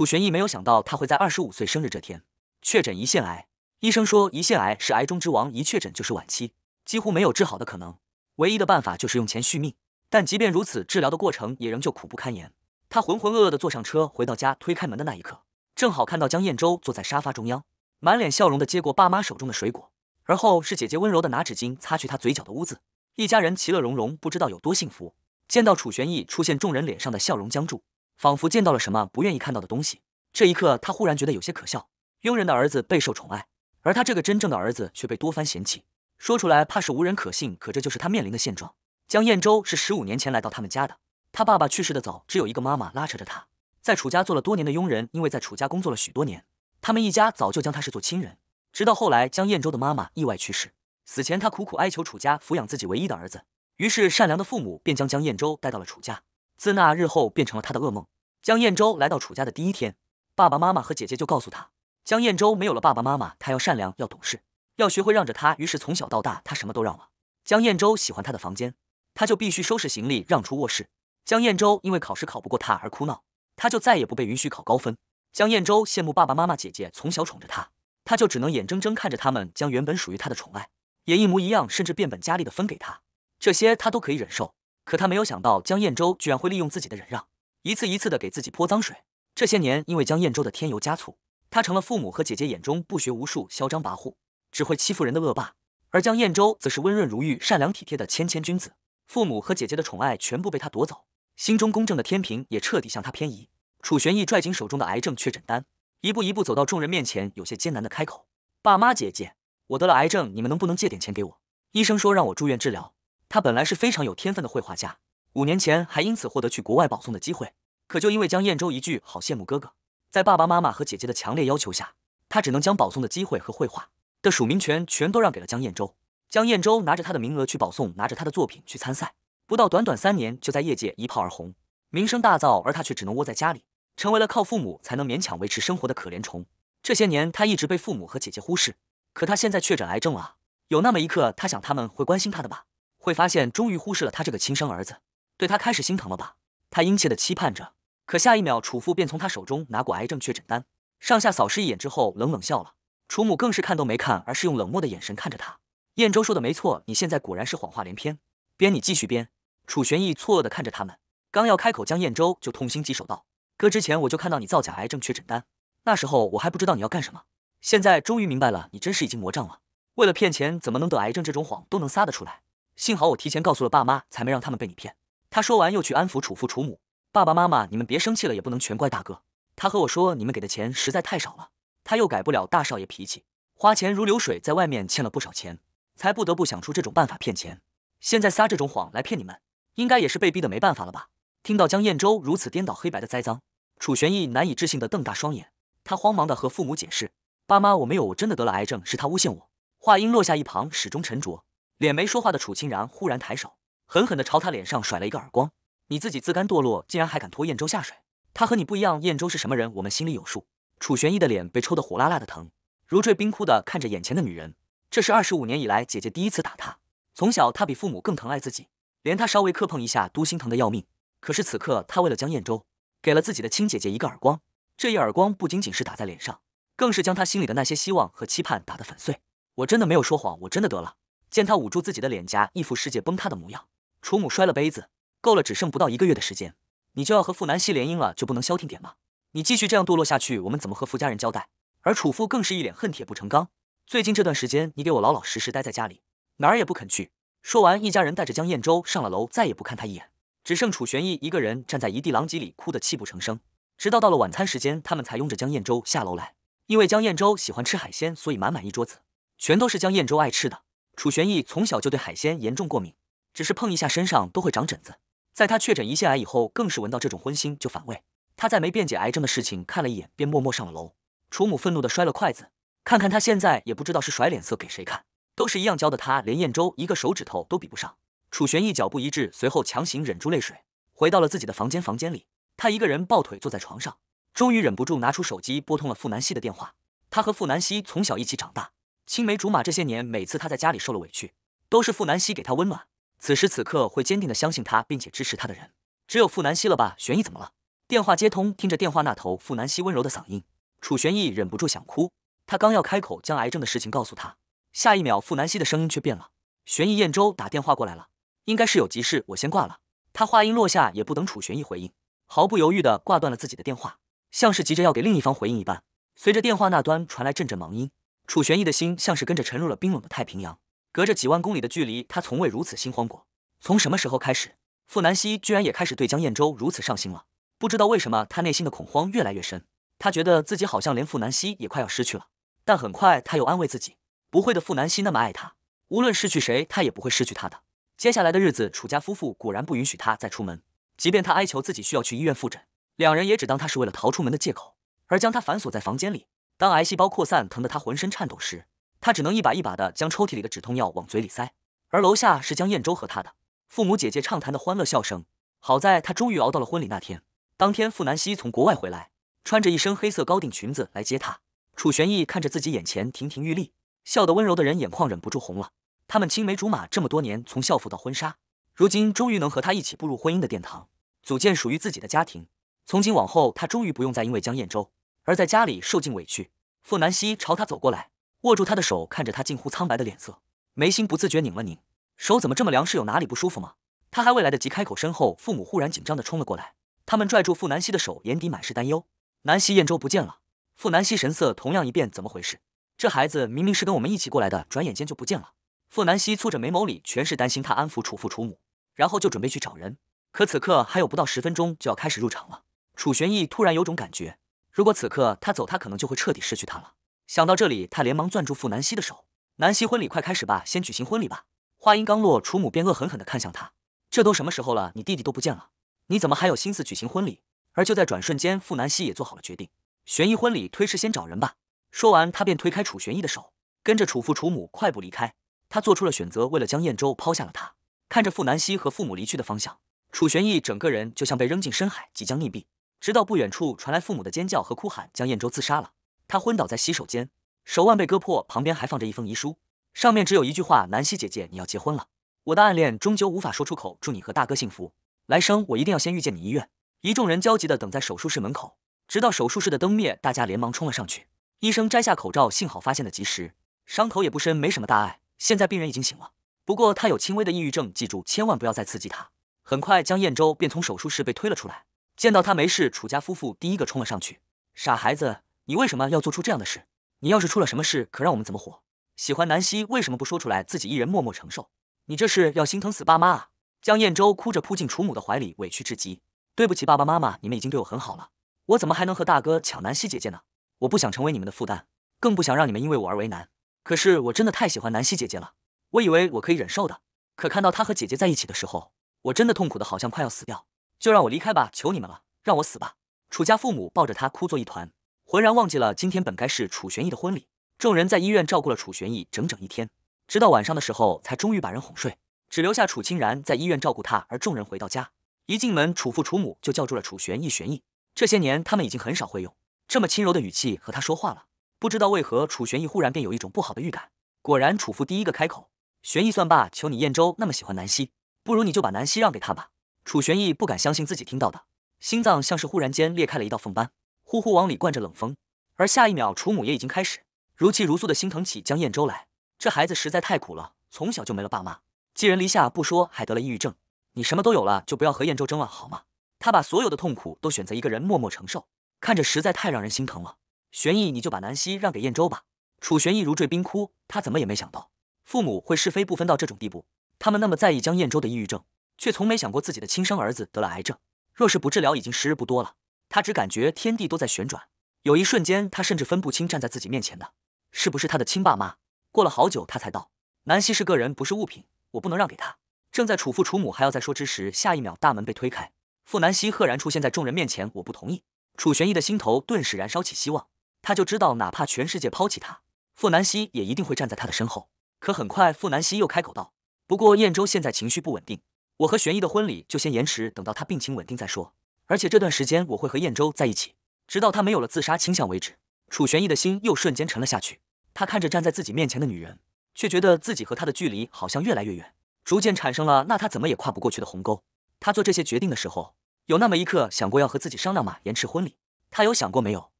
楚玄毅没有想到，他会在二十五岁生日这天确诊胰腺癌。医生说，胰腺癌是癌中之王，一确诊就是晚期，几乎没有治好的可能。唯一的办法就是用钱续命。但即便如此，治疗的过程也仍旧苦不堪言。他浑浑噩噩的坐上车，回到家，推开门的那一刻，正好看到江燕洲坐在沙发中央，满脸笑容的接过爸妈手中的水果，而后是姐姐温柔的拿纸巾擦去他嘴角的污渍。一家人其乐融融，不知道有多幸福。见到楚玄毅出现，众人脸上的笑容僵住。仿佛见到了什么不愿意看到的东西。这一刻，他忽然觉得有些可笑。佣人的儿子备受宠爱，而他这个真正的儿子却被多番嫌弃。说出来怕是无人可信，可这就是他面临的现状。江彦洲是十五年前来到他们家的，他爸爸去世的早，只有一个妈妈拉扯着他。在楚家做了多年的佣人，因为在楚家工作了许多年，他们一家早就将他是做亲人。直到后来，江彦洲的妈妈意外去世，死前他苦苦哀求楚家抚养自己唯一的儿子。于是，善良的父母便将江彦洲带到了楚家。自那日后，变成了他的噩梦。江燕州来到楚家的第一天，爸爸妈妈和姐姐就告诉他，江燕州没有了爸爸妈妈，他要善良，要懂事，要学会让着他。于是从小到大，他什么都让了。江燕州喜欢他的房间，他就必须收拾行李，让出卧室。江燕州因为考试考不过他而哭闹，他就再也不被允许考高分。江燕州羡慕爸爸妈妈、姐姐从小宠着他，他就只能眼睁睁看着他们将原本属于他的宠爱，也一模一样，甚至变本加厉的分给他。这些他都可以忍受。可他没有想到，江燕州居然会利用自己的忍让，一次一次的给自己泼脏水。这些年，因为江燕州的添油加醋，他成了父母和姐姐眼中不学无术、嚣张跋扈、只会欺负人的恶霸，而江燕州则是温润如玉、善良体贴的谦谦君子。父母和姐姐的宠爱全部被他夺走，心中公正的天平也彻底向他偏移。楚玄易拽紧手中的癌症确诊单，一步一步走到众人面前，有些艰难的开口：“爸妈、姐姐，我得了癌症，你们能不能借点钱给我？医生说让我住院治疗。”他本来是非常有天分的绘画家，五年前还因此获得去国外保送的机会。可就因为江彦州一句“好羡慕哥哥”，在爸爸妈妈和姐姐的强烈要求下，他只能将保送的机会和绘画的署名权全都让给了江彦州。江彦州拿着他的名额去保送，拿着他的作品去参赛，不到短短三年就在业界一炮而红，名声大噪。而他却只能窝在家里，成为了靠父母才能勉强维持生活的可怜虫。这些年他一直被父母和姐姐忽视，可他现在确诊癌症了。有那么一刻，他想他们会关心他的吧。会发现，终于忽视了他这个亲生儿子，对他开始心疼了吧？他殷切的期盼着，可下一秒，楚父便从他手中拿过癌症确诊单，上下扫视一眼之后，冷冷笑了。楚母更是看都没看，而是用冷漠的眼神看着他。燕州说的没错，你现在果然是谎话连篇，编你继续编。楚玄易错愕的看着他们，刚要开口，江燕州就痛心疾首道：“哥，之前我就看到你造假癌症确诊单，那时候我还不知道你要干什么，现在终于明白了，你真是已经魔障了。为了骗钱，怎么能得癌症这种谎都能撒得出来？”幸好我提前告诉了爸妈，才没让他们被你骗。他说完又去安抚楚父楚母：“爸爸妈妈，你们别生气了，也不能全怪大哥。”他和我说：“你们给的钱实在太少了，他又改不了大少爷脾气，花钱如流水，在外面欠了不少钱，才不得不想出这种办法骗钱。现在撒这种谎来骗你们，应该也是被逼的没办法了吧？”听到江燕州如此颠倒黑白的栽赃，楚玄意难以置信地瞪大双眼，他慌忙地和父母解释：“爸妈，我没有，我真的得了癌症，是他诬陷我。”话音落下，一旁始终沉着。脸没说话的楚清然忽然抬手，狠狠地朝他脸上甩了一个耳光。你自己自甘堕落，竟然还敢拖燕州下水。他和你不一样，燕州是什么人，我们心里有数。楚玄意的脸被抽得火辣辣的疼，如坠冰窟的看着眼前的女人。这是二十五年以来姐姐第一次打他。从小他比父母更疼爱自己，连他稍微磕碰一下都心疼的要命。可是此刻他为了江燕州，给了自己的亲姐姐一个耳光。这一耳光不仅仅是打在脸上，更是将他心里的那些希望和期盼打得粉碎。我真的没有说谎，我真的得了。见他捂住自己的脸颊，一副世界崩塌的模样，楚母摔了杯子。够了，只剩不到一个月的时间，你就要和傅南希联姻了，就不能消停点吗？你继续这样堕落下去，我们怎么和傅家人交代？而楚父更是一脸恨铁不成钢。最近这段时间，你给我老老实实待在家里，哪儿也不肯去。说完，一家人带着江燕州上了楼，再也不看他一眼。只剩楚玄意一个人站在一地狼藉里，哭得泣不成声。直到到了晚餐时间，他们才拥着江燕州下楼来。因为江燕州喜欢吃海鲜，所以满满一桌子全都是江燕州爱吃的。楚玄易从小就对海鲜严重过敏，只是碰一下身上都会长疹子。在他确诊胰腺癌以后，更是闻到这种荤腥就反胃。他在没辩解癌症的事情看了一眼，便默默上了楼。楚母愤怒的摔了筷子，看看他现在也不知道是甩脸色给谁看，都是一样教的，他连燕州一个手指头都比不上。楚玄易脚步一致，随后强行忍住泪水，回到了自己的房间。房间里，他一个人抱腿坐在床上，终于忍不住拿出手机拨通了傅南希的电话。他和傅南希从小一起长大。青梅竹马这些年，每次他在家里受了委屈，都是傅南希给他温暖。此时此刻，会坚定的相信他并且支持他的人，只有傅南希了吧？玄意怎么了？电话接通，听着电话那头傅南希温柔的嗓音，楚玄意忍不住想哭。他刚要开口将癌症的事情告诉他，下一秒傅南希的声音却变了：“玄意，燕州打电话过来了，应该是有急事，我先挂了。”他话音落下，也不等楚玄逸回应，毫不犹豫的挂断了自己的电话，像是急着要给另一方回应一般。随着电话那端传来阵阵忙音。楚玄易的心像是跟着沉入了冰冷的太平洋。隔着几万公里的距离，他从未如此心慌过。从什么时候开始，傅南希居然也开始对江燕州如此上心了？不知道为什么，他内心的恐慌越来越深。他觉得自己好像连傅南希也快要失去了。但很快，他又安慰自己，不会的，傅南希那么爱他，无论失去谁，他也不会失去他的。接下来的日子，楚家夫妇果然不允许他再出门。即便他哀求自己需要去医院复诊，两人也只当他是为了逃出门的借口，而将他反锁在房间里。当癌细胞扩散，疼得他浑身颤抖时，他只能一把一把地将抽屉里的止痛药往嘴里塞。而楼下是江燕州和他的父母姐姐畅谈的欢乐笑声。好在他终于熬到了婚礼那天。当天，傅南希从国外回来，穿着一身黑色高定裙子来接他。楚玄逸看着自己眼前亭亭玉立、笑得温柔的人，眼眶忍不住红了。他们青梅竹马这么多年，从校服到婚纱，如今终于能和他一起步入婚姻的殿堂，组建属于自己的家庭。从今往后，他终于不用再因为江燕州。而在家里受尽委屈，傅南希朝他走过来，握住他的手，看着他近乎苍白的脸色，眉心不自觉拧了拧，手怎么这么凉？是有哪里不舒服吗？他还未来得及开口，身后父母忽然紧张的冲了过来，他们拽住傅南希的手，眼底满是担忧。南希燕州不见了。傅南希神色同样一变，怎么回事？这孩子明明是跟我们一起过来的，转眼间就不见了。傅南希蹙着眉，眸里全是担心，他安抚楚父楚母，然后就准备去找人。可此刻还有不到十分钟就要开始入场了，楚玄意突然有种感觉。如果此刻他走，他可能就会彻底失去他了。想到这里，他连忙攥住傅南希的手。南希，婚礼快开始吧，先举行婚礼吧。话音刚落，楚母便恶狠狠地看向他。这都什么时候了，你弟弟都不见了，你怎么还有心思举行婚礼？而就在转瞬间，傅南希也做好了决定。玄一，婚礼推迟先找人吧。说完，他便推开楚玄一的手，跟着楚父楚母快步离开。他做出了选择，为了江燕州，抛下了他。看着傅南希和父母离去的方向，楚玄一整个人就像被扔进深海，即将溺毙。直到不远处传来父母的尖叫和哭喊，江彦州自杀了。他昏倒在洗手间，手腕被割破，旁边还放着一封遗书，上面只有一句话：“南希姐姐，你要结婚了，我的暗恋终究无法说出口。祝你和大哥幸福，来生我一定要先遇见你。”医院一众人焦急地等在手术室门口，直到手术室的灯灭，大家连忙冲了上去。医生摘下口罩，幸好发现的及时，伤口也不深，没什么大碍。现在病人已经醒了，不过他有轻微的抑郁症，记住千万不要再刺激他。很快，江彦州便从手术室被推了出来。见到他没事，楚家夫妇第一个冲了上去。傻孩子，你为什么要做出这样的事？你要是出了什么事，可让我们怎么活？喜欢南希，为什么不说出来，自己一人默默承受？你这是要心疼死爸妈啊！江彦州哭着扑进楚母的怀里，委屈至极。对不起爸爸妈妈，你们已经对我很好了，我怎么还能和大哥抢南希姐姐呢？我不想成为你们的负担，更不想让你们因为我而为难。可是我真的太喜欢南希姐姐了，我以为我可以忍受的，可看到她和姐姐在一起的时候，我真的痛苦的好像快要死掉。就让我离开吧，求你们了，让我死吧！楚家父母抱着他哭作一团，浑然忘记了今天本该是楚玄逸的婚礼。众人在医院照顾了楚玄逸整整一天，直到晚上的时候才终于把人哄睡，只留下楚清然在医院照顾他。而众人回到家，一进门，楚父楚母就叫住了楚玄逸玄逸。这些年他们已经很少会用这么轻柔的语气和他说话了。不知道为何，楚玄逸忽然便有一种不好的预感。果然，楚父第一个开口：“玄逸算罢，求你，燕州那么喜欢南希，不如你就把南希让给他吧。”楚玄意不敢相信自己听到的，心脏像是忽然间裂开了一道缝般，呼呼往里灌着冷风。而下一秒，楚母也已经开始如泣如诉地心疼起江燕州来。这孩子实在太苦了，从小就没了爸妈，寄人篱下不说，还得了抑郁症。你什么都有了，就不要和燕州争了，好吗？他把所有的痛苦都选择一个人默默承受，看着实在太让人心疼了。玄意，你就把南希让给燕州吧。楚玄意如坠冰窟，他怎么也没想到，父母会是非不分到这种地步。他们那么在意江燕州的抑郁症。却从没想过自己的亲生儿子得了癌症，若是不治疗，已经时日不多了。他只感觉天地都在旋转，有一瞬间，他甚至分不清站在自己面前的是不是他的亲爸妈。过了好久，他才道：“南希是个人，不是物品，我不能让给他。”正在楚父楚母还要再说之时，下一秒大门被推开，傅南希赫然出现在众人面前。我不同意。楚玄逸的心头顿时燃烧起希望，他就知道，哪怕全世界抛弃他，傅南希也一定会站在他的身后。可很快，傅南希又开口道：“不过，燕州现在情绪不稳定。”我和玄一的婚礼就先延迟，等到他病情稳定再说。而且这段时间我会和燕州在一起，直到他没有了自杀倾向为止。楚玄一的心又瞬间沉了下去，他看着站在自己面前的女人，却觉得自己和他的距离好像越来越远，逐渐产生了那他怎么也跨不过去的鸿沟。他做这些决定的时候，有那么一刻想过要和自己商量吗？延迟婚礼，他有想过没有？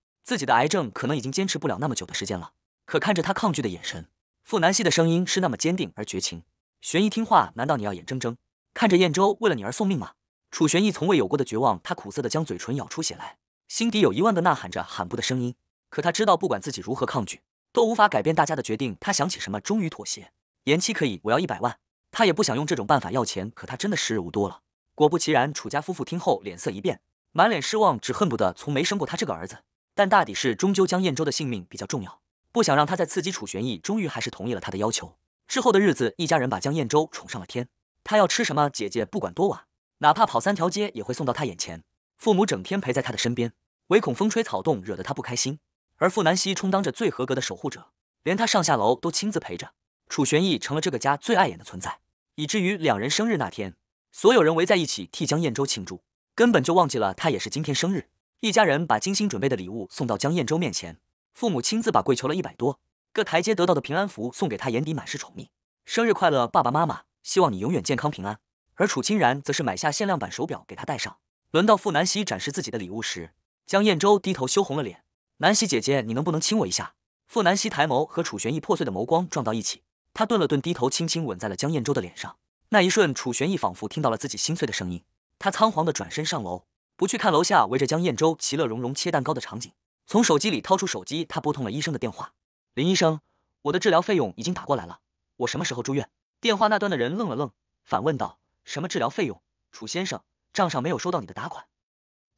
自己的癌症可能已经坚持不了那么久的时间了。可看着他抗拒的眼神，傅南希的声音是那么坚定而绝情。玄一听话，难道你要眼睁睁？看着燕州为了你而送命吗？楚玄意从未有过的绝望，他苦涩地将嘴唇咬出血来，心底有一万个呐喊着喊不的声音。可他知道，不管自己如何抗拒，都无法改变大家的决定。他想起什么，终于妥协，延期可以，我要一百万。他也不想用这种办法要钱，可他真的时日无多了。果不其然，楚家夫妇听后脸色一变，满脸失望，只恨不得从没生过他这个儿子。但大抵是终究将燕州的性命比较重要，不想让他再刺激楚玄意，终于还是同意了他的要求。之后的日子，一家人把江燕州宠上了天。他要吃什么，姐姐不管多晚，哪怕跑三条街也会送到他眼前。父母整天陪在他的身边，唯恐风吹草动惹得他不开心。而傅南希充当着最合格的守护者，连他上下楼都亲自陪着。楚玄逸成了这个家最碍眼的存在，以至于两人生日那天，所有人围在一起替江燕州庆祝，根本就忘记了他也是今天生日。一家人把精心准备的礼物送到江燕州面前，父母亲自把跪求了一百多个台阶得到的平安符送给他，眼底满是宠溺。生日快乐，爸爸妈妈！希望你永远健康平安。而楚清然则是买下限量版手表给他戴上。轮到傅南希展示自己的礼物时，江燕州低头羞红了脸。南希姐姐，你能不能亲我一下？傅南希抬眸和楚玄逸破碎的眸光撞到一起，他顿了顿，低头轻轻吻在了江燕州的脸上。那一瞬，楚玄逸仿佛听到了自己心碎的声音。他仓皇的转身上楼，不去看楼下围着江燕州其乐融融切蛋糕的场景。从手机里掏出手机，他拨通了医生的电话。林医生，我的治疗费用已经打过来了，我什么时候住院？电话那端的人愣了愣，反问道：“什么治疗费用？楚先生账上没有收到你的打款。”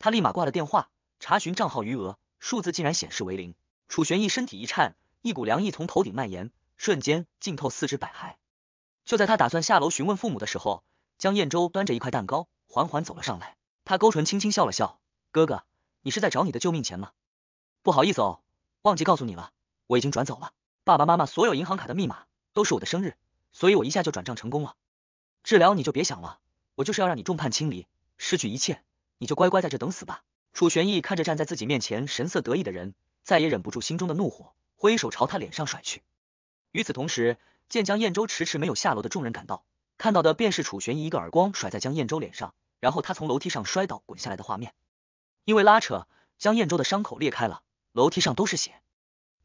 他立马挂了电话，查询账号余额，数字竟然显示为零。楚玄义身体一颤，一股凉意从头顶蔓延，瞬间浸透四肢百骸。就在他打算下楼询问父母的时候，江燕州端着一块蛋糕，缓缓走了上来。他勾唇，轻轻笑了笑：“哥哥，你是在找你的救命钱吗？不好意思哦，忘记告诉你了，我已经转走了。爸爸妈妈所有银行卡的密码都是我的生日。”所以我一下就转账成功了，治疗你就别想了，我就是要让你众叛亲离，失去一切，你就乖乖在这等死吧。楚玄逸看着站在自己面前神色得意的人，再也忍不住心中的怒火，挥手朝他脸上甩去。与此同时，见江燕州迟迟没有下楼的众人赶到，看到的便是楚玄意一个耳光甩在江燕州脸上，然后他从楼梯上摔倒滚下来的画面。因为拉扯，江燕州的伤口裂开了，楼梯上都是血。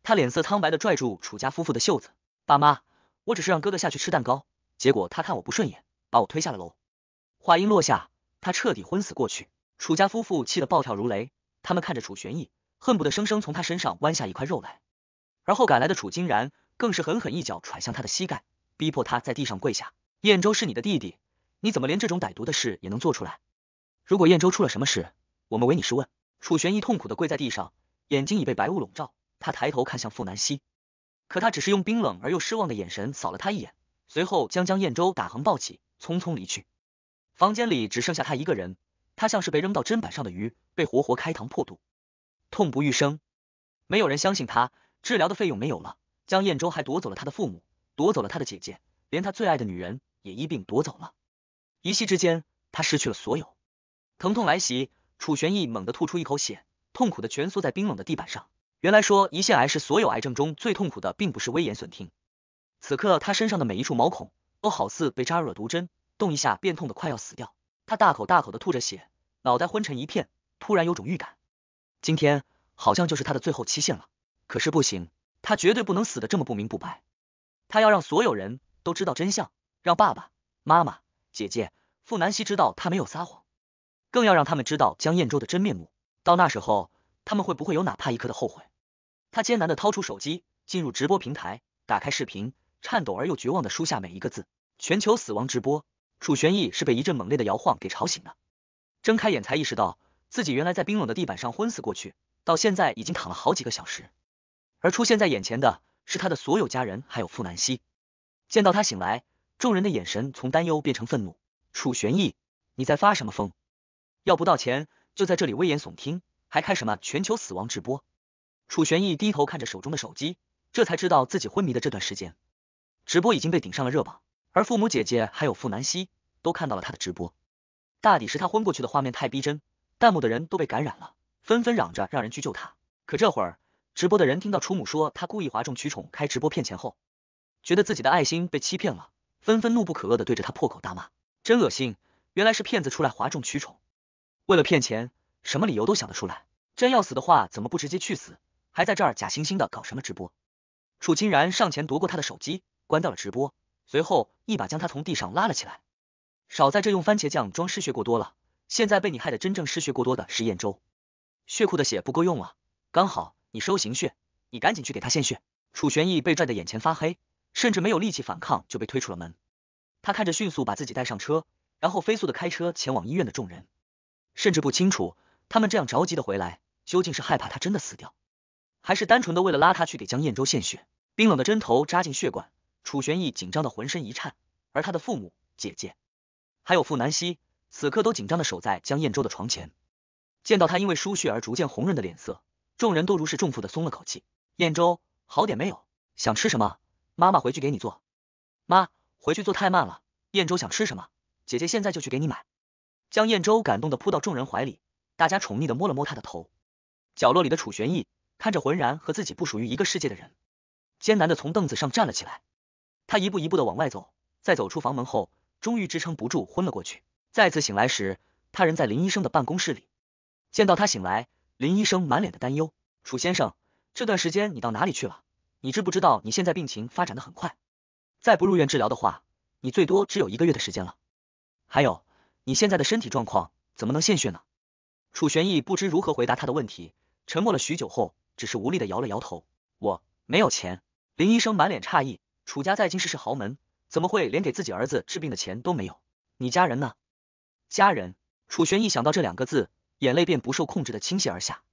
他脸色苍白的拽住楚家夫妇的袖子，爸妈。我只是让哥哥下去吃蛋糕，结果他看我不顺眼，把我推下了楼。话音落下，他彻底昏死过去。楚家夫妇气得暴跳如雷，他们看着楚玄意，恨不得生生从他身上剜下一块肉来。而后赶来的楚金然更是狠狠一脚踹向他的膝盖，逼迫他在地上跪下。燕州是你的弟弟，你怎么连这种歹毒的事也能做出来？如果燕州出了什么事，我们唯你是问。楚玄意痛苦的跪在地上，眼睛已被白雾笼罩，他抬头看向傅南希，可他只是用冰冷而又失望的眼神扫了他一眼，随后将江燕州打横抱起，匆匆离去。房间里只剩下他一个人，他像是被扔到砧板上的鱼，被活活开膛破肚，痛不欲生。没有人相信他，治疗的费用没有了，江燕州还夺走了他的父母，夺走了他的姐姐，连他最爱的女人也一并夺走了。一夕之间，他失去了所有，疼痛来袭，楚玄义猛地吐出一口血，痛苦的蜷缩在冰冷的地板上。原来说胰腺癌是所有癌症中最痛苦的，并不是危言耸听。此刻他身上的每一处毛孔都好似被扎入了毒针，动一下便痛得快要死掉。他大口大口的吐着血，脑袋昏沉一片，突然有种预感，今天好像就是他的最后期限了。可是不行，他绝对不能死的这么不明不白。他要让所有人都知道真相，让爸爸妈妈、姐姐傅南希知道他没有撒谎，更要让他们知道江燕州的真面目。到那时候，他们会不会有哪怕一刻的后悔？他艰难的掏出手机，进入直播平台，打开视频，颤抖而又绝望的输下每一个字。全球死亡直播。楚玄意是被一阵猛烈的摇晃给吵醒的，睁开眼才意识到自己原来在冰冷的地板上昏死过去，到现在已经躺了好几个小时。而出现在眼前的，是他的所有家人，还有傅南希。见到他醒来，众人的眼神从担忧变成愤怒。楚玄意，你在发什么疯？要不到钱就在这里危言耸听，还开什么全球死亡直播？楚玄意低头看着手中的手机，这才知道自己昏迷的这段时间，直播已经被顶上了热榜，而父母、姐姐还有傅南希都看到了他的直播。大抵是他昏过去的画面太逼真，弹幕的人都被感染了，纷纷嚷着让人去救他。可这会儿，直播的人听到楚母说他故意哗众取宠开直播骗钱后，觉得自己的爱心被欺骗了，纷纷怒不可遏的对着他破口大骂：“真恶心！原来是骗子出来哗众取宠，为了骗钱，什么理由都想得出来。真要死的话，怎么不直接去死？”还在这儿假惺惺的搞什么直播？楚清然上前夺过他的手机，关掉了直播，随后一把将他从地上拉了起来。少在这用番茄酱装失血过多了！现在被你害的真正失血过多的是燕州，血库的血不够用了，刚好你收行血，你赶紧去给他献血。楚玄义被拽得眼前发黑，甚至没有力气反抗，就被推出了门。他看着迅速把自己带上车，然后飞速的开车前往医院的众人，甚至不清楚他们这样着急的回来，究竟是害怕他真的死掉。还是单纯的为了拉他去给江燕州献血，冰冷的针头扎进血管，楚玄意紧张的浑身一颤，而他的父母、姐姐，还有傅南希，此刻都紧张的守在江燕州的床前，见到他因为输血而逐渐红润的脸色，众人都如释重负的松了口气。燕州好点没有？想吃什么？妈妈回去给你做。妈，回去做太慢了。燕州想吃什么？姐姐现在就去给你买。江燕州感动的扑到众人怀里，大家宠溺的摸了摸他的头。角落里的楚玄意。看着浑然和自己不属于一个世界的人，艰难的从凳子上站了起来。他一步一步的往外走，在走出房门后，终于支撑不住昏了过去。再次醒来时，他人在林医生的办公室里。见到他醒来，林医生满脸的担忧：“楚先生，这段时间你到哪里去了？你知不知道你现在病情发展的很快？再不入院治疗的话，你最多只有一个月的时间了。还有，你现在的身体状况怎么能献血呢？”楚玄义不知如何回答他的问题，沉默了许久后。只是无力的摇了摇头，我没有钱。林医生满脸诧异，楚家再经世是豪门，怎么会连给自己儿子治病的钱都没有？你家人呢？家人。楚玄一想到这两个字，眼泪便不受控制的倾泻而下。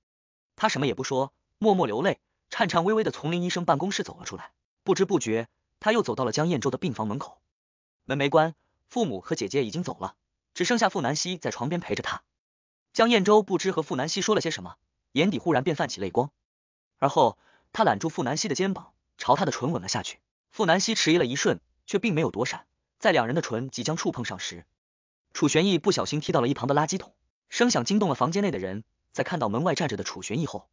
他什么也不说，默默流泪，颤颤巍巍的从林医生办公室走了出来。不知不觉，他又走到了江燕州的病房门口。门没关，父母和姐姐已经走了，只剩下傅南希在床边陪着他。江燕州不知和傅南希说了些什么，眼底忽然便泛起泪光。而后，他揽住傅南希的肩膀，朝她的唇吻了下去。傅南希迟疑了一瞬，却并没有躲闪。在两人的唇即将触碰上时，楚玄逸不小心踢到了一旁的垃圾桶，声响惊动了房间内的人。在看到门外站着的楚玄逸后，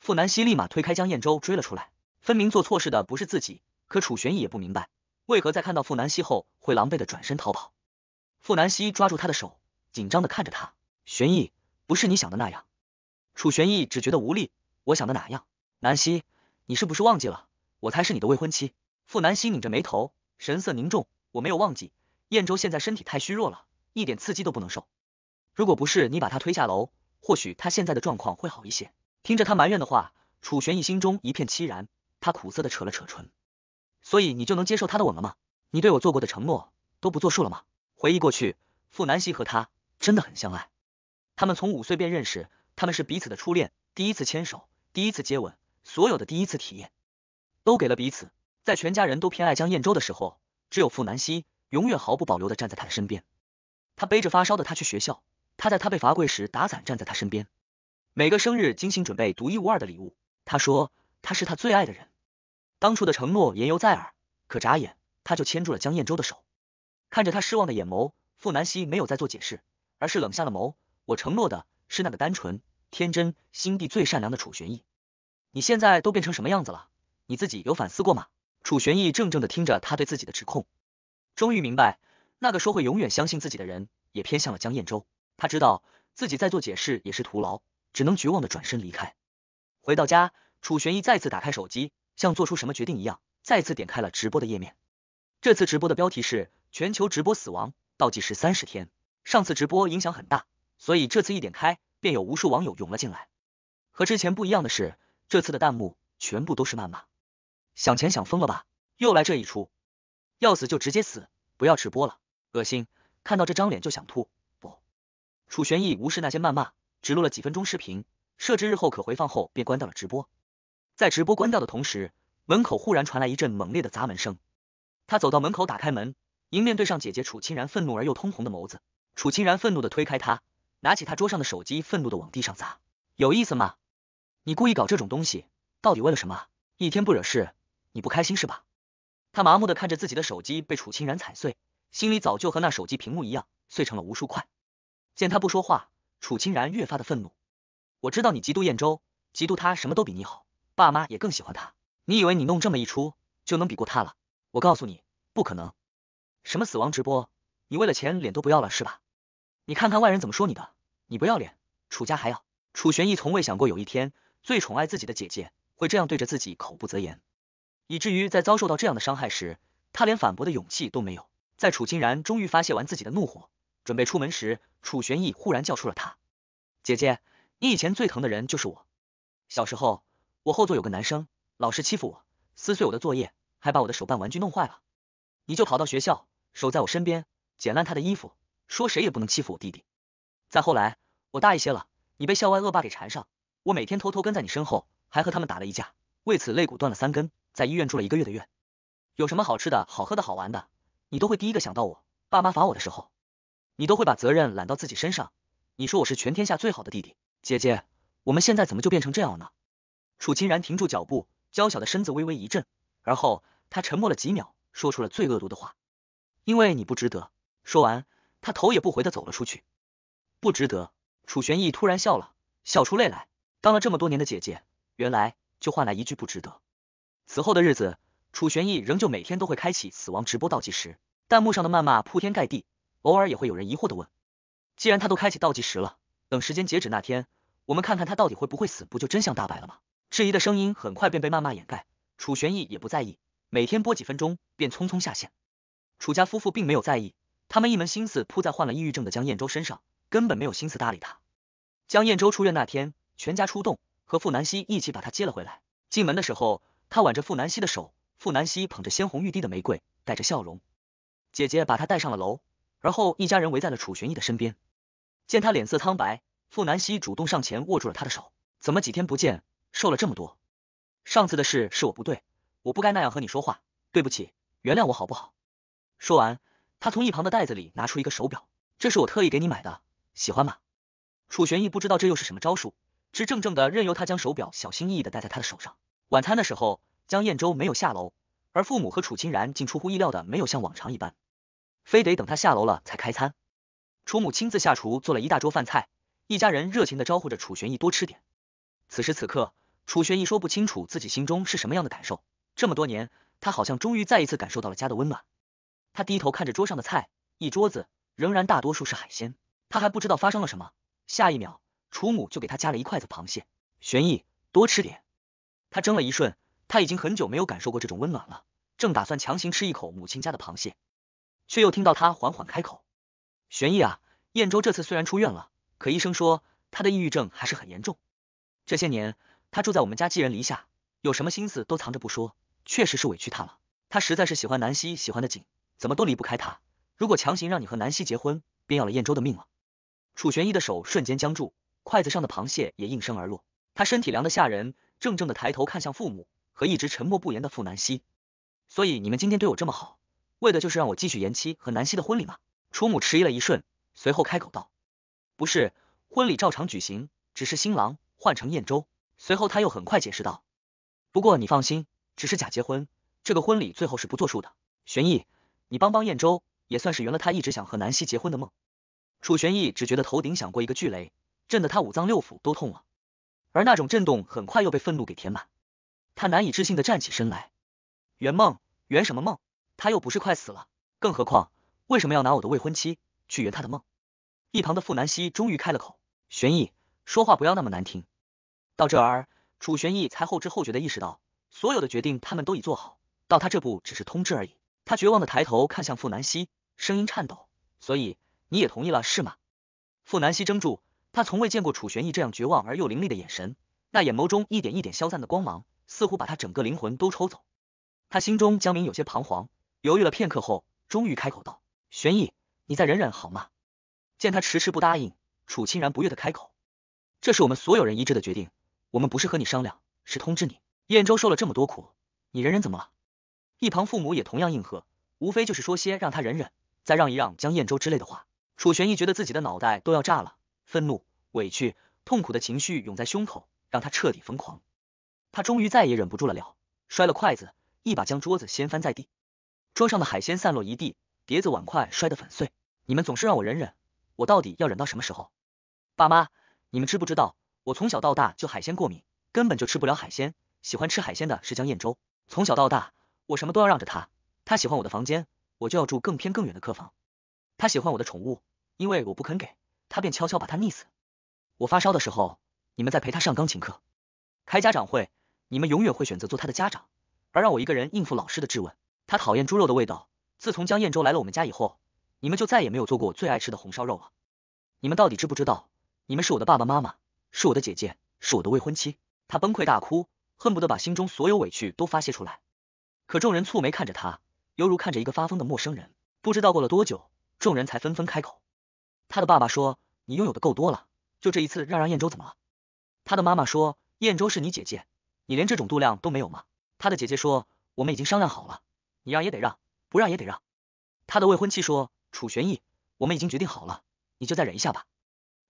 傅南希立马推开江燕州追了出来。分明做错事的不是自己，可楚玄逸也不明白为何在看到傅南希后会狼狈的转身逃跑。傅南希抓住他的手，紧张的看着他，玄意，不是你想的那样。楚玄意只觉得无力，我想的哪样？南希，你是不是忘记了，我才是你的未婚妻？傅南希拧着眉头，神色凝重，我没有忘记。燕州现在身体太虚弱了，一点刺激都不能受。如果不是你把他推下楼，或许他现在的状况会好一些。听着，他埋怨的话，楚玄义心中一片凄然。他苦涩的扯了扯唇。所以你就能接受他的吻了吗？你对我做过的承诺都不作数了吗？回忆过去，傅南希和他真的很相爱。他们从五岁便认识，他们是彼此的初恋，第一次牵手，第一次接吻。所有的第一次体验，都给了彼此。在全家人都偏爱江燕州的时候，只有傅南希永远毫不保留的站在他的身边。他背着发烧的他去学校，他在他被罚跪时打伞站在他身边。每个生日精心准备独一无二的礼物。他说他是他最爱的人。当初的承诺言犹在耳，可眨眼他就牵住了江燕州的手。看着他失望的眼眸，傅南希没有再做解释，而是冷下了眸。我承诺的是那个单纯、天真心地最善良的楚玄意。你现在都变成什么样子了？你自己有反思过吗？楚玄意怔怔的听着他对自己的指控，终于明白，那个说会永远相信自己的人，也偏向了江燕州。他知道自己再做解释也是徒劳，只能绝望的转身离开。回到家，楚玄意再次打开手机，像做出什么决定一样，再次点开了直播的页面。这次直播的标题是全球直播死亡倒计时三十天。上次直播影响很大，所以这次一点开，便有无数网友涌了进来。和之前不一样的是。这次的弹幕全部都是谩骂，想钱想疯了吧？又来这一出，要死就直接死，不要直播了，恶心，看到这张脸就想吐。不，楚玄逸无视那些谩骂，只录了几分钟视频，设置日后可回放后便关掉了直播。在直播关掉的同时，门口忽然传来一阵猛烈的砸门声。他走到门口打开门，迎面对上姐姐楚清然愤怒而又通红的眸子。楚清然愤怒的推开他，拿起他桌上的手机，愤怒的往地上砸，有意思吗？你故意搞这种东西，到底为了什么？一天不惹事你不开心是吧？他麻木的看着自己的手机被楚清然踩碎，心里早就和那手机屏幕一样碎成了无数块。见他不说话，楚清然越发的愤怒。我知道你嫉妒燕州，嫉妒他什么都比你好，爸妈也更喜欢他。你以为你弄这么一出就能比过他了？我告诉你，不可能！什么死亡直播，你为了钱脸都不要了是吧？你看看外人怎么说你的，你不要脸，楚家还要楚玄意从未想过有一天。最宠爱自己的姐姐会这样对着自己口不择言，以至于在遭受到这样的伤害时，他连反驳的勇气都没有。在楚清然终于发泄完自己的怒火，准备出门时，楚玄意忽然叫出了他：“姐姐，你以前最疼的人就是我。小时候，我后座有个男生老是欺负我，撕碎我的作业，还把我的手办玩具弄坏了，你就跑到学校守在我身边，剪烂他的衣服，说谁也不能欺负我弟弟。再后来，我大一些了，你被校外恶霸给缠上。”我每天偷偷跟在你身后，还和他们打了一架，为此肋骨断了三根，在医院住了一个月的院。有什么好吃的好喝的好玩的，你都会第一个想到我。爸妈罚我的时候，你都会把责任揽到自己身上。你说我是全天下最好的弟弟姐姐，我们现在怎么就变成这样了呢？楚清然停住脚步，娇小的身子微微一震，而后他沉默了几秒，说出了最恶毒的话：“因为你不值得。”说完，他头也不回的走了出去。不值得。楚玄意突然笑了，笑出泪来。当了这么多年的姐姐，原来就换来一句不值得。此后的日子，楚玄义仍旧每天都会开启死亡直播倒计时，弹幕上的谩骂铺天盖地，偶尔也会有人疑惑的问：“既然他都开启倒计时了，等时间截止那天，我们看看他到底会不会死，不就真相大白了吗？”质疑的声音很快便被谩骂掩盖，楚玄义也不在意，每天播几分钟便匆匆下线。楚家夫妇并没有在意，他们一门心思扑在患了抑郁症的江燕州身上，根本没有心思搭理他。江燕州出院那天。全家出动，和傅南希一起把他接了回来。进门的时候，他挽着傅南希的手，傅南希捧着鲜红欲滴的玫瑰，带着笑容。姐姐把他带上了楼，而后一家人围在了楚玄逸的身边。见他脸色苍白，傅南希主动上前握住了他的手。怎么几天不见，瘦了这么多？上次的事是我不对，我不该那样和你说话，对不起，原谅我好不好？说完，他从一旁的袋子里拿出一个手表，这是我特意给你买的，喜欢吗？楚玄逸不知道这又是什么招数。直怔怔的任由他将手表小心翼翼的戴在他的手上。晚餐的时候，江燕州没有下楼，而父母和楚清然竟出乎意料的没有像往常一般，非得等他下楼了才开餐。楚母亲自下厨做了一大桌饭菜，一家人热情的招呼着楚玄逸多吃点。此时此刻，楚玄逸说不清楚自己心中是什么样的感受。这么多年，他好像终于再一次感受到了家的温暖。他低头看着桌上的菜，一桌子仍然大多数是海鲜。他还不知道发生了什么，下一秒。楚母就给他夹了一筷子螃蟹，玄逸，多吃点。他怔了一瞬，他已经很久没有感受过这种温暖了，正打算强行吃一口母亲家的螃蟹，却又听到他缓缓开口：“玄逸啊，燕州这次虽然出院了，可医生说他的抑郁症还是很严重。这些年他住在我们家寄人篱下，有什么心思都藏着不说，确实是委屈他了。他实在是喜欢南希，喜欢的紧，怎么都离不开他。如果强行让你和南希结婚，便要了燕州的命了。”楚玄毅的手瞬间僵住。筷子上的螃蟹也应声而落，他身体凉得吓人，怔怔的抬头看向父母和一直沉默不言的傅南希。所以你们今天对我这么好，为的就是让我继续延期和南希的婚礼吗？楚母迟疑了一瞬，随后开口道：“不是，婚礼照常举行，只是新郎换成燕州。”随后他又很快解释道：“不过你放心，只是假结婚，这个婚礼最后是不作数的。”玄毅，你帮帮燕州，也算是圆了他一直想和南希结婚的梦。楚玄毅只觉得头顶响过一个巨雷。震得他五脏六腑都痛了，而那种震动很快又被愤怒给填满。他难以置信的站起身来，圆梦圆什么梦？他又不是快死了，更何况为什么要拿我的未婚妻去圆他的梦？一旁的傅南希终于开了口：“玄意，说话不要那么难听。”到这儿，楚玄意才后知后觉的意识到，所有的决定他们都已做好，到他这步只是通知而已。他绝望的抬头看向傅南希，声音颤抖：“所以你也同意了是吗？”傅南希怔住。他从未见过楚玄逸这样绝望而又凌厉的眼神，那眼眸中一点一点消散的光芒，似乎把他整个灵魂都抽走。他心中江明有些彷徨，犹豫了片刻后，终于开口道：“玄逸，你再忍忍好吗？”见他迟迟不答应，楚清然不悦的开口：“这是我们所有人一致的决定，我们不是和你商量，是通知你。燕州受了这么多苦，你忍忍怎么了？”一旁父母也同样应和，无非就是说些让他忍忍，再让一让江燕州之类的话。楚玄逸觉得自己的脑袋都要炸了，愤怒。委屈、痛苦的情绪涌在胸口，让他彻底疯狂。他终于再也忍不住了，了摔了筷子，一把将桌子掀翻在地，桌上的海鲜散落一地，碟子碗筷摔得粉碎。你们总是让我忍忍，我到底要忍到什么时候？爸妈，你们知不知道我从小到大就海鲜过敏，根本就吃不了海鲜。喜欢吃海鲜的是江燕洲，从小到大我什么都要让着他，他喜欢我的房间，我就要住更偏更远的客房。他喜欢我的宠物，因为我不肯给，他便悄悄把他溺死。我发烧的时候，你们在陪他上钢琴课、开家长会，你们永远会选择做他的家长，而让我一个人应付老师的质问。他讨厌猪肉的味道，自从江燕州来了我们家以后，你们就再也没有做过我最爱吃的红烧肉了。你们到底知不知道，你们是我的爸爸妈妈，是我的姐姐，是我的未婚妻？他崩溃大哭，恨不得把心中所有委屈都发泄出来。可众人蹙眉看着他，犹如看着一个发疯的陌生人。不知道过了多久，众人才纷纷开口。他的爸爸说：“你拥有的够多了。”就这一次，让让燕州怎么了？他的妈妈说：“燕州是你姐姐，你连这种度量都没有吗？”他的姐姐说：“我们已经商量好了，你让也得让，不让也得让。”他的未婚妻说：“楚玄意，我们已经决定好了，你就再忍一下吧。”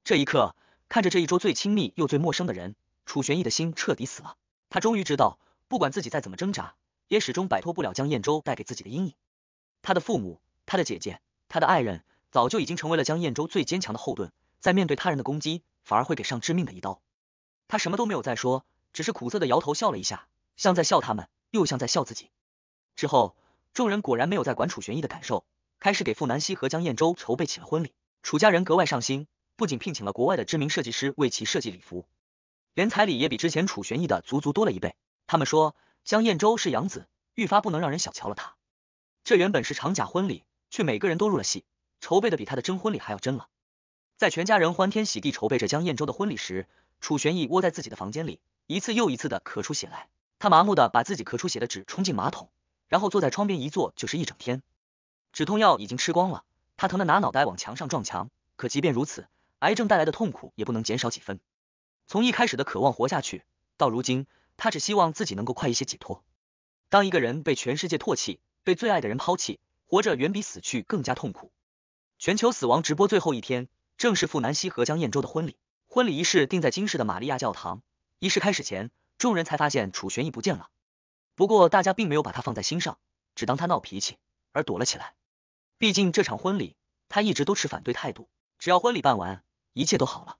这一刻，看着这一桌最亲密又最陌生的人，楚玄意的心彻底死了。他终于知道，不管自己再怎么挣扎，也始终摆脱不了江燕州带给自己的阴影。他的父母、他的姐姐、他的爱人，早就已经成为了江燕州最坚强的后盾。在面对他人的攻击，反而会给上致命的一刀。他什么都没有再说，只是苦涩的摇头笑了一下，像在笑他们，又像在笑自己。之后，众人果然没有再管楚玄逸的感受，开始给傅南希和江燕州筹备起了婚礼。楚家人格外上心，不仅聘请了国外的知名设计师为其设计礼服，连彩礼也比之前楚玄逸的足足多了一倍。他们说江燕州是养子，愈发不能让人小瞧了他。这原本是场假婚礼，却每个人都入了戏，筹备的比他的真婚礼还要真了。在全家人欢天喜地筹备着江燕州的婚礼时，楚玄易窝在自己的房间里，一次又一次的咳出血来。他麻木的把自己咳出血的纸冲进马桶，然后坐在窗边一坐就是一整天。止痛药已经吃光了，他疼得拿脑袋往墙上撞墙。可即便如此，癌症带来的痛苦也不能减少几分。从一开始的渴望活下去，到如今，他只希望自己能够快一些解脱。当一个人被全世界唾弃，被最爱的人抛弃，活着远比死去更加痛苦。全球死亡直播最后一天。正是傅南希和江燕州的婚礼，婚礼仪式定在京市的玛利亚教堂。仪式开始前，众人才发现楚玄易不见了。不过大家并没有把他放在心上，只当他闹脾气而躲了起来。毕竟这场婚礼他一直都持反对态度，只要婚礼办完，一切都好了。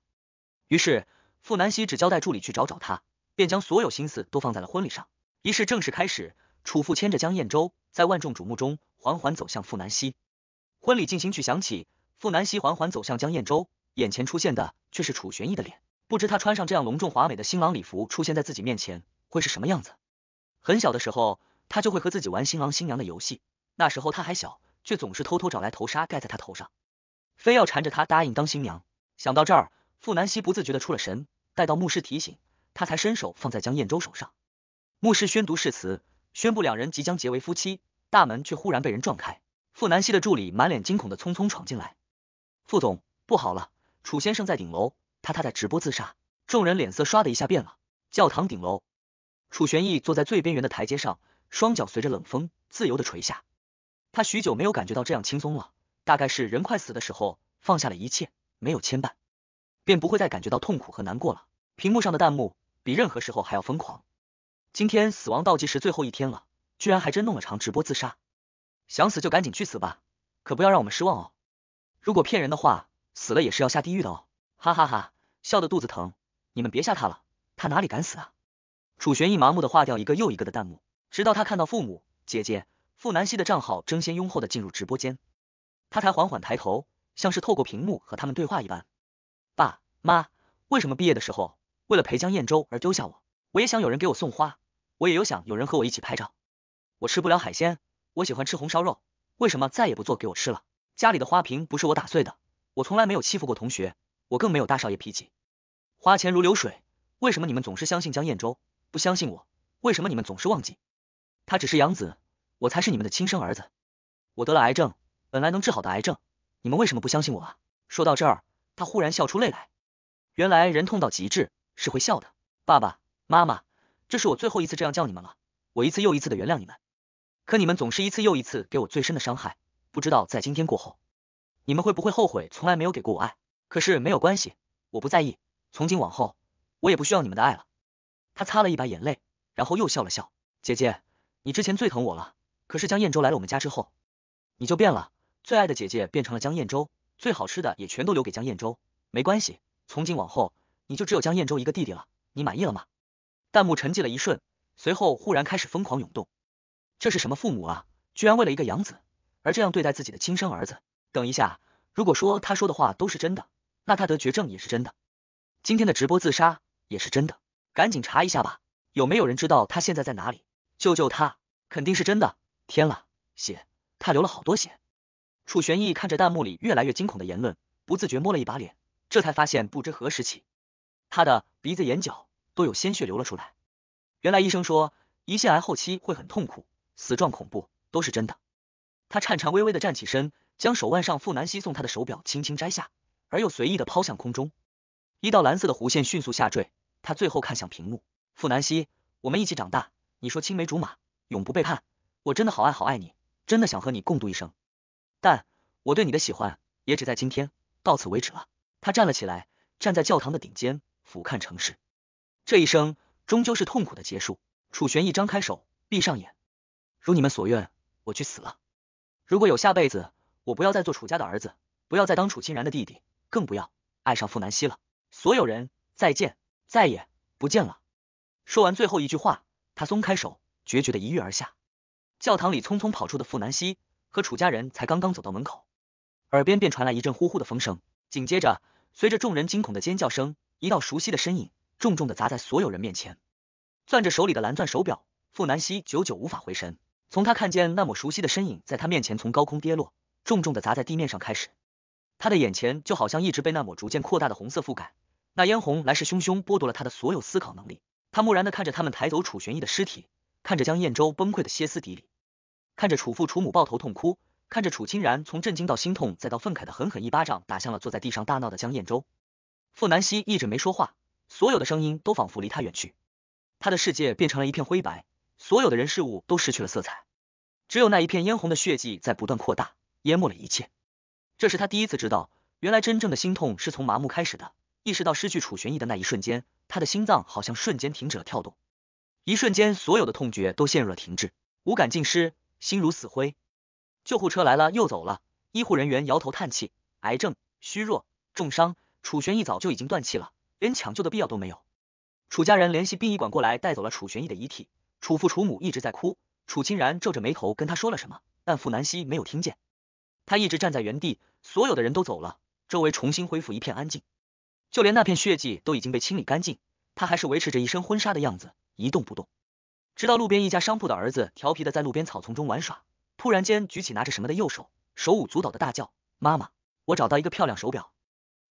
于是傅南希只交代助理去找找他，便将所有心思都放在了婚礼上。仪式正式开始，楚父牵着江燕州，在万众瞩目中缓缓走向傅南希。婚礼进行曲响起。傅南希缓缓走向江燕州，眼前出现的却是楚玄逸的脸。不知他穿上这样隆重华美的新郎礼服出现在自己面前会是什么样子？很小的时候，他就会和自己玩新郎新娘的游戏。那时候他还小，却总是偷偷找来头纱盖在他头上，非要缠着他答应当新娘。想到这儿，傅南希不自觉的出了神。待到牧师提醒，他才伸手放在江燕州手上。牧师宣读誓词，宣布两人即将结为夫妻。大门却忽然被人撞开，傅南希的助理满脸惊恐的匆匆闯进来。副总不好了，楚先生在顶楼，他他在直播自杀，众人脸色唰的一下变了。教堂顶楼，楚玄意坐在最边缘的台阶上，双脚随着冷风自由的垂下，他许久没有感觉到这样轻松了，大概是人快死的时候放下了一切，没有牵绊，便不会再感觉到痛苦和难过了。屏幕上的弹幕比任何时候还要疯狂，今天死亡倒计时最后一天了，居然还真弄了场直播自杀，想死就赶紧去死吧，可不要让我们失望哦。如果骗人的话，死了也是要下地狱的哦，哈哈哈，笑得肚子疼。你们别吓他了，他哪里敢死啊？楚玄一麻木的划掉一个又一个的弹幕，直到他看到父母、姐姐、傅南希的账号争先拥后的进入直播间，他才缓缓抬头，像是透过屏幕和他们对话一般。爸妈，为什么毕业的时候为了陪江燕州而丢下我？我也想有人给我送花，我也有想有人和我一起拍照。我吃不了海鲜，我喜欢吃红烧肉，为什么再也不做给我吃了？家里的花瓶不是我打碎的，我从来没有欺负过同学，我更没有大少爷脾气。花钱如流水，为什么你们总是相信江彦州，不相信我？为什么你们总是忘记，他只是养子，我才是你们的亲生儿子。我得了癌症，本来能治好的癌症，你们为什么不相信我啊？说到这儿，他忽然笑出泪来，原来人痛到极致是会笑的。爸爸妈妈，这是我最后一次这样叫你们了，我一次又一次的原谅你们，可你们总是一次又一次给我最深的伤害。不知道在今天过后，你们会不会后悔从来没有给过我爱？可是没有关系，我不在意，从今往后我也不需要你们的爱了。他擦了一把眼泪，然后又笑了笑。姐姐，你之前最疼我了，可是江燕州来了我们家之后，你就变了，最爱的姐姐变成了江燕州，最好吃的也全都留给江燕州。没关系，从今往后你就只有江燕州一个弟弟了，你满意了吗？弹幕沉寂了一瞬，随后忽然开始疯狂涌动。这是什么父母啊？居然为了一个养子？而这样对待自己的亲生儿子，等一下，如果说他说的话都是真的，那他得绝症也是真的，今天的直播自杀也是真的，赶紧查一下吧，有没有人知道他现在在哪里？救救他！肯定是真的！天了，血，他流了好多血。楚玄意看着弹幕里越来越惊恐的言论，不自觉摸了一把脸，这才发现不知何时起，他的鼻子、眼角都有鲜血流了出来。原来医生说，胰腺癌后期会很痛苦，死状恐怖，都是真的。他颤颤巍巍的站起身，将手腕上傅南希送他的手表轻轻摘下，而又随意的抛向空中，一道蓝色的弧线迅速下坠。他最后看向屏幕，傅南希，我们一起长大，你说青梅竹马，永不背叛，我真的好爱好爱你，真的想和你共度一生。但我对你的喜欢也只在今天，到此为止了。他站了起来，站在教堂的顶尖，俯瞰城市，这一生终究是痛苦的结束。楚玄义张开手，闭上眼，如你们所愿，我去死了。如果有下辈子，我不要再做楚家的儿子，不要再当楚清然的弟弟，更不要爱上傅南希了。所有人再见，再也不见了。说完最后一句话，他松开手，决绝的一跃而下。教堂里匆匆跑出的傅南希和楚家人才刚刚走到门口，耳边便传来一阵呼呼的风声，紧接着随着众人惊恐的尖叫声，一道熟悉的身影重重的砸在所有人面前。攥着手里的蓝钻手表，傅南希久久无法回神。从他看见那抹熟悉的身影在他面前从高空跌落，重重的砸在地面上开始，他的眼前就好像一直被那抹逐渐扩大的红色覆盖，那嫣红来势汹汹，剥夺了他的所有思考能力。他木然的看着他们抬走楚玄逸的尸体，看着江燕州崩溃的歇斯底里，看着楚父楚母抱头痛哭，看着楚清然从震惊到心痛再到愤慨的狠狠一巴掌打向了坐在地上大闹的江燕州。傅南希一直没说话，所有的声音都仿佛离他远去，他的世界变成了一片灰白。所有的人事物都失去了色彩，只有那一片嫣红的血迹在不断扩大，淹没了一切。这是他第一次知道，原来真正的心痛是从麻木开始的。意识到失去楚玄逸的那一瞬间，他的心脏好像瞬间停止了跳动，一瞬间所有的痛觉都陷入了停滞，五感尽失，心如死灰。救护车来了又走了，医护人员摇头叹气。癌症、虚弱、重伤，楚玄逸早就已经断气了，连抢救的必要都没有。楚家人联系殡仪馆过来，带走了楚玄逸的遗体。楚父楚母一直在哭，楚清然皱着眉头跟他说了什么，但傅南希没有听见。他一直站在原地，所有的人都走了，周围重新恢复一片安静，就连那片血迹都已经被清理干净。他还是维持着一身婚纱的样子，一动不动，直到路边一家商铺的儿子调皮的在路边草丛中玩耍，突然间举起拿着什么的右手，手舞足蹈的大叫：“妈妈，我找到一个漂亮手表。”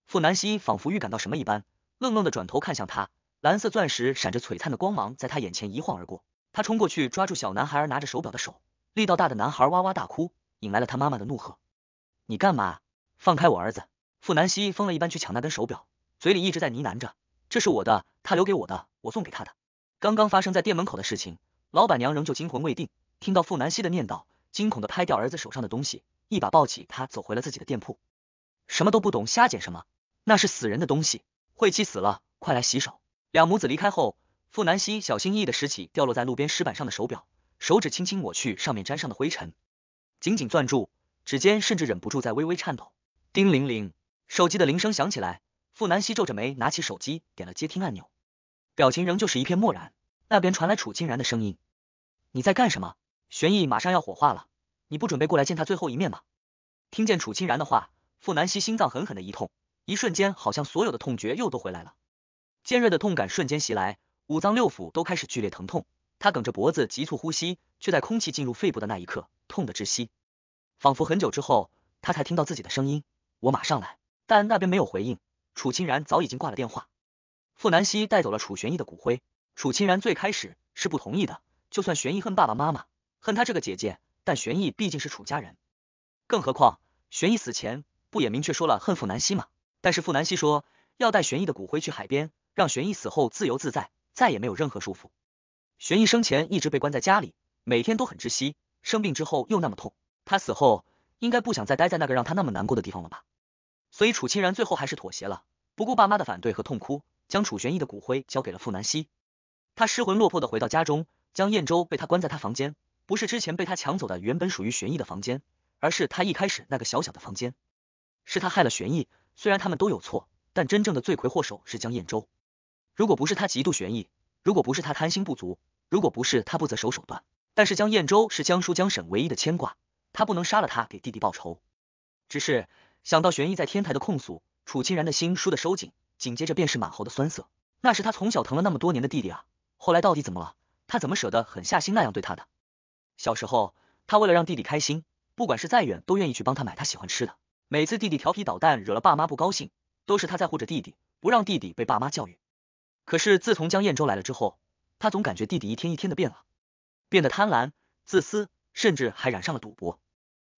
傅南希仿佛预感到什么一般，愣愣的转头看向他，蓝色钻石闪着璀璨的光芒，在他眼前一晃而过。他冲过去抓住小男孩儿拿着手表的手，力道大的男孩哇哇大哭，引来了他妈妈的怒喝：“你干嘛？放开我儿子！”傅南希疯了一般去抢那根手表，嘴里一直在呢喃着：“这是我的，他留给我的，我送给他的。”刚刚发生在店门口的事情，老板娘仍旧惊魂未定，听到傅南希的念叨，惊恐地拍掉儿子手上的东西，一把抱起他走回了自己的店铺。什么都不懂，瞎捡什么？那是死人的东西，晦气死了！快来洗手。两母子离开后。傅南希小心翼翼的拾起掉落在路边石板上的手表，手指轻轻抹去上面沾上的灰尘，紧紧攥住，指尖甚至忍不住在微微颤抖。叮铃铃，手机的铃声响起，来，傅南希皱着眉拿起手机，点了接听按钮，表情仍旧是一片漠然。那边传来楚清然的声音：“你在干什么？玄毅马上要火化了，你不准备过来见他最后一面吗？”听见楚清然的话，傅南希心脏狠狠的一痛，一瞬间好像所有的痛觉又都回来了，尖锐的痛感瞬间袭来。五脏六腑都开始剧烈疼痛，他梗着脖子急促呼吸，却在空气进入肺部的那一刻痛得窒息。仿佛很久之后，他才听到自己的声音：“我马上来。”但那边没有回应，楚清然早已经挂了电话。傅南希带走了楚玄逸的骨灰，楚清然最开始是不同意的。就算玄逸恨爸爸妈妈，恨他这个姐姐，但玄逸毕竟是楚家人，更何况玄逸死前不也明确说了恨傅南希吗？但是傅南希说要带玄逸的骨灰去海边，让玄逸死后自由自在。再也没有任何束缚。玄逸生前一直被关在家里，每天都很窒息。生病之后又那么痛，他死后应该不想再待在那个让他那么难过的地方了吧？所以楚清然最后还是妥协了，不顾爸妈的反对和痛哭，将楚玄逸的骨灰交给了傅南希。他失魂落魄的回到家中，江燕州被他关在他房间，不是之前被他抢走的原本属于玄逸的房间，而是他一开始那个小小的房间。是他害了玄逸，虽然他们都有错，但真正的罪魁祸首是江燕州。如果不是他嫉妒玄逸，如果不是他贪心不足，如果不是他不择手手段，但是江燕州是江叔江婶唯一的牵挂，他不能杀了他给弟弟报仇。只是想到玄逸在天台的控诉，楚清然的心倏地收紧，紧接着便是满喉的酸涩。那是他从小疼了那么多年的弟弟啊，后来到底怎么了？他怎么舍得狠下心那样对他的？小时候，他为了让弟弟开心，不管是再远都愿意去帮他买他喜欢吃的。每次弟弟调皮捣蛋惹了爸妈不高兴，都是他在护着弟弟，不让弟弟被爸妈教育。可是自从江燕州来了之后，他总感觉弟弟一天一天的变了，变得贪婪、自私，甚至还染上了赌博。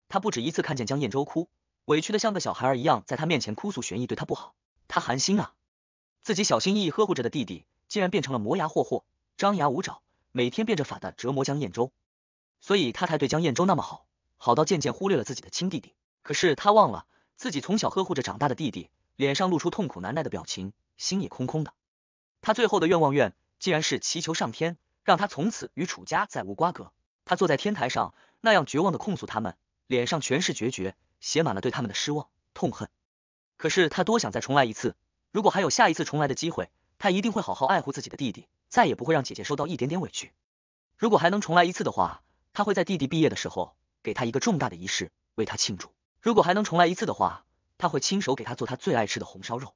他不止一次看见江燕州哭，委屈的像个小孩儿一样，在他面前哭诉玄毅对他不好。他寒心啊，自己小心翼翼呵护着的弟弟，竟然变成了磨牙霍霍、张牙舞爪，每天变着法的折磨江燕州。所以他才对江燕州那么好，好到渐渐忽略了自己的亲弟弟。可是他忘了，自己从小呵护着长大的弟弟，脸上露出痛苦难耐的表情，心也空空的。他最后的愿望愿竟然是祈求上天，让他从此与楚家再无瓜葛。他坐在天台上，那样绝望的控诉他们，脸上全是决绝，写满了对他们的失望、痛恨。可是他多想再重来一次。如果还有下一次重来的机会，他一定会好好爱护自己的弟弟，再也不会让姐姐受到一点点委屈。如果还能重来一次的话，他会在弟弟毕业的时候给他一个重大的仪式，为他庆祝。如果还能重来一次的话，他会亲手给他做他最爱吃的红烧肉。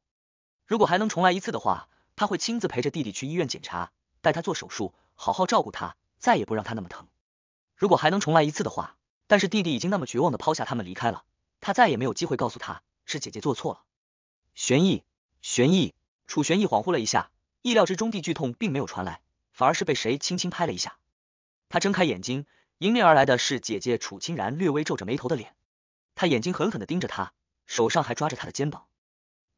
如果还能重来一次的话，他会亲自陪着弟弟去医院检查，带他做手术，好好照顾他，再也不让他那么疼。如果还能重来一次的话，但是弟弟已经那么绝望的抛下他们离开了，他再也没有机会告诉他是姐姐做错了。玄毅，玄毅，楚玄毅恍惚了一下，意料之中地剧痛并没有传来，反而是被谁轻轻拍了一下。他睁开眼睛，迎面而来的是姐姐楚清然略微皱着眉头的脸，他眼睛狠狠的盯着他，手上还抓着他的肩膀。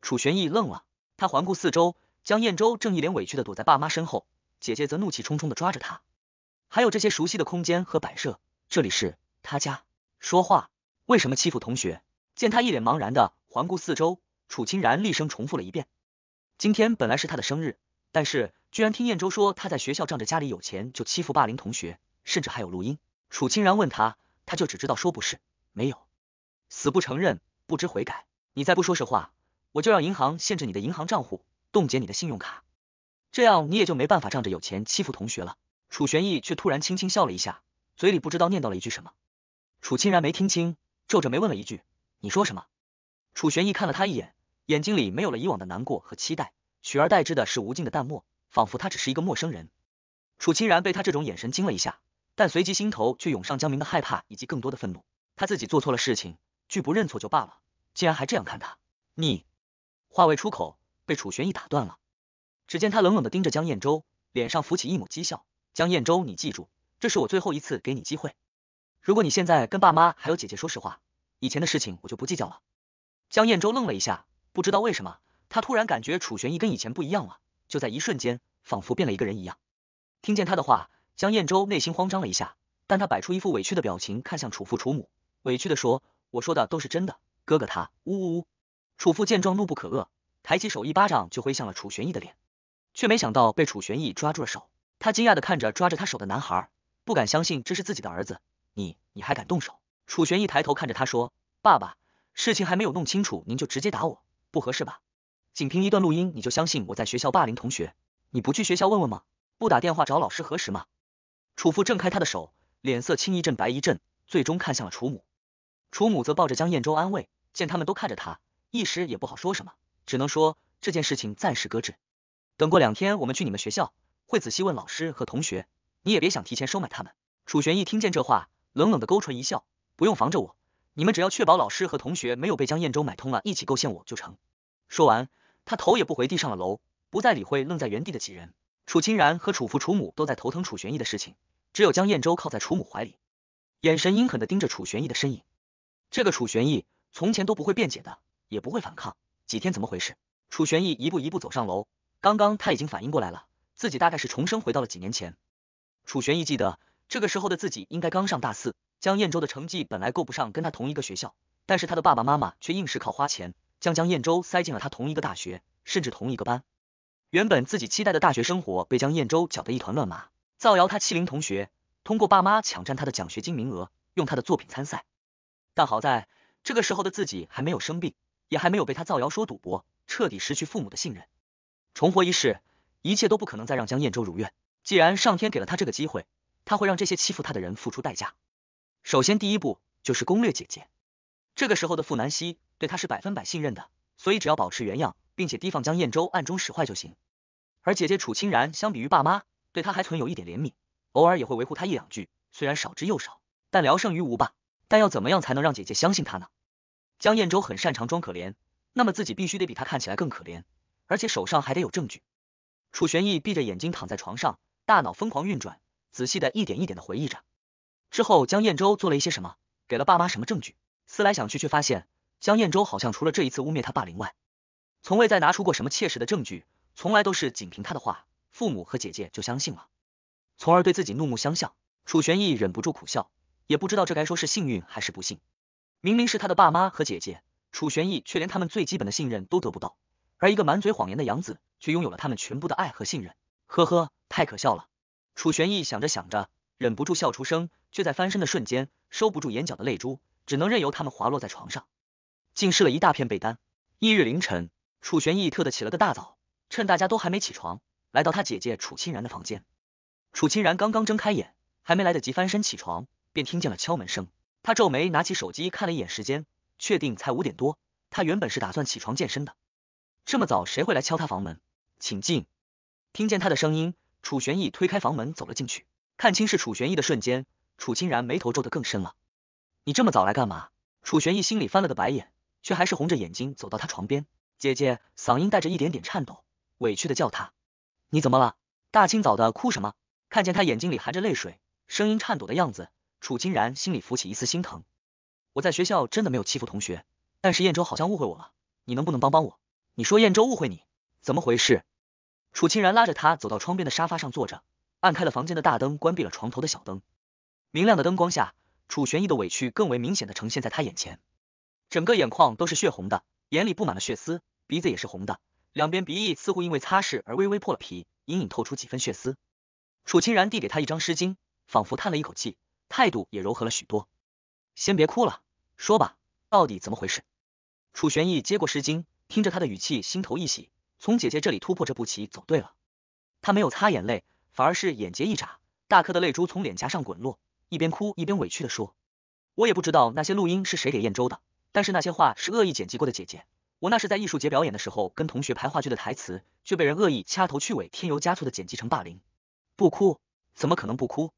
楚玄毅愣了，他环顾四周。江燕州正一脸委屈的躲在爸妈身后，姐姐则怒气冲冲的抓着他。还有这些熟悉的空间和摆设，这里是他家。说话，为什么欺负同学？见他一脸茫然的环顾四周，楚清然厉声重复了一遍：“今天本来是他的生日，但是居然听燕州说他在学校仗着家里有钱就欺负霸凌同学，甚至还有录音。”楚清然问他，他就只知道说不是，没有，死不承认，不知悔改。你再不说实话，我就让银行限制你的银行账户。冻结你的信用卡，这样你也就没办法仗着有钱欺负同学了。楚玄义却突然轻轻笑了一下，嘴里不知道念叨了一句什么。楚清然没听清，皱着眉问了一句：“你说什么？”楚玄义看了他一眼，眼睛里没有了以往的难过和期待，取而代之的是无尽的淡漠，仿佛他只是一个陌生人。楚清然被他这种眼神惊了一下，但随即心头却涌上江明的害怕以及更多的愤怒。他自己做错了事情，拒不认错就罢了，竟然还这样看他。你话未出口。被楚玄一打断了，只见他冷冷的盯着江彦洲，脸上浮起一抹讥笑。江彦洲，你记住，这是我最后一次给你机会，如果你现在跟爸妈还有姐姐说实话，以前的事情我就不计较了。江彦洲愣了一下，不知道为什么，他突然感觉楚玄一跟以前不一样了，就在一瞬间，仿佛变了一个人一样。听见他的话，江彦洲内心慌张了一下，但他摆出一副委屈的表情，看向楚父楚母，委屈的说：“我说的都是真的，哥哥他，呜呜呜。”楚父见状，怒不可遏。抬起手一巴掌就挥向了楚玄逸的脸，却没想到被楚玄逸抓住了手。他惊讶的看着抓着他手的男孩，不敢相信这是自己的儿子。你你还敢动手？楚玄逸抬头看着他说：“爸爸，事情还没有弄清楚，您就直接打我，不合适吧？仅凭一段录音你就相信我在学校霸凌同学？你不去学校问问吗？不打电话找老师核实吗？”楚父挣开他的手，脸色青一阵白一阵，最终看向了楚母。楚母则抱着江燕州安慰，见他们都看着他，一时也不好说什么。只能说这件事情暂时搁置，等过两天我们去你们学校，会仔细问老师和同学。你也别想提前收买他们。楚玄逸听见这话，冷冷的勾唇一笑，不用防着我，你们只要确保老师和同学没有被江燕州买通了，一起构陷我就成。说完，他头也不回地上了楼，不再理会愣在原地的几人。楚清然和楚父楚母都在头疼楚玄义的事情，只有江燕州靠在楚母怀里，眼神阴狠的盯着楚玄义的身影。这个楚玄义从前都不会辩解的，也不会反抗。几天？怎么回事？楚玄易一步一步走上楼。刚刚他已经反应过来了，自己大概是重生回到了几年前。楚玄易记得，这个时候的自己应该刚上大四。江燕州的成绩本来够不上跟他同一个学校，但是他的爸爸妈妈却硬是靠花钱，将江燕州塞进了他同一个大学，甚至同一个班。原本自己期待的大学生活被江燕州搅得一团乱麻，造谣他欺凌同学，通过爸妈抢占他的奖学金名额，用他的作品参赛。但好在这个时候的自己还没有生病。也还没有被他造谣说赌博，彻底失去父母的信任，重活一世，一切都不可能再让江燕州如愿。既然上天给了他这个机会，他会让这些欺负他的人付出代价。首先，第一步就是攻略姐姐。这个时候的傅南希对他是百分百信任的，所以只要保持原样，并且提防江燕州暗中使坏就行。而姐姐楚清然，相比于爸妈，对她还存有一点怜悯，偶尔也会维护她一两句，虽然少之又少，但聊胜于无吧。但要怎么样才能让姐姐相信他呢？江燕州很擅长装可怜，那么自己必须得比他看起来更可怜，而且手上还得有证据。楚玄义闭着眼睛躺在床上，大脑疯狂运转，仔细的一点一点的回忆着。之后江燕州做了一些什么，给了爸妈什么证据？思来想去，却发现江燕州好像除了这一次污蔑他霸凌外，从未再拿出过什么切实的证据，从来都是仅凭他的话，父母和姐姐就相信了，从而对自己怒目相向。楚玄义忍不住苦笑，也不知道这该说是幸运还是不幸。明明是他的爸妈和姐姐，楚玄逸却连他们最基本的信任都得不到，而一个满嘴谎言的养子却拥有了他们全部的爱和信任。呵呵，太可笑了。楚玄逸想着想着，忍不住笑出声，却在翻身的瞬间收不住眼角的泪珠，只能任由他们滑落在床上，浸湿了一大片被单。翌日凌晨，楚玄逸特地起了个大早，趁大家都还没起床，来到他姐姐楚清然的房间。楚清然刚刚睁开眼，还没来得及翻身起床，便听见了敲门声。他皱眉，拿起手机看了一眼时间，确定才五点多。他原本是打算起床健身的，这么早谁会来敲他房门？请进。听见他的声音，楚玄逸推开房门走了进去。看清是楚玄逸的瞬间，楚清然眉头皱得更深了。你这么早来干嘛？楚玄逸心里翻了个白眼，却还是红着眼睛走到他床边。姐姐，嗓音带着一点点颤抖，委屈的叫他。你怎么了？大清早的哭什么？看见他眼睛里含着泪水，声音颤抖的样子。楚清然心里浮起一丝心疼，我在学校真的没有欺负同学，但是燕州好像误会我了，你能不能帮帮我？你说燕州误会你，怎么回事？楚清然拉着他走到窗边的沙发上坐着，按开了房间的大灯，关闭了床头的小灯。明亮的灯光下，楚玄逸的委屈更为明显的呈现在他眼前，整个眼眶都是血红的，眼里布满了血丝，鼻子也是红的，两边鼻翼似乎因为擦拭而微微破了皮，隐隐透出几分血丝。楚清然递给他一张湿巾，仿佛叹了一口气。态度也柔和了许多。先别哭了，说吧，到底怎么回事？楚玄意接过诗经，听着他的语气，心头一喜，从姐姐这里突破这步棋走对了。他没有擦眼泪，反而是眼睫一眨，大颗的泪珠从脸颊上滚落，一边哭一边委屈的说：“我也不知道那些录音是谁给燕州的，但是那些话是恶意剪辑过的。姐姐，我那是在艺术节表演的时候跟同学排话剧的台词，却被人恶意掐头去尾、添油加醋的剪辑成霸凌。不哭，怎么可能不哭？”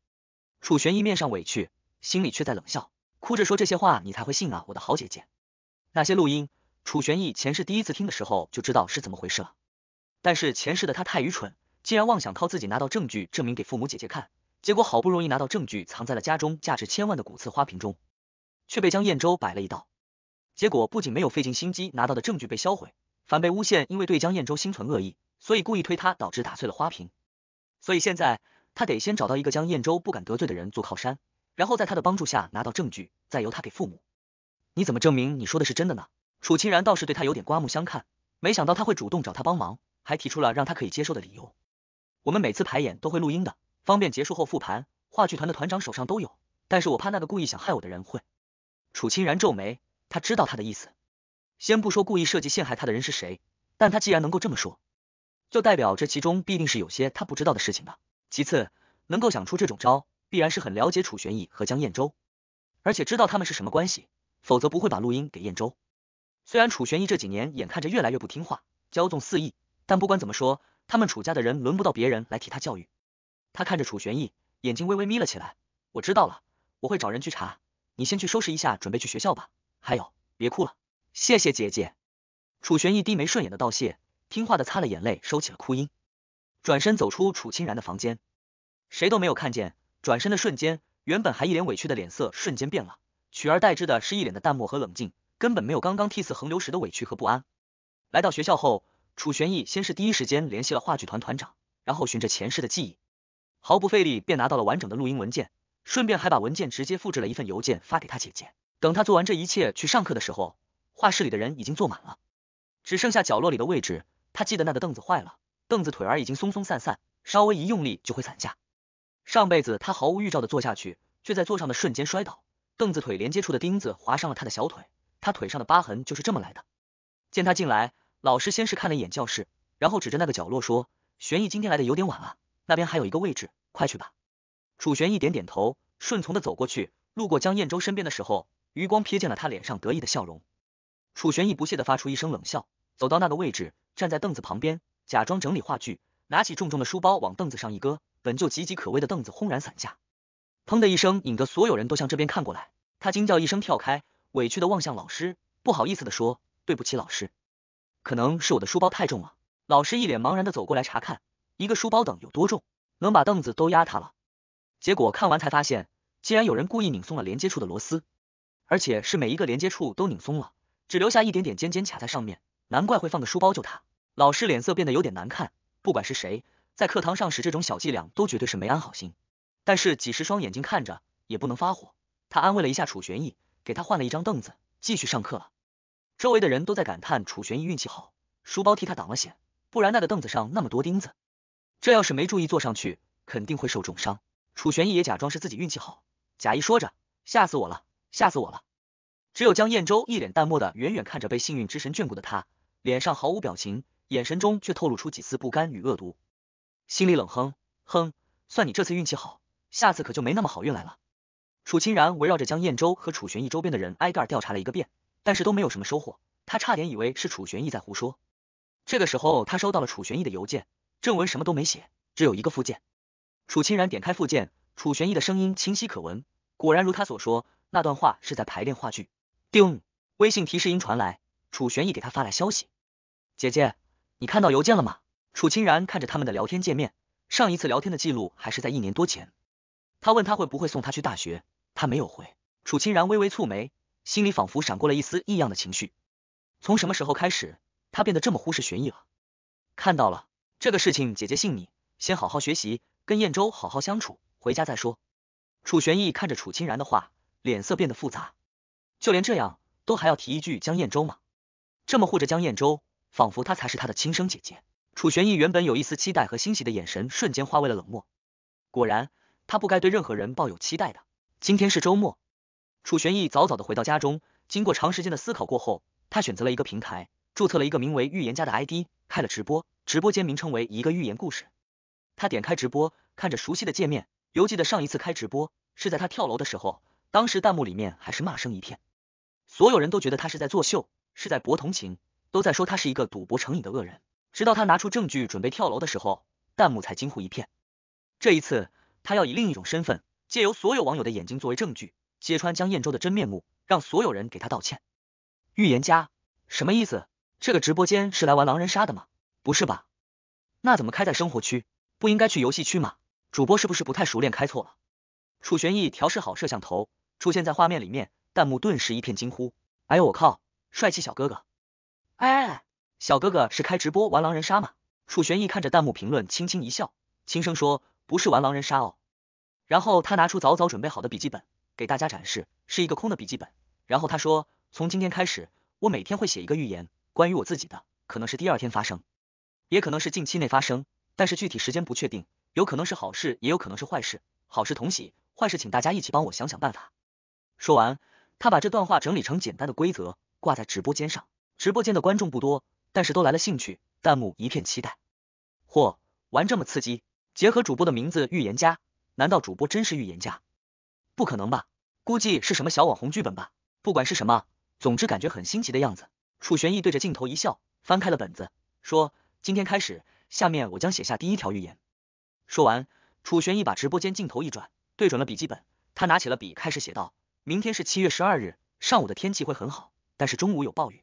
楚玄意面上委屈，心里却在冷笑，哭着说这些话你才会信啊，我的好姐姐。那些录音，楚玄意前世第一次听的时候就知道是怎么回事了，但是前世的他太愚蠢，竟然妄想靠自己拿到证据证明给父母姐姐看，结果好不容易拿到证据藏在了家中价值千万的古瓷花瓶中，却被江燕州摆了一道，结果不仅没有费尽心机拿到的证据被销毁，反被诬陷因为对江燕州心存恶意，所以故意推他导致打碎了花瓶，所以现在。他得先找到一个江燕州不敢得罪的人做靠山，然后在他的帮助下拿到证据，再由他给父母。你怎么证明你说的是真的呢？楚清然倒是对他有点刮目相看，没想到他会主动找他帮忙，还提出了让他可以接受的理由。我们每次排演都会录音的，方便结束后复盘。话剧团的团长手上都有，但是我怕那个故意想害我的人会。楚清然皱眉，他知道他的意思。先不说故意设计陷害他的人是谁，但他既然能够这么说，就代表这其中必定是有些他不知道的事情的。其次，能够想出这种招，必然是很了解楚玄义和江燕州，而且知道他们是什么关系，否则不会把录音给燕州。虽然楚玄义这几年眼看着越来越不听话，骄纵肆意，但不管怎么说，他们楚家的人轮不到别人来替他教育。他看着楚玄义，眼睛微微眯了起来。我知道了，我会找人去查，你先去收拾一下，准备去学校吧。还有，别哭了。谢谢姐姐。楚玄义低眉顺眼的道谢，听话的擦了眼泪，收起了哭音。转身走出楚清然的房间，谁都没有看见。转身的瞬间，原本还一脸委屈的脸色瞬间变了，取而代之的是一脸的淡漠和冷静，根本没有刚刚涕泗横流时的委屈和不安。来到学校后，楚玄逸先是第一时间联系了话剧团团长，然后循着前世的记忆，毫不费力便拿到了完整的录音文件，顺便还把文件直接复制了一份邮件发给他姐姐。等他做完这一切去上课的时候，画室里的人已经坐满了，只剩下角落里的位置。他记得那个凳子坏了。凳子腿儿已经松松散散，稍微一用力就会散架。上辈子他毫无预兆的坐下去，却在坐上的瞬间摔倒，凳子腿连接处的钉子划伤了他的小腿，他腿上的疤痕就是这么来的。见他进来，老师先是看了一眼教室，然后指着那个角落说：“玄逸今天来的有点晚啊，那边还有一个位置，快去吧。”楚玄逸点点头，顺从的走过去，路过江彦洲身边的时候，余光瞥见了他脸上得意的笑容。楚玄逸不屑的发出一声冷笑，走到那个位置，站在凳子旁边。假装整理话剧，拿起重重的书包往凳子上一搁，本就岌岌可危的凳子轰然散架，砰的一声，引得所有人都向这边看过来。他惊叫一声跳开，委屈的望向老师，不好意思的说：“对不起老师，可能是我的书包太重了。”老师一脸茫然的走过来查看，一个书包等有多重，能把凳子都压塌了。结果看完才发现，竟然有人故意拧松了连接处的螺丝，而且是每一个连接处都拧松了，只留下一点点尖尖卡在上面，难怪会放个书包就塌。老师脸色变得有点难看，不管是谁在课堂上使这种小伎俩，都绝对是没安好心。但是几十双眼睛看着，也不能发火。他安慰了一下楚玄易，给他换了一张凳子，继续上课了。周围的人都在感叹楚玄易运气好，书包替他挡了险，不然那个凳子上那么多钉子，这要是没注意坐上去，肯定会受重伤。楚玄易也假装是自己运气好，假意说着：“吓死我了，吓死我了。”只有江燕州一脸淡漠的远远看着被幸运之神眷顾的他，脸上毫无表情。眼神中却透露出几丝不甘与恶毒，心里冷哼，哼，算你这次运气好，下次可就没那么好运来了。楚清然围绕着江燕州和楚玄义周边的人挨个调查了一个遍，但是都没有什么收获，他差点以为是楚玄义在胡说。这个时候，他收到了楚玄义的邮件，正文什么都没写，只有一个附件。楚清然点开附件，楚玄义的声音清晰可闻，果然如他所说，那段话是在排练话剧。叮，微信提示音传来，楚玄义给他发来消息，姐姐。你看到邮件了吗？楚清然看着他们的聊天界面，上一次聊天的记录还是在一年多前。他问他会不会送他去大学，他没有回。楚清然微微蹙眉，心里仿佛闪过了一丝异样的情绪。从什么时候开始，他变得这么忽视玄意了？看到了这个事情，姐姐信你，先好好学习，跟燕州好好相处，回家再说。楚玄意看着楚清然的话，脸色变得复杂。就连这样，都还要提一句江燕州吗？这么护着江燕州？仿佛她才是他的亲生姐姐。楚玄意原本有一丝期待和欣喜的眼神，瞬间化为了冷漠。果然，他不该对任何人抱有期待的。今天是周末，楚玄意早早的回到家中。经过长时间的思考过后，他选择了一个平台，注册了一个名为“预言家”的 ID，开了直播。直播间名称为“一个预言故事”。他点开直播，看着熟悉的界面，犹记得上一次开直播是在他跳楼的时候，当时弹幕里面还是骂声一片，所有人都觉得他是在作秀，是在博同情。都在说他是一个赌博成瘾的恶人，直到他拿出证据准备跳楼的时候，弹幕才惊呼一片。这一次，他要以另一种身份，借由所有网友的眼睛作为证据，揭穿江彦洲的真面目，让所有人给他道歉。预言家什么意思？这个直播间是来玩狼人杀的吗？不是吧？那怎么开在生活区？不应该去游戏区吗？主播是不是不太熟练开错了？楚玄义调试好摄像头，出现在画面里面，弹幕顿时一片惊呼。哎呦我靠，帅气小哥哥！哎，小哥哥是开直播玩狼人杀吗？楚玄易看着弹幕评论，轻轻一笑，轻声说：“不是玩狼人杀哦。”然后他拿出早早准备好的笔记本，给大家展示，是一个空的笔记本。然后他说：“从今天开始，我每天会写一个预言，关于我自己的，可能是第二天发生，也可能是近期内发生，但是具体时间不确定，有可能是好事，也有可能是坏事，好事同喜，坏事请大家一起帮我想想办法。”说完，他把这段话整理成简单的规则，挂在直播间上。直播间的观众不多，但是都来了兴趣，弹幕一片期待。嚯，玩这么刺激！结合主播的名字“预言家”，难道主播真是预言家？不可能吧，估计是什么小网红剧本吧。不管是什么，总之感觉很新奇的样子。楚玄义对着镜头一笑，翻开了本子，说：“今天开始，下面我将写下第一条预言。”说完，楚玄义把直播间镜头一转，对准了笔记本，他拿起了笔，开始写道：“明天是七月十二日，上午的天气会很好，但是中午有暴雨。”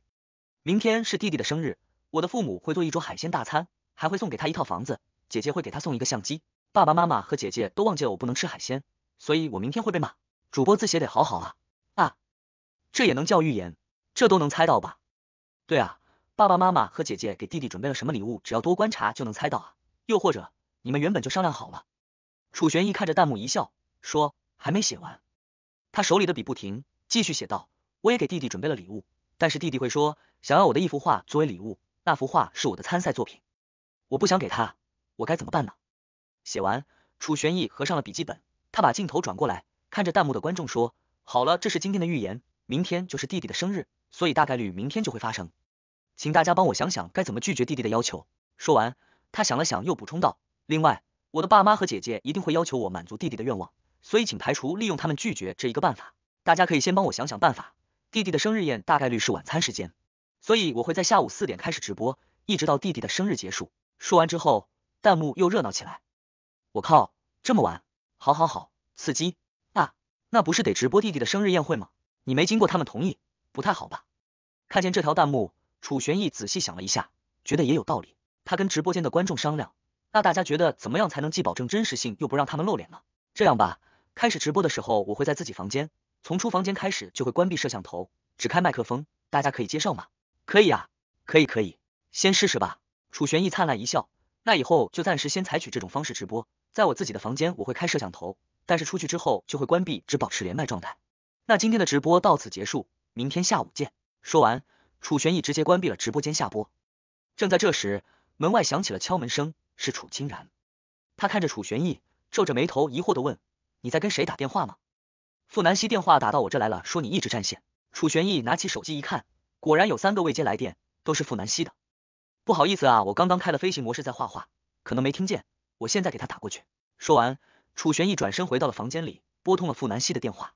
明天是弟弟的生日，我的父母会做一桌海鲜大餐，还会送给他一套房子。姐姐会给他送一个相机。爸爸妈妈和姐姐都忘记了我不能吃海鲜，所以我明天会被骂。主播字写得好好啊啊，这也能叫预言？这都能猜到吧？对啊，爸爸妈妈和姐姐给弟弟准备了什么礼物？只要多观察就能猜到啊。又或者你们原本就商量好了。楚玄易看着弹幕一笑，说还没写完，他手里的笔不停，继续写道，我也给弟弟准备了礼物。但是弟弟会说想要我的一幅画作为礼物，那幅画是我的参赛作品，我不想给他，我该怎么办呢？写完，楚玄逸合上了笔记本，他把镜头转过来，看着弹幕的观众说，好了，这是今天的预言，明天就是弟弟的生日，所以大概率明天就会发生，请大家帮我想想该怎么拒绝弟弟的要求。说完，他想了想，又补充道，另外，我的爸妈和姐姐一定会要求我满足弟弟的愿望，所以请排除利用他们拒绝这一个办法，大家可以先帮我想想办法。弟弟的生日宴大概率是晚餐时间，所以我会在下午四点开始直播，一直到弟弟的生日结束。说完之后，弹幕又热闹起来。我靠，这么晚？好，好，好，刺激啊！那不是得直播弟弟的生日宴会吗？你没经过他们同意，不太好吧？看见这条弹幕，楚玄逸仔细想了一下，觉得也有道理。他跟直播间的观众商量，那大家觉得怎么样才能既保证真实性，又不让他们露脸呢？这样吧，开始直播的时候，我会在自己房间。从出房间开始就会关闭摄像头，只开麦克风，大家可以接受吗？可以啊，可以可以，先试试吧。楚玄义灿烂一笑，那以后就暂时先采取这种方式直播，在我自己的房间我会开摄像头，但是出去之后就会关闭，只保持连麦状态。那今天的直播到此结束，明天下午见。说完，楚玄义直接关闭了直播间下播。正在这时，门外响起了敲门声，是楚清然。他看着楚玄义，皱着眉头疑惑的问：“你在跟谁打电话吗？”傅南希电话打到我这来了，说你一直占线。楚玄意拿起手机一看，果然有三个未接来电，都是傅南希的。不好意思啊，我刚刚开了飞行模式在画画，可能没听见。我现在给他打过去。说完，楚玄意转身回到了房间里，拨通了傅南希的电话。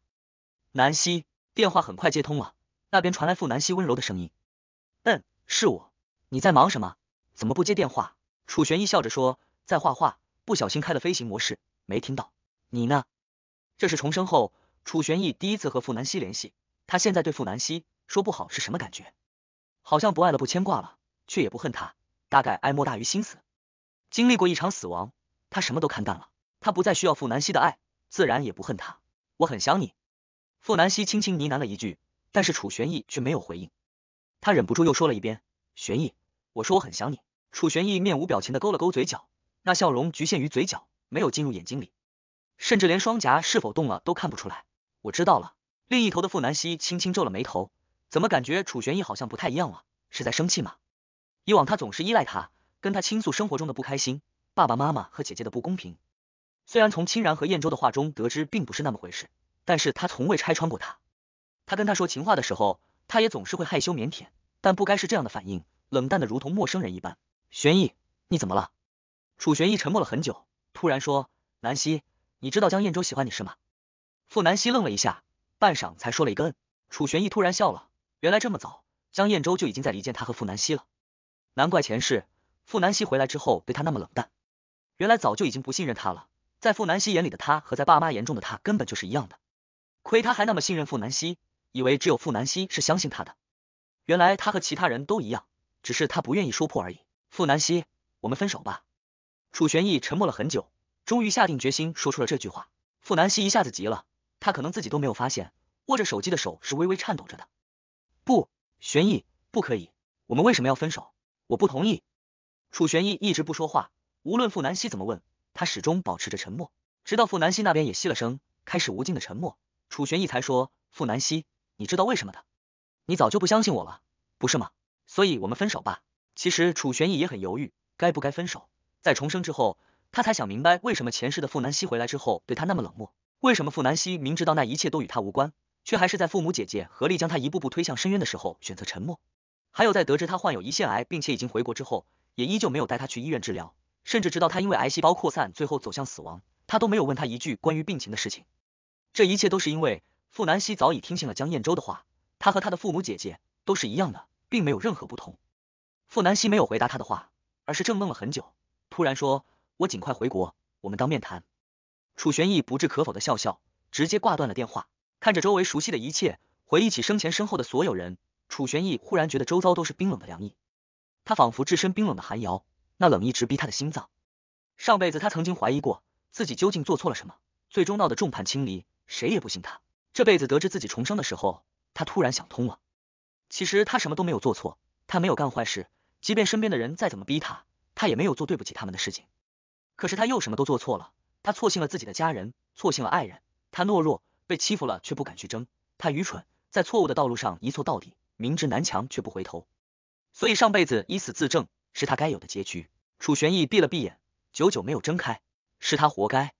南希，电话很快接通了，那边传来傅南希温柔的声音：“嗯，是我，你在忙什么？怎么不接电话？”楚玄意笑着说：“在画画，不小心开了飞行模式，没听到。你呢？这是重生后。”楚玄意第一次和傅南希联系，他现在对傅南希说不好是什么感觉，好像不爱了，不牵挂了，却也不恨他。大概爱莫大于心死，经历过一场死亡，他什么都看淡了，他不再需要傅南希的爱，自然也不恨他。我很想你，傅南希轻轻呢喃了一句，但是楚玄意却没有回应，他忍不住又说了一遍：“玄逸，我说我很想你。”楚玄意面无表情的勾了勾嘴角，那笑容局限于嘴角，没有进入眼睛里，甚至连双颊是否动了都看不出来。我知道了，另一头的傅南希轻轻皱了眉头，怎么感觉楚玄一好像不太一样了？是在生气吗？以往他总是依赖他，跟他倾诉生活中的不开心，爸爸妈妈和姐姐的不公平。虽然从清然和燕州的话中得知并不是那么回事，但是他从未拆穿过他。他跟他说情话的时候，他也总是会害羞腼腆，但不该是这样的反应，冷淡的如同陌生人一般。玄一，你怎么了？楚玄逸沉默了很久，突然说：“南希，你知道江燕州喜欢你是吗？”傅南希愣了一下，半晌才说了一个“嗯”。楚玄逸突然笑了，原来这么早，江燕州就已经在离间他和傅南希了。难怪前世傅南希回来之后对他那么冷淡，原来早就已经不信任他了。在傅南希眼里的他和在爸妈眼中的他根本就是一样的。亏他还那么信任傅南希，以为只有傅南希是相信他的。原来他和其他人都一样，只是他不愿意说破而已。傅南希，我们分手吧。楚玄逸沉默了很久，终于下定决心说出了这句话。傅南希一下子急了。他可能自己都没有发现，握着手机的手是微微颤抖着的。不，玄毅，不可以，我们为什么要分手？我不同意。楚玄毅一直不说话，无论傅南希怎么问，他始终保持着沉默。直到傅南希那边也吸了声，开始无尽的沉默，楚玄毅才说：“傅南希，你知道为什么的？你早就不相信我了，不是吗？所以我们分手吧。”其实楚玄毅也很犹豫，该不该分手。在重生之后，他才想明白为什么前世的傅南希回来之后对他那么冷漠。为什么傅南希明知道那一切都与他无关，却还是在父母姐姐合力将他一步步推向深渊的时候选择沉默？还有在得知他患有胰腺癌并且已经回国之后，也依旧没有带他去医院治疗，甚至直到他因为癌细胞扩散最后走向死亡，他都没有问他一句关于病情的事情。这一切都是因为傅南希早已听信了江彦州的话，他和他的父母姐姐都是一样的，并没有任何不同。傅南希没有回答他的话，而是正愣了很久，突然说：“我尽快回国，我们当面谈。”楚玄易不置可否的笑笑，直接挂断了电话。看着周围熟悉的一切，回忆起生前身后的所有人，楚玄易忽然觉得周遭都是冰冷的凉意。他仿佛置身冰冷的寒窑，那冷意直逼他的心脏。上辈子他曾经怀疑过自己究竟做错了什么，最终闹得众叛亲离，谁也不信他。这辈子得知自己重生的时候，他突然想通了。其实他什么都没有做错，他没有干坏事，即便身边的人再怎么逼他，他也没有做对不起他们的事情。可是他又什么都做错了。他错信了自己的家人，错信了爱人。他懦弱，被欺负了却不敢去争。他愚蠢，在错误的道路上一错到底，明知难强却不回头。所以上辈子以死自证，是他该有的结局。楚玄意闭了闭眼，久久没有睁开，是他活该。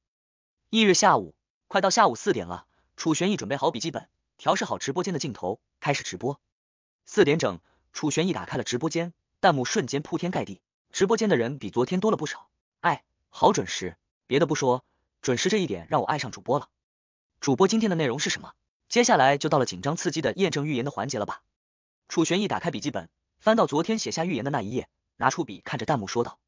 翌日下午，快到下午四点了，楚玄意准备好笔记本，调试好直播间的镜头，开始直播。四点整，楚玄意打开了直播间，弹幕瞬间铺天盖地。直播间的人比昨天多了不少，哎，好准时。别的不说，准时这一点让我爱上主播了。主播今天的内容是什么？接下来就到了紧张刺激的验证预言的环节了吧。楚玄易打开笔记本，翻到昨天写下预言的那一页，拿出笔，看着弹幕说道：“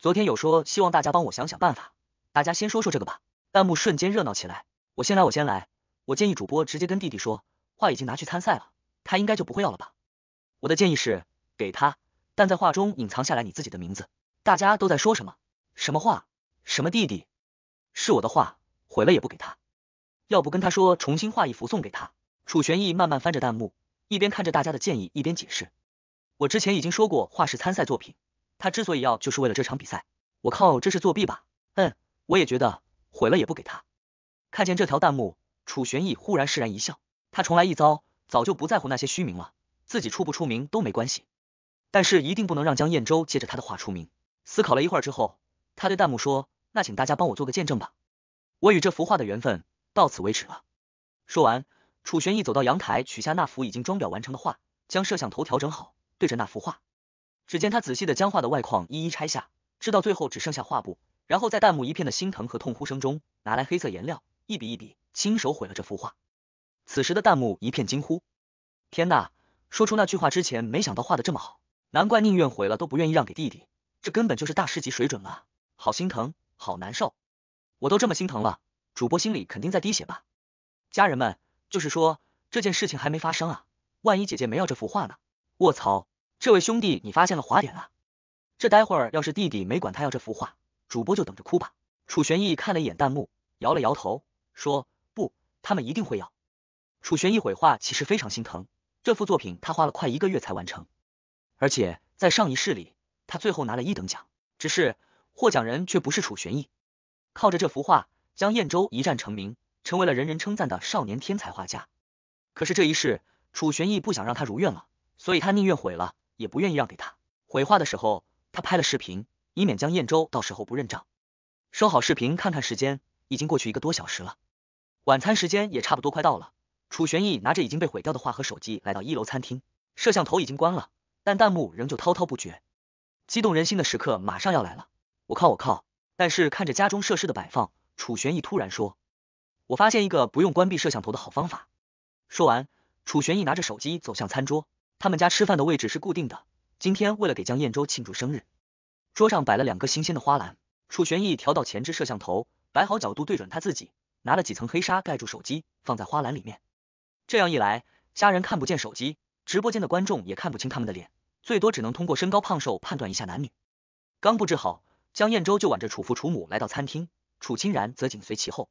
昨天有说希望大家帮我想想办法，大家先说说这个吧。”弹幕瞬间热闹起来。我先来，我先来。我建议主播直接跟弟弟说话，已经拿去参赛了，他应该就不会要了吧。我的建议是给他，但在画中隐藏下来你自己的名字。大家都在说什么？什么话？什么弟弟？是我的画毁了也不给他，要不跟他说重新画一幅送给他。楚玄逸慢慢翻着弹幕，一边看着大家的建议，一边解释，我之前已经说过画是参赛作品，他之所以要就是为了这场比赛。我靠，这是作弊吧？嗯，我也觉得毁了也不给他。看见这条弹幕，楚玄逸忽然释然一笑，他重来一遭，早就不在乎那些虚名了，自己出不出名都没关系，但是一定不能让江燕州借着他的画出名。思考了一会儿之后。他对弹幕说：“那请大家帮我做个见证吧，我与这幅画的缘分到此为止了。”说完，楚玄逸走到阳台，取下那幅已经装裱完成的画，将摄像头调整好，对着那幅画。只见他仔细的将画的外框一一拆下，直到最后只剩下画布，然后在弹幕一片的心疼和痛呼声中，拿来黑色颜料，一笔一笔亲手毁了这幅画。此时的弹幕一片惊呼：“天呐！说出那句话之前，没想到画的这么好，难怪宁愿毁了都不愿意让给弟弟，这根本就是大师级水准了。”好心疼，好难受，我都这么心疼了，主播心里肯定在滴血吧？家人们，就是说这件事情还没发生啊，万一姐姐没要这幅画呢？卧槽，这位兄弟你发现了滑点啊？这待会儿要是弟弟没管他要这幅画，主播就等着哭吧。楚玄易看了一眼弹幕，摇了摇头，说不，他们一定会要。楚玄易毁画其实非常心疼，这幅作品他花了快一个月才完成，而且在上一世里他最后拿了一等奖，只是。获奖人却不是楚玄易，靠着这幅画，江晏州一战成名，成为了人人称赞的少年天才画家。可是这一世，楚玄易不想让他如愿了，所以他宁愿毁了，也不愿意让给他。毁画的时候，他拍了视频，以免江晏州到时候不认账。收好视频，看看时间，已经过去一个多小时了，晚餐时间也差不多快到了。楚玄易拿着已经被毁掉的画和手机，来到一楼餐厅，摄像头已经关了，但弹幕仍旧滔滔不绝。激动人心的时刻马上要来了。我靠我靠！但是看着家中设施的摆放，楚玄逸突然说：“我发现一个不用关闭摄像头的好方法。”说完，楚玄逸拿着手机走向餐桌。他们家吃饭的位置是固定的。今天为了给江燕州庆祝生日，桌上摆了两个新鲜的花篮。楚玄逸调到前置摄像头，摆好角度对准他自己，拿了几层黑纱盖住手机，放在花篮里面。这样一来，家人看不见手机，直播间的观众也看不清他们的脸，最多只能通过身高胖瘦判断一下男女。刚布置好。江燕州就挽着楚父楚母来到餐厅，楚清然则紧随其后。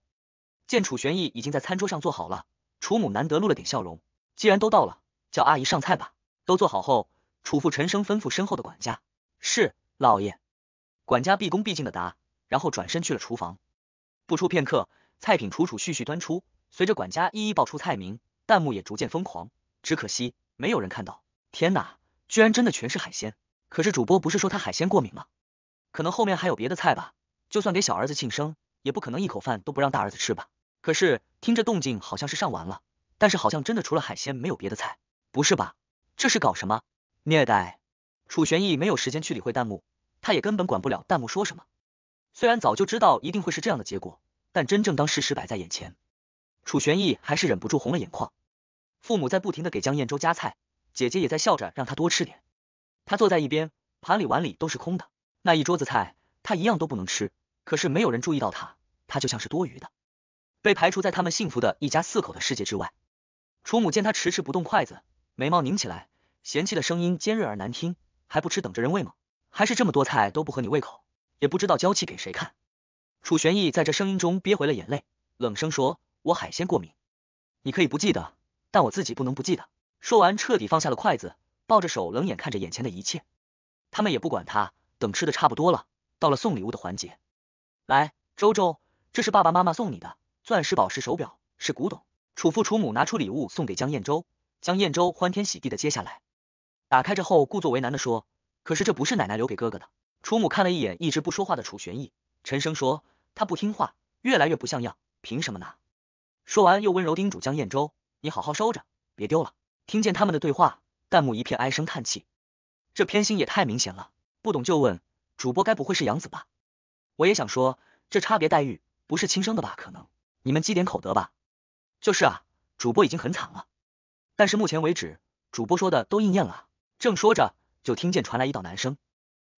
见楚玄意已经在餐桌上坐好了，楚母难得露了点笑容。既然都到了，叫阿姨上菜吧。都坐好后，楚父沉声吩咐身后的管家：“是老爷。”管家毕恭毕敬的答，然后转身去了厨房。不出片刻，菜品楚楚续续端出。随着管家一一报出菜名，弹幕也逐渐疯狂。只可惜没有人看到。天哪，居然真的全是海鲜！可是主播不是说他海鲜过敏吗？可能后面还有别的菜吧，就算给小儿子庆生，也不可能一口饭都不让大儿子吃吧。可是听着动静好像是上完了，但是好像真的除了海鲜没有别的菜，不是吧？这是搞什么虐待？楚玄逸没有时间去理会弹幕，他也根本管不了弹幕说什么。虽然早就知道一定会是这样的结果，但真正当事实摆在眼前，楚玄逸还是忍不住红了眼眶。父母在不停的给江燕州夹菜，姐姐也在笑着让他多吃点。他坐在一边，盘里碗里都是空的。那一桌子菜，他一样都不能吃。可是没有人注意到他，他就像是多余的，被排除在他们幸福的一家四口的世界之外。楚母见他迟迟不动筷子，眉毛拧起来，嫌弃的声音尖锐而难听：“还不吃，等着人喂吗？还是这么多菜都不合你胃口？也不知道娇气给谁看。”楚玄意在这声音中憋回了眼泪，冷声说：“我海鲜过敏，你可以不记得，但我自己不能不记得。”说完，彻底放下了筷子，抱着手，冷眼看着眼前的一切。他们也不管他。等吃的差不多了，到了送礼物的环节。来，周周，这是爸爸妈妈送你的钻石宝石手表，是古董。楚父楚母拿出礼物送给江燕州，江燕州欢天喜地的接下来，打开之后，故作为难的说，可是这不是奶奶留给哥哥的。楚母看了一眼一直不说话的楚玄易，沉声说，他不听话，越来越不像样，凭什么拿？说完又温柔叮嘱江燕州：“你好好收着，别丢了。听见他们的对话，弹幕一片唉声叹气，这偏心也太明显了。不懂就问，主播该不会是杨子吧？我也想说，这差别待遇不是亲生的吧？可能你们积点口德吧。就是啊，主播已经很惨了，但是目前为止，主播说的都应验了。正说着，就听见传来一道男声：“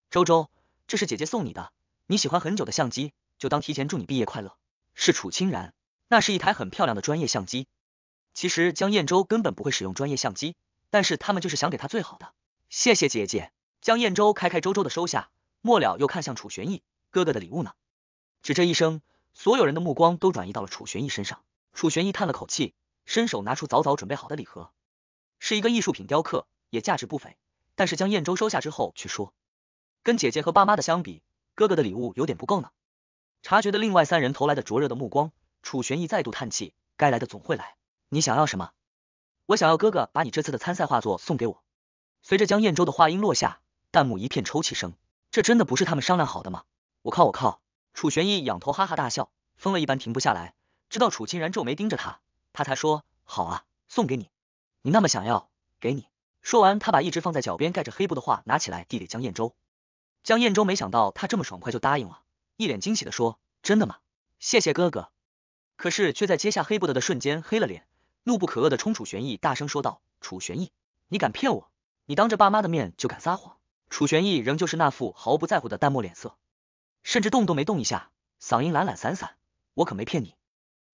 周周，这是姐姐送你的，你喜欢很久的相机，就当提前祝你毕业快乐。”是楚清然，那是一台很漂亮的专业相机。其实江燕周根本不会使用专业相机，但是他们就是想给他最好的。谢谢姐姐。江燕州开开周周的收下，末了又看向楚玄易哥哥的礼物呢？只这一声，所有人的目光都转移到了楚玄易身上。楚玄易叹了口气，伸手拿出早早准备好的礼盒，是一个艺术品雕刻，也价值不菲。但是江燕州收下之后，却说跟姐姐和爸妈的相比，哥哥的礼物有点不够呢。察觉的另外三人投来的灼热的目光，楚玄易再度叹气，该来的总会来。你想要什么？我想要哥哥把你这次的参赛画作送给我。随着江燕州的话音落下。弹幕一片抽泣声，这真的不是他们商量好的吗？我靠我靠！楚玄义仰头哈哈大笑，疯了一般停不下来，直到楚清然皱眉盯着他，他才说：“好啊，送给你，你那么想要，给你。”说完，他把一直放在脚边盖着黑布的画拿起来递给江晏州。江晏州没想到他这么爽快就答应了，一脸惊喜的说：“真的吗？谢谢哥哥。”可是却在揭下黑布的的瞬间黑了脸，怒不可遏的冲楚玄义大声说道：“楚玄义，你敢骗我？你当着爸妈的面就敢撒谎！”楚玄意仍旧是那副毫不在乎的淡漠脸色，甚至动都没动一下，嗓音懒懒散散。我可没骗你，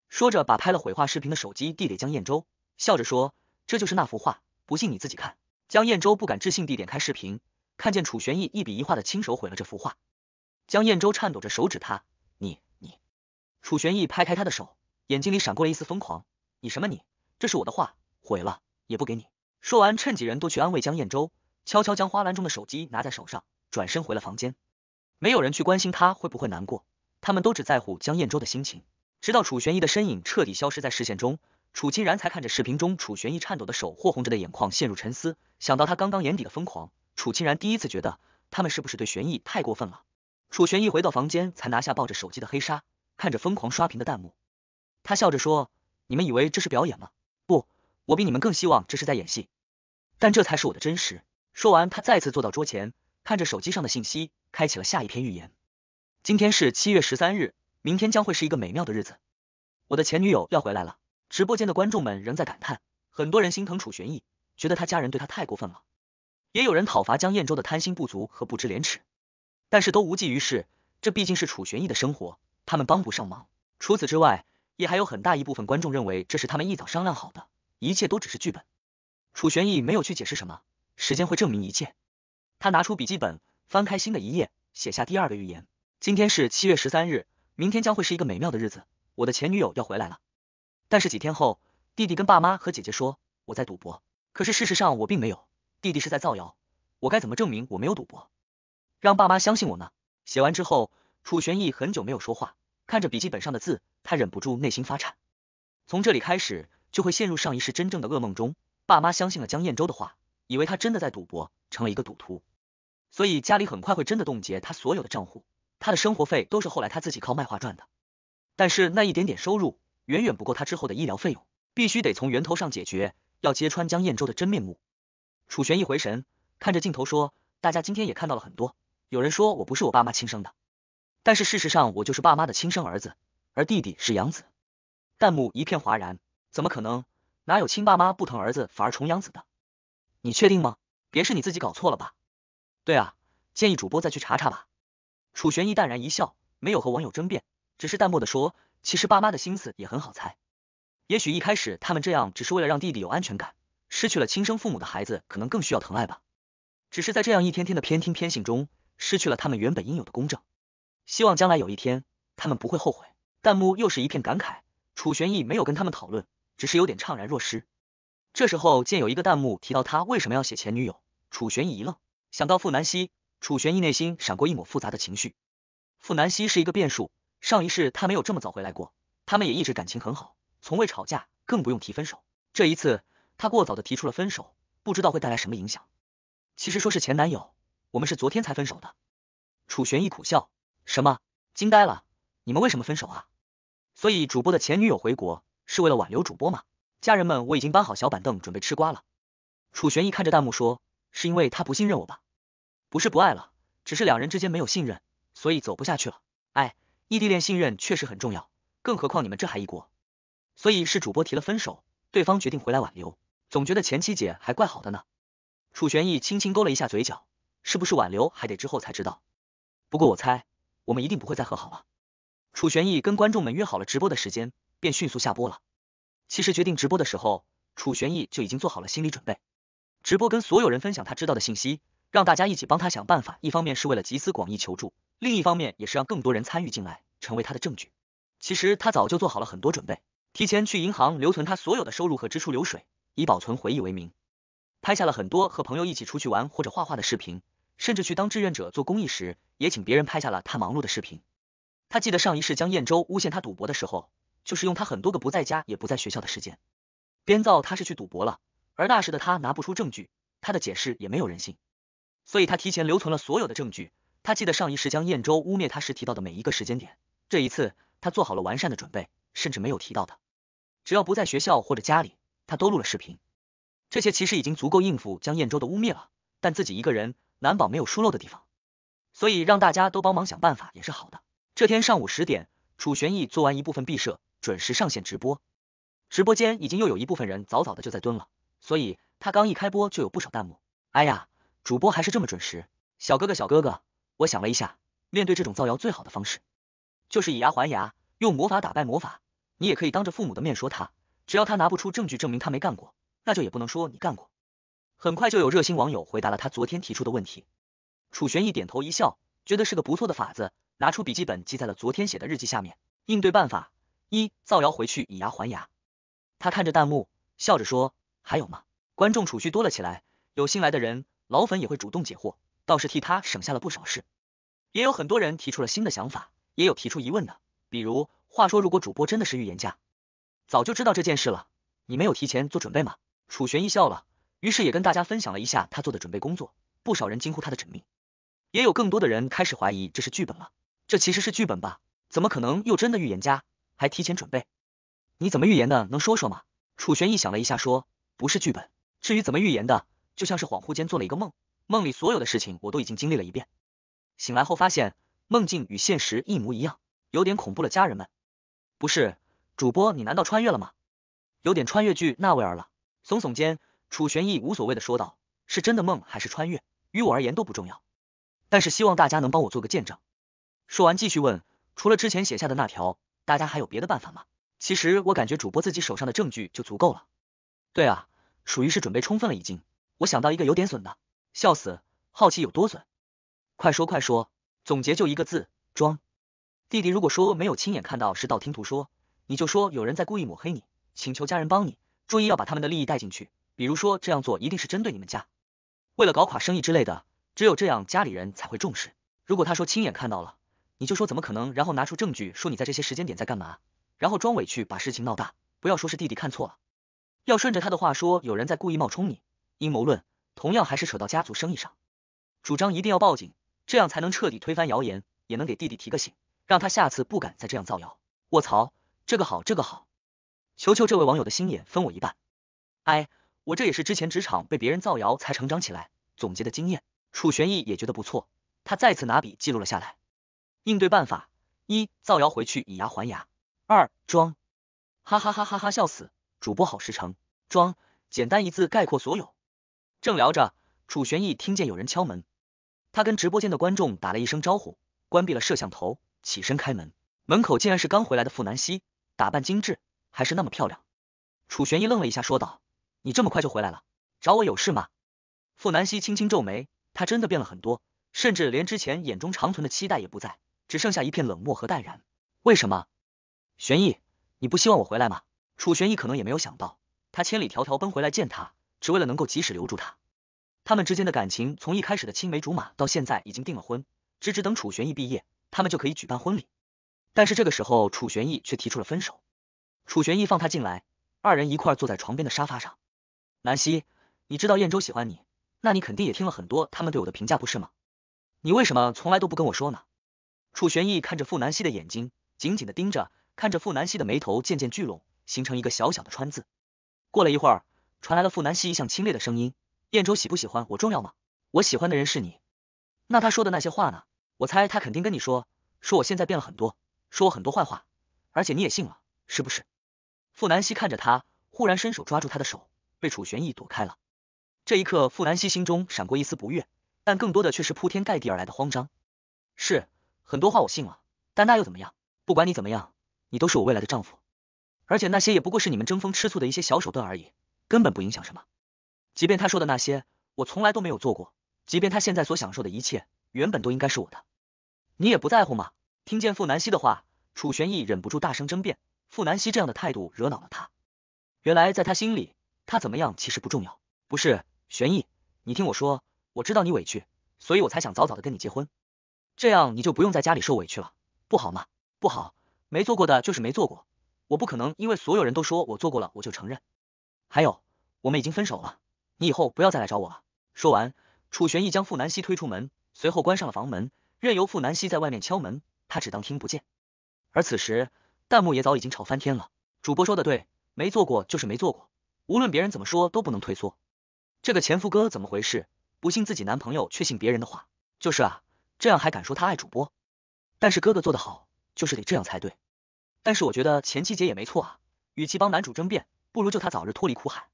说着把拍了毁画视频的手机递给江燕州，笑着说：“这就是那幅画，不信你自己看。”江燕州不敢置信地点开视频，看见楚玄意一笔一画的亲手毁了这幅画。江燕州颤抖着手指他：“你你！”楚玄意拍开他的手，眼睛里闪过了一丝疯狂：“你什么你？这是我的画，毁了也不给你。”说完，趁几人都去安慰江燕州，悄悄将花篮中的手机拿在手上，转身回了房间。没有人去关心他会不会难过，他们都只在乎江燕州的心情。直到楚玄一的身影彻底消失在视线中，楚清然才看着视频中楚玄一颤抖的手、或红着的眼眶，陷入沉思。想到他刚刚眼底的疯狂，楚清然第一次觉得他们是不是对玄毅太过分了。楚玄一回到房间，才拿下抱着手机的黑纱，看着疯狂刷屏的弹幕，他笑着说：“你们以为这是表演吗？不，我比你们更希望这是在演戏，但这才是我的真实。”说完，他再次坐到桌前，看着手机上的信息，开启了下一篇预言。今天是七月十三日，明天将会是一个美妙的日子。我的前女友要回来了。直播间的观众们仍在感叹，很多人心疼楚玄逸，觉得他家人对他太过分了。也有人讨伐江燕州的贪心不足和不知廉耻，但是都无济于事。这毕竟是楚玄逸的生活，他们帮不上忙。除此之外，也还有很大一部分观众认为这是他们一早商量好的，一切都只是剧本。楚玄逸没有去解释什么。时间会证明一切。他拿出笔记本，翻开新的一页，写下第二个预言。今天是七月十三日，明天将会是一个美妙的日子。我的前女友要回来了。但是几天后，弟弟跟爸妈和姐姐说我在赌博，可是事实上我并没有。弟弟是在造谣，我该怎么证明我没有赌博，让爸妈相信我呢？写完之后，楚玄义很久没有说话，看着笔记本上的字，他忍不住内心发颤。从这里开始，就会陷入上一世真正的噩梦中。爸妈相信了江燕州的话。以为他真的在赌博，成了一个赌徒，所以家里很快会真的冻结他所有的账户。他的生活费都是后来他自己靠卖画赚的，但是那一点点收入远远不够他之后的医疗费用，必须得从源头上解决，要揭穿江燕州的真面目。楚玄一回神，看着镜头说：“大家今天也看到了很多，有人说我不是我爸妈亲生的，但是事实上我就是爸妈的亲生儿子，而弟弟是养子。”弹幕一片哗然，怎么可能？哪有亲爸妈不疼儿子反而宠养子的？你确定吗？别是你自己搞错了吧？对啊，建议主播再去查查吧。楚玄一淡然一笑，没有和网友争辩，只是淡漠的说：“其实爸妈的心思也很好猜，也许一开始他们这样只是为了让弟弟有安全感，失去了亲生父母的孩子可能更需要疼爱吧。只是在这样一天天的偏听偏信中，失去了他们原本应有的公正。希望将来有一天，他们不会后悔。”弹幕又是一片感慨，楚玄一没有跟他们讨论，只是有点怅然若失。这时候见有一个弹幕提到他为什么要写前女友，楚玄逸一愣，想到傅南希，楚玄逸内心闪过一抹复杂的情绪。傅南希是一个变数，上一世他没有这么早回来过，他们也一直感情很好，从未吵架，更不用提分手。这一次他过早的提出了分手，不知道会带来什么影响。其实说是前男友，我们是昨天才分手的。楚玄逸苦笑，什么？惊呆了？你们为什么分手啊？所以主播的前女友回国是为了挽留主播吗？家人们，我已经搬好小板凳，准备吃瓜了。楚玄易看着弹幕说：“是因为他不信任我吧？不是不爱了，只是两人之间没有信任，所以走不下去了。哎，异地恋信任确实很重要，更何况你们这还一国。所以是主播提了分手，对方决定回来挽留，总觉得前妻姐还怪好的呢。”楚玄易轻轻勾了一下嘴角，是不是挽留还得之后才知道。不过我猜，我们一定不会再和好了。楚玄易跟观众们约好了直播的时间，便迅速下播了。其实决定直播的时候，楚玄易就已经做好了心理准备。直播跟所有人分享他知道的信息，让大家一起帮他想办法。一方面是为了集思广益求助，另一方面也是让更多人参与进来，成为他的证据。其实他早就做好了很多准备，提前去银行留存他所有的收入和支出流水，以保存回忆为名，拍下了很多和朋友一起出去玩或者画画的视频，甚至去当志愿者做公益时，也请别人拍下了他忙碌的视频。他记得上一世江燕州诬陷他赌博的时候。就是用他很多个不在家也不在学校的时间，编造他是去赌博了，而那时的他拿不出证据，他的解释也没有人信，所以他提前留存了所有的证据。他记得上一世江燕州污蔑他时提到的每一个时间点，这一次他做好了完善的准备，甚至没有提到的，只要不在学校或者家里，他都录了视频。这些其实已经足够应付江燕州的污蔑了，但自己一个人难保没有疏漏的地方，所以让大家都帮忙想办法也是好的。这天上午十点，楚玄义做完一部分毕设。准时上线直播，直播间已经又有一部分人早早的就在蹲了，所以他刚一开播就有不少弹幕。哎呀，主播还是这么准时，小哥哥小哥哥。我想了一下，面对这种造谣，最好的方式就是以牙还牙，用魔法打败魔法。你也可以当着父母的面说他，只要他拿不出证据证明他没干过，那就也不能说你干过。很快就有热心网友回答了他昨天提出的问题。楚玄一点头一笑，觉得是个不错的法子，拿出笔记本记在了昨天写的日记下面应对办法。一造谣回去以牙还牙，他看着弹幕笑着说：“还有吗？”观众储蓄多了起来，有新来的人，老粉也会主动解惑，倒是替他省下了不少事。也有很多人提出了新的想法，也有提出疑问的，比如话说如果主播真的是预言家，早就知道这件事了，你没有提前做准备吗？”楚玄一笑了，于是也跟大家分享了一下他做的准备工作。不少人惊呼他的缜密，也有更多的人开始怀疑这是剧本了。这其实是剧本吧？怎么可能又真的预言家？还提前准备？你怎么预言的？能说说吗？楚玄意想了一下，说：“不是剧本。至于怎么预言的，就像是恍惚间做了一个梦，梦里所有的事情我都已经经历了一遍。醒来后发现梦境与现实一模一样，有点恐怖了。”家人们，不是主播，你难道穿越了吗？有点穿越剧那味儿了。耸耸肩，楚玄意无所谓的说道：“是真的梦还是穿越，于我而言都不重要。但是希望大家能帮我做个见证。”说完继续问：“除了之前写下的那条。”大家还有别的办法吗？其实我感觉主播自己手上的证据就足够了。对啊，属于是准备充分了已经。我想到一个有点损的，笑死，好奇有多损？快说快说，总结就一个字，装。弟弟如果说没有亲眼看到是道听途说，你就说有人在故意抹黑你，请求家人帮你，注意要把他们的利益带进去，比如说这样做一定是针对你们家，为了搞垮生意之类的，只有这样家里人才会重视。如果他说亲眼看到了。你就说怎么可能，然后拿出证据说你在这些时间点在干嘛，然后装委屈把事情闹大，不要说是弟弟看错了，要顺着他的话说有人在故意冒充你，阴谋论，同样还是扯到家族生意上，主张一定要报警，这样才能彻底推翻谣言，也能给弟弟提个醒，让他下次不敢再这样造谣。卧槽，这个好这个好，求求这位网友的心眼分我一半。哎，我这也是之前职场被别人造谣才成长起来总结的经验。楚玄义也觉得不错，他再次拿笔记录了下来。应对办法：一造谣回去以牙还牙；二装，哈哈哈哈哈笑死，主播好实诚。装，简单一字概括所有。正聊着，楚玄意听见有人敲门，他跟直播间的观众打了一声招呼，关闭了摄像头，起身开门，门口竟然是刚回来的傅南希，打扮精致，还是那么漂亮。楚玄意愣了一下，说道：“你这么快就回来了，找我有事吗？”傅南希轻轻皱眉，他真的变了很多，甚至连之前眼中长存的期待也不在。只剩下一片冷漠和淡然。为什么？玄毅，你不希望我回来吗？楚玄毅可能也没有想到，他千里迢迢奔回来见他，只为了能够及时留住他。他们之间的感情从一开始的青梅竹马，到现在已经订了婚，只只等楚玄毅毕业，他们就可以举办婚礼。但是这个时候，楚玄毅却提出了分手。楚玄毅放他进来，二人一块坐在床边的沙发上。南希，你知道燕州喜欢你，那你肯定也听了很多他们对我的评价，不是吗？你为什么从来都不跟我说呢？楚玄逸看着傅南希的眼睛，紧紧的盯着，看着傅南希的眉头渐渐聚拢，形成一个小小的川字。过了一会儿，传来了傅南希一向清冽的声音：“燕州喜不喜欢我重要吗？我喜欢的人是你。”那他说的那些话呢？我猜他肯定跟你说，说我现在变了很多，说我很多坏话，而且你也信了，是不是？傅南希看着他，忽然伸手抓住他的手，被楚玄逸躲开了。这一刻，傅南希心中闪过一丝不悦，但更多的却是铺天盖地而来的慌张。是。很多话我信了，但那又怎么样？不管你怎么样，你都是我未来的丈夫。而且那些也不过是你们争风吃醋的一些小手段而已，根本不影响什么。即便他说的那些，我从来都没有做过；即便他现在所享受的一切，原本都应该是我的，你也不在乎吗？听见傅南希的话，楚玄意忍不住大声争辩。傅南希这样的态度惹恼了他。原来在他心里，他怎么样其实不重要。不是，玄意，你听我说，我知道你委屈，所以我才想早早的跟你结婚。这样你就不用在家里受委屈了，不好吗？不好，没做过的就是没做过，我不可能因为所有人都说我做过了，我就承认。还有，我们已经分手了，你以后不要再来找我了。说完，楚玄易将傅南希推出门，随后关上了房门，任由傅南希在外面敲门，他只当听不见。而此时，弹幕也早已经吵翻天了。主播说的对，没做过就是没做过，无论别人怎么说都不能退缩。这个前夫哥怎么回事？不信自己男朋友，却信别人的话，就是啊。这样还敢说他爱主播？但是哥哥做的好，就是得这样才对。但是我觉得前妻姐也没错啊，与其帮男主争辩，不如救他早日脱离苦海。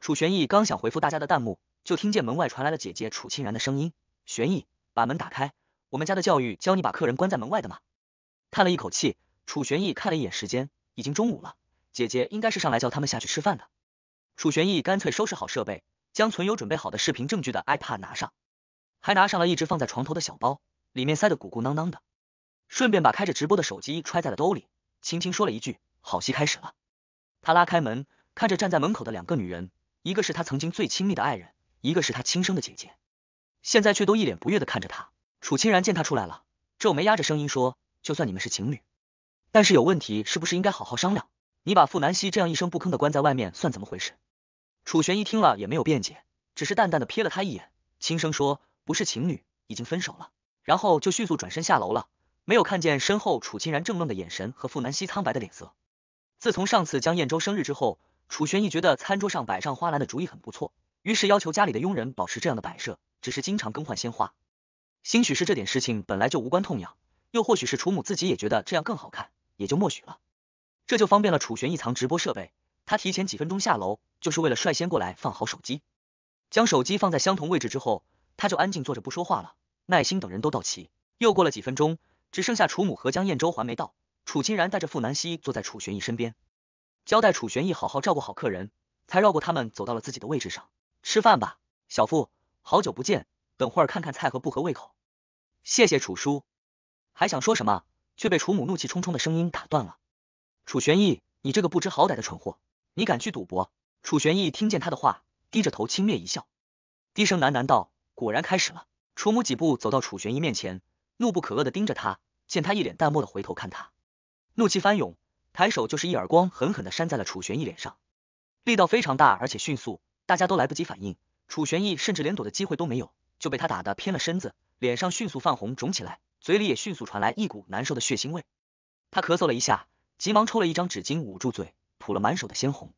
楚玄义刚想回复大家的弹幕，就听见门外传来了姐姐楚清然的声音。玄义，把门打开，我们家的教育教你把客人关在门外的吗？叹了一口气，楚玄义看了一眼时间，已经中午了，姐姐应该是上来叫他们下去吃饭的。楚玄义干脆收拾好设备，将存有准备好的视频证据的 iPad 拿上。还拿上了一直放在床头的小包，里面塞得鼓鼓囊囊的，顺便把开着直播的手机揣在了兜里，轻轻说了一句：“好戏开始了。”他拉开门，看着站在门口的两个女人，一个是他曾经最亲密的爱人，一个是他亲生的姐姐，现在却都一脸不悦的看着他。楚清然见他出来了，皱眉压着声音说：“就算你们是情侣，但是有问题是不是应该好好商量？你把傅南希这样一声不吭的关在外面，算怎么回事？”楚玄一听了也没有辩解，只是淡淡的瞥了他一眼，轻声说。不是情侣，已经分手了，然后就迅速转身下楼了，没有看见身后楚清然正愣的眼神和傅南希苍白的脸色。自从上次江燕州生日之后，楚玄一觉得餐桌上摆上花篮的主意很不错，于是要求家里的佣人保持这样的摆设，只是经常更换鲜花。兴许是这点事情本来就无关痛痒，又或许是楚母自己也觉得这样更好看，也就默许了。这就方便了楚玄一藏直播设备，他提前几分钟下楼，就是为了率先过来放好手机，将手机放在相同位置之后。他就安静坐着不说话了。耐心等人都到齐，又过了几分钟，只剩下楚母和江燕州还没到。楚清然带着傅南希坐在楚玄义身边，交代楚玄义好好照顾好客人，才绕过他们走到了自己的位置上。吃饭吧，小傅，好久不见，等会儿看看菜合不合胃口。谢谢楚叔，还想说什么，却被楚母怒气冲冲的声音打断了。楚玄义，你这个不知好歹的蠢货，你敢去赌博！楚玄义听见他的话，低着头轻蔑一笑，低声喃喃道。果然开始了。楚母几步走到楚玄一面前，怒不可遏的盯着他，见他一脸淡漠的回头看他，怒气翻涌，抬手就是一耳光，狠狠的扇在了楚玄一脸上，力道非常大，而且迅速，大家都来不及反应，楚玄一甚至连躲的机会都没有，就被他打得偏了身子，脸上迅速泛红肿起来，嘴里也迅速传来一股难受的血腥味。他咳嗽了一下，急忙抽了一张纸巾捂住嘴，吐了满手的鲜红。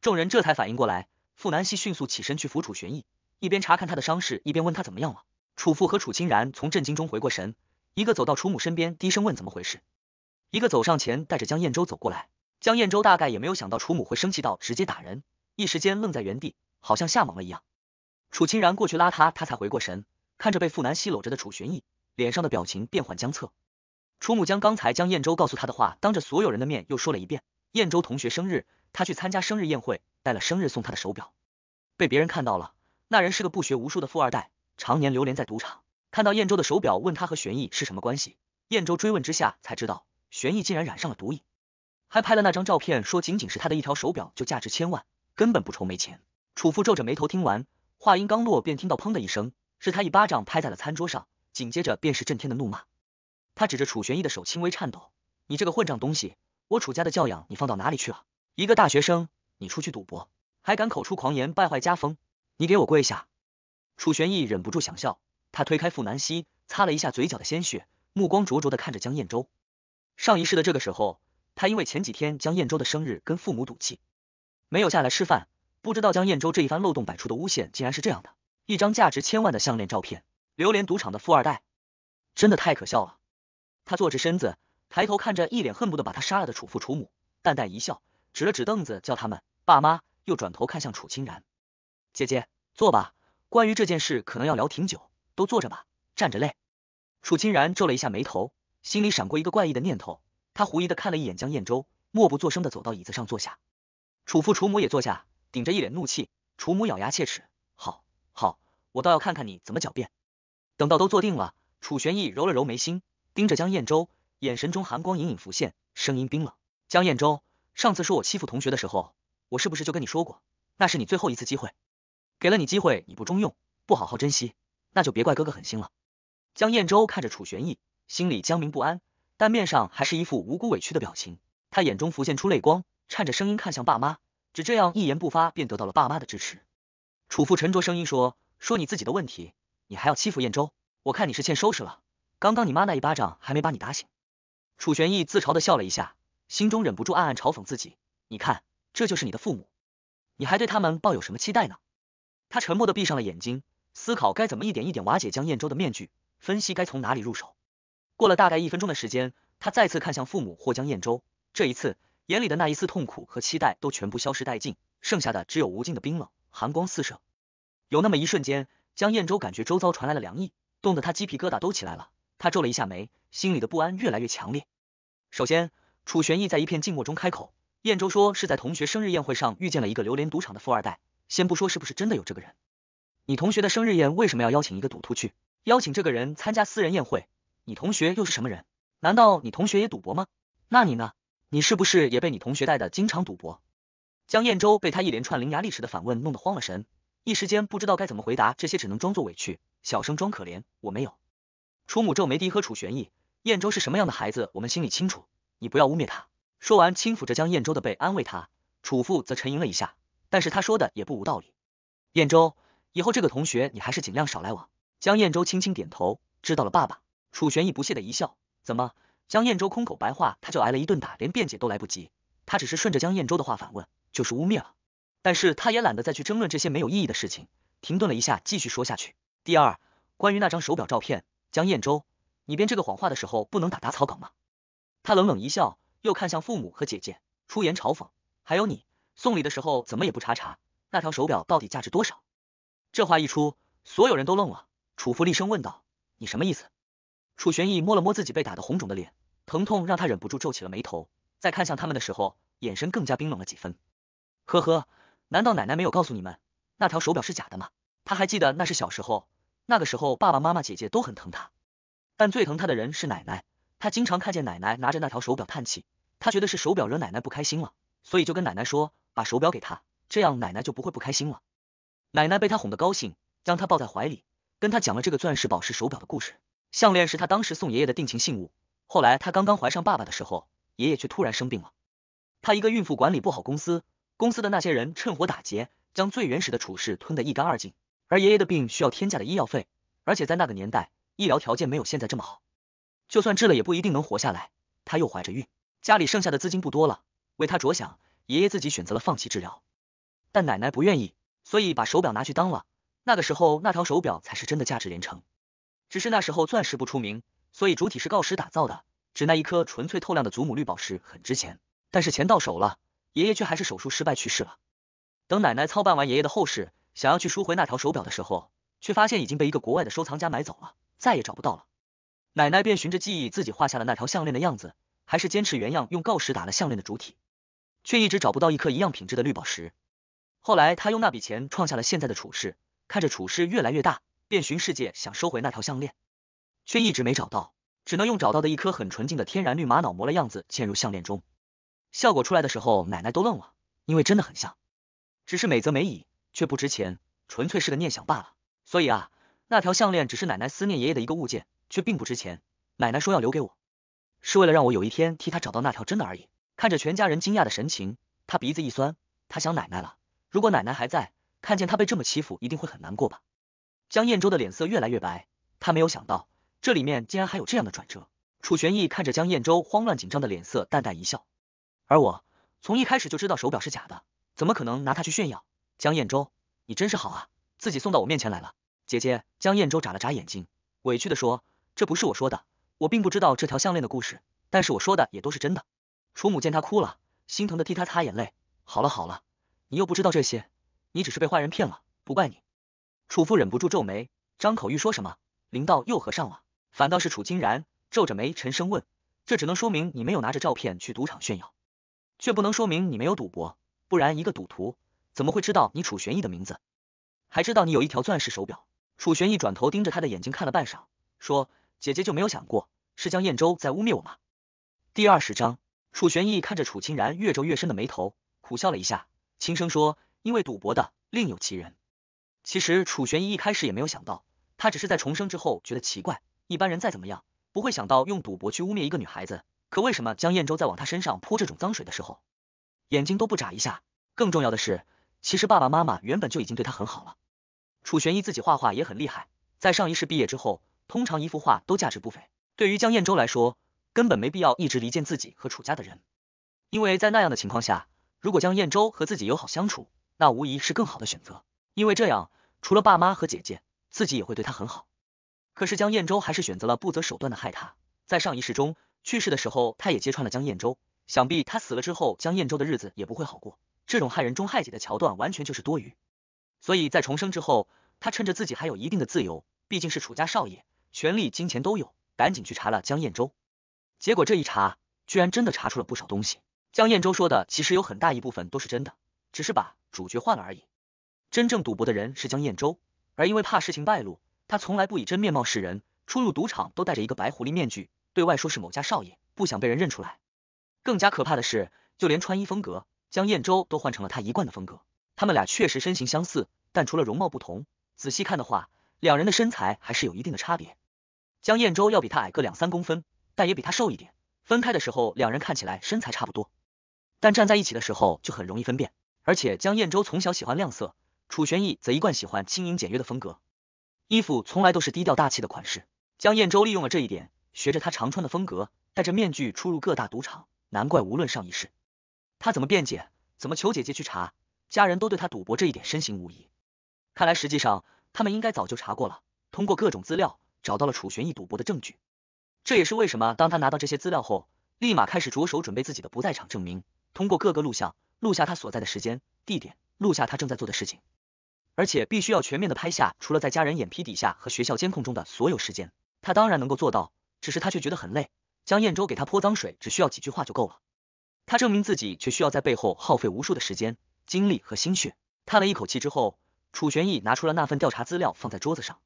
众人这才反应过来，傅南希迅速起身去扶楚玄意，一边查看他的伤势，一边问他怎么样了。楚父和楚清然从震惊中回过神，一个走到楚母身边，低声问怎么回事；一个走上前，带着江燕州走过来。江燕州大概也没有想到楚母会生气到直接打人，一时间愣在原地，好像吓懵了一样。楚清然过去拉他，他才回过神，看着被傅南希搂着的楚玄逸，脸上的表情变幻。江策，楚母将刚才江燕州告诉他的话当着所有人的面又说了一遍：燕州同学生日，他去参加生日宴会，带了生日送他的手表，被别人看到了。那人是个不学无术的富二代，常年流连在赌场。看到燕州的手表，问他和玄翼是什么关系。燕州追问之下，才知道玄翼竟然染上了毒瘾，还拍了那张照片，说仅仅是他的一条手表就价值千万，根本不愁没钱。楚父皱着眉头听完，话音刚落，便听到砰的一声，是他一巴掌拍在了餐桌上，紧接着便是震天的怒骂。他指着楚玄毅的手，轻微颤抖：“你这个混账东西，我楚家的教养你放到哪里去了？一个大学生，你出去赌博，还敢口出狂言，败坏家风！”你给我跪下！楚玄易忍不住想笑，他推开傅南希，擦了一下嘴角的鲜血，目光灼灼的看着江燕州。上一世的这个时候，他因为前几天江燕州的生日跟父母赌气，没有下来吃饭，不知道江燕州这一番漏洞百出的诬陷竟然是这样的，一张价值千万的项链照片，流连赌场的富二代，真的太可笑了。他坐直身子，抬头看着一脸恨不得把他杀了的楚父楚母，淡淡一笑，指了指凳子叫他们爸妈，又转头看向楚清然。姐姐坐吧，关于这件事可能要聊挺久，都坐着吧，站着累。楚清然皱了一下眉头，心里闪过一个怪异的念头，他狐疑的看了一眼江燕州，默不作声的走到椅子上坐下。楚父楚母也坐下，顶着一脸怒气，楚母咬牙切齿：“好好，我倒要看看你怎么狡辩。”等到都坐定了，楚玄意揉了揉眉心，盯着江燕州，眼神中寒光隐隐浮现，声音冰冷：“江燕州，上次说我欺负同学的时候，我是不是就跟你说过，那是你最后一次机会？”给了你机会，你不中用，不好好珍惜，那就别怪哥哥狠心了。江燕州看着楚玄意，心里僵明不安，但面上还是一副无辜委屈的表情。他眼中浮现出泪光，颤着声音看向爸妈，只这样一言不发便得到了爸妈的支持。楚父沉着声音说：“说你自己的问题，你还要欺负燕州，我看你是欠收拾了。刚刚你妈那一巴掌还没把你打醒。”楚玄意自嘲的笑了一下，心中忍不住暗暗嘲讽自己，你看这就是你的父母，你还对他们抱有什么期待呢？他沉默的闭上了眼睛，思考该怎么一点一点瓦解江燕州的面具，分析该从哪里入手。过了大概一分钟的时间，他再次看向父母或江燕州，这一次眼里的那一丝痛苦和期待都全部消失殆尽，剩下的只有无尽的冰冷，寒光四射。有那么一瞬间，江燕州感觉周遭传来了凉意，冻得他鸡皮疙瘩都起来了。他皱了一下眉，心里的不安越来越强烈。首先，楚玄义在一片静默中开口，燕州说是在同学生日宴会上遇见了一个流连赌场的富二代。先不说是不是真的有这个人，你同学的生日宴为什么要邀请一个赌徒去？邀请这个人参加私人宴会，你同学又是什么人？难道你同学也赌博吗？那你呢？你是不是也被你同学带的经常赌博？江燕州被他一连串伶牙俐齿的反问弄得慌了神，一时间不知道该怎么回答这些，只能装作委屈，小声装可怜。我没有。楚母皱眉低喝楚玄义，燕州是什么样的孩子，我们心里清楚，你不要污蔑他。说完，轻抚着江燕州的背，安慰他。楚父则沉吟了一下。但是他说的也不无道理。燕州，以后这个同学你还是尽量少来往。江燕州轻轻点头，知道了，爸爸。楚玄义不屑的一笑，怎么？江燕州空口白话他就挨了一顿打，连辩解都来不及。他只是顺着江燕州的话反问，就是污蔑了。但是他也懒得再去争论这些没有意义的事情。停顿了一下，继续说下去。第二，关于那张手表照片，江燕州，你编这个谎话的时候不能打打草稿吗？他冷冷一笑，又看向父母和姐姐，出言嘲讽，还有你。送礼的时候怎么也不查查那条手表到底价值多少？这话一出，所有人都愣了。楚父厉声问道：“你什么意思？”楚玄义摸了摸自己被打的红肿的脸，疼痛让他忍不住皱起了眉头。在看向他们的时候，眼神更加冰冷了几分。呵呵，难道奶奶没有告诉你们那条手表是假的吗？他还记得那是小时候，那个时候爸爸妈妈、姐姐都很疼他，但最疼他的人是奶奶。他经常看见奶奶拿着那条手表叹气，他觉得是手表惹奶奶不开心了，所以就跟奶奶说。把手表给他，这样奶奶就不会不开心了。奶奶被他哄得高兴，将他抱在怀里，跟他讲了这个钻石宝石手表的故事。项链是他当时送爷爷的定情信物。后来他刚刚怀上爸爸的时候，爷爷却突然生病了。他一个孕妇管理不好公司，公司的那些人趁火打劫，将最原始的处事吞得一干二净。而爷爷的病需要天价的医药费，而且在那个年代医疗条件没有现在这么好，就算治了也不一定能活下来。他又怀着孕，家里剩下的资金不多了，为他着想。爷爷自己选择了放弃治疗，但奶奶不愿意，所以把手表拿去当了。那个时候，那条手表才是真的价值连城。只是那时候钻石不出名，所以主体是锆石打造的，只那一颗纯粹透亮的祖母绿宝石很值钱。但是钱到手了，爷爷却还是手术失败去世了。等奶奶操办完爷爷的后事，想要去赎回那条手表的时候，却发现已经被一个国外的收藏家买走了，再也找不到了。奶奶便循着记忆自己画下了那条项链的样子，还是坚持原样用锆石打了项链的主体。却一直找不到一颗一样品质的绿宝石。后来他用那笔钱创下了现在的楚氏，看着楚氏越来越大，遍寻世界想收回那条项链，却一直没找到，只能用找到的一颗很纯净的天然绿玛瑙模了样子嵌入项链中。效果出来的时候，奶奶都愣了，因为真的很像，只是美则美矣，却不值钱，纯粹是个念想罢了。所以啊，那条项链只是奶奶思念爷爷的一个物件，却并不值钱。奶奶说要留给我，是为了让我有一天替她找到那条真的而已。看着全家人惊讶的神情，他鼻子一酸，他想奶奶了。如果奶奶还在，看见他被这么欺负，一定会很难过吧。江燕州的脸色越来越白，他没有想到这里面竟然还有这样的转折。楚玄意看着江燕州慌乱紧张的脸色，淡淡一笑。而我从一开始就知道手表是假的，怎么可能拿它去炫耀？江燕州，你真是好啊，自己送到我面前来了。姐姐，江燕州眨了眨眼睛，委屈的说：“这不是我说的，我并不知道这条项链的故事，但是我说的也都是真的。”楚母见他哭了，心疼的替他擦眼泪。好了好了，你又不知道这些，你只是被坏人骗了，不怪你。楚父忍不住皱眉，张口欲说什么，林道又合上了。反倒是楚金然皱着眉，沉声问：“这只能说明你没有拿着照片去赌场炫耀，却不能说明你没有赌博。不然一个赌徒怎么会知道你楚玄义的名字，还知道你有一条钻石手表？”楚玄义转头盯着他的眼睛看了半晌，说：“姐姐就没有想过是江燕州在污蔑我吗？”第二十章。楚玄一看着楚清然越皱越深的眉头，苦笑了一下，轻声说：“因为赌博的另有其人。”其实楚玄一一开始也没有想到，他只是在重生之后觉得奇怪，一般人再怎么样不会想到用赌博去污蔑一个女孩子。可为什么江燕州在往他身上泼这种脏水的时候，眼睛都不眨一下？更重要的是，其实爸爸妈妈原本就已经对他很好了。楚玄一自己画画也很厉害，在上一世毕业之后，通常一幅画都价值不菲。对于江燕州来说，根本没必要一直离间自己和楚家的人，因为在那样的情况下，如果江燕州和自己友好相处，那无疑是更好的选择。因为这样，除了爸妈和姐姐，自己也会对他很好。可是江燕州还是选择了不择手段的害他。在上一世中去世的时候，他也揭穿了江燕州。想必他死了之后，江燕州的日子也不会好过。这种害人中害己的桥段，完全就是多余。所以在重生之后，他趁着自己还有一定的自由，毕竟是楚家少爷，权力、金钱都有，赶紧去查了江燕州。结果这一查，居然真的查出了不少东西。江燕州说的其实有很大一部分都是真的，只是把主角换了而已。真正赌博的人是江燕州，而因为怕事情败露，他从来不以真面貌示人，出入赌场都戴着一个白狐狸面具，对外说是某家少爷，不想被人认出来。更加可怕的是，就连穿衣风格，江燕州都换成了他一贯的风格。他们俩确实身形相似，但除了容貌不同，仔细看的话，两人的身材还是有一定的差别。江燕州要比他矮个两三公分。但也比他瘦一点。分开的时候，两人看起来身材差不多，但站在一起的时候就很容易分辨。而且江燕州从小喜欢亮色，楚玄义则一贯喜欢轻盈简约的风格，衣服从来都是低调大气的款式。江燕州利用了这一点，学着他常穿的风格，戴着面具出入各大赌场。难怪无论上一世他怎么辩解，怎么求姐姐去查，家人都对他赌博这一点深信无疑。看来实际上他们应该早就查过了，通过各种资料找到了楚玄义赌博的证据。这也是为什么，当他拿到这些资料后，立马开始着手准备自己的不在场证明。通过各个录像，录下他所在的时间、地点，录下他正在做的事情，而且必须要全面的拍下，除了在家人眼皮底下和学校监控中的所有时间。他当然能够做到，只是他却觉得很累。江燕州给他泼脏水，只需要几句话就够了，他证明自己却需要在背后耗费无数的时间、精力和心血。叹了一口气之后，楚玄义拿出了那份调查资料，放在桌子上。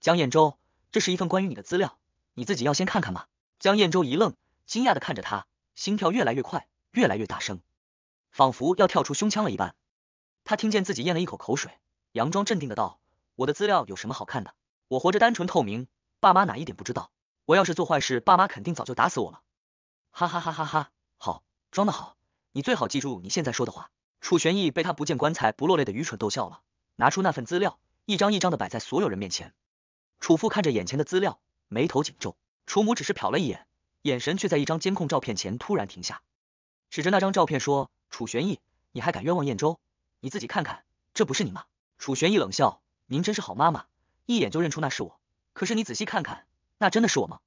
江燕州，这是一份关于你的资料。你自己要先看看嘛。江燕洲一愣，惊讶的看着他，心跳越来越快，越来越大声，仿佛要跳出胸腔了一般。他听见自己咽了一口口水，佯装镇定的道：“我的资料有什么好看的？我活着单纯透明，爸妈哪一点不知道？我要是做坏事，爸妈肯定早就打死我了。”哈哈哈哈哈！好，装的好，你最好记住你现在说的话。楚玄义被他不见棺材不落泪的愚蠢逗笑了，拿出那份资料，一张一张的摆在所有人面前。楚父看着眼前的资料。眉头紧皱，楚母只是瞟了一眼，眼神却在一张监控照片前突然停下，指着那张照片说：“楚玄意，你还敢冤枉燕州？你自己看看，这不是你吗？”楚玄意冷笑：“您真是好妈妈，一眼就认出那是我。可是你仔细看看，那真的是我吗？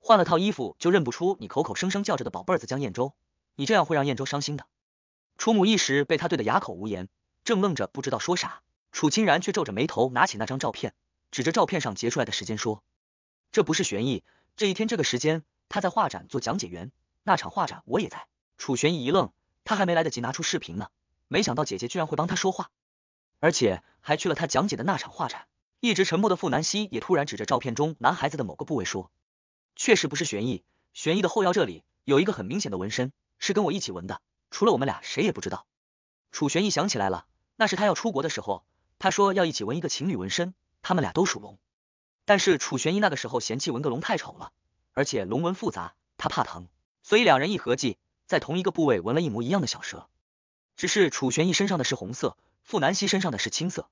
换了套衣服就认不出。你口口声声叫着的宝贝儿子江燕州，你这样会让燕州伤心的。”楚母一时被他怼得哑口无言，正愣着不知道说啥，楚清然却皱着眉头拿起那张照片，指着照片上截出来的时间说。这不是玄意，这一天这个时间他在画展做讲解员，那场画展我也在。楚玄意一愣，他还没来得及拿出视频呢，没想到姐姐居然会帮他说话，而且还去了他讲解的那场画展。一直沉默的傅南希也突然指着照片中男孩子的某个部位说：“确实不是玄意，玄意的后腰这里有一个很明显的纹身，是跟我一起纹的，除了我们俩谁也不知道。”楚玄意想起来了，那是他要出国的时候，他说要一起纹一个情侣纹身，他们俩都属龙。但是楚玄一那个时候嫌弃纹个龙太丑了，而且龙纹复杂，他怕疼，所以两人一合计，在同一个部位纹了一模一样的小蛇。只是楚玄一身上的是红色，傅南希身上的是青色。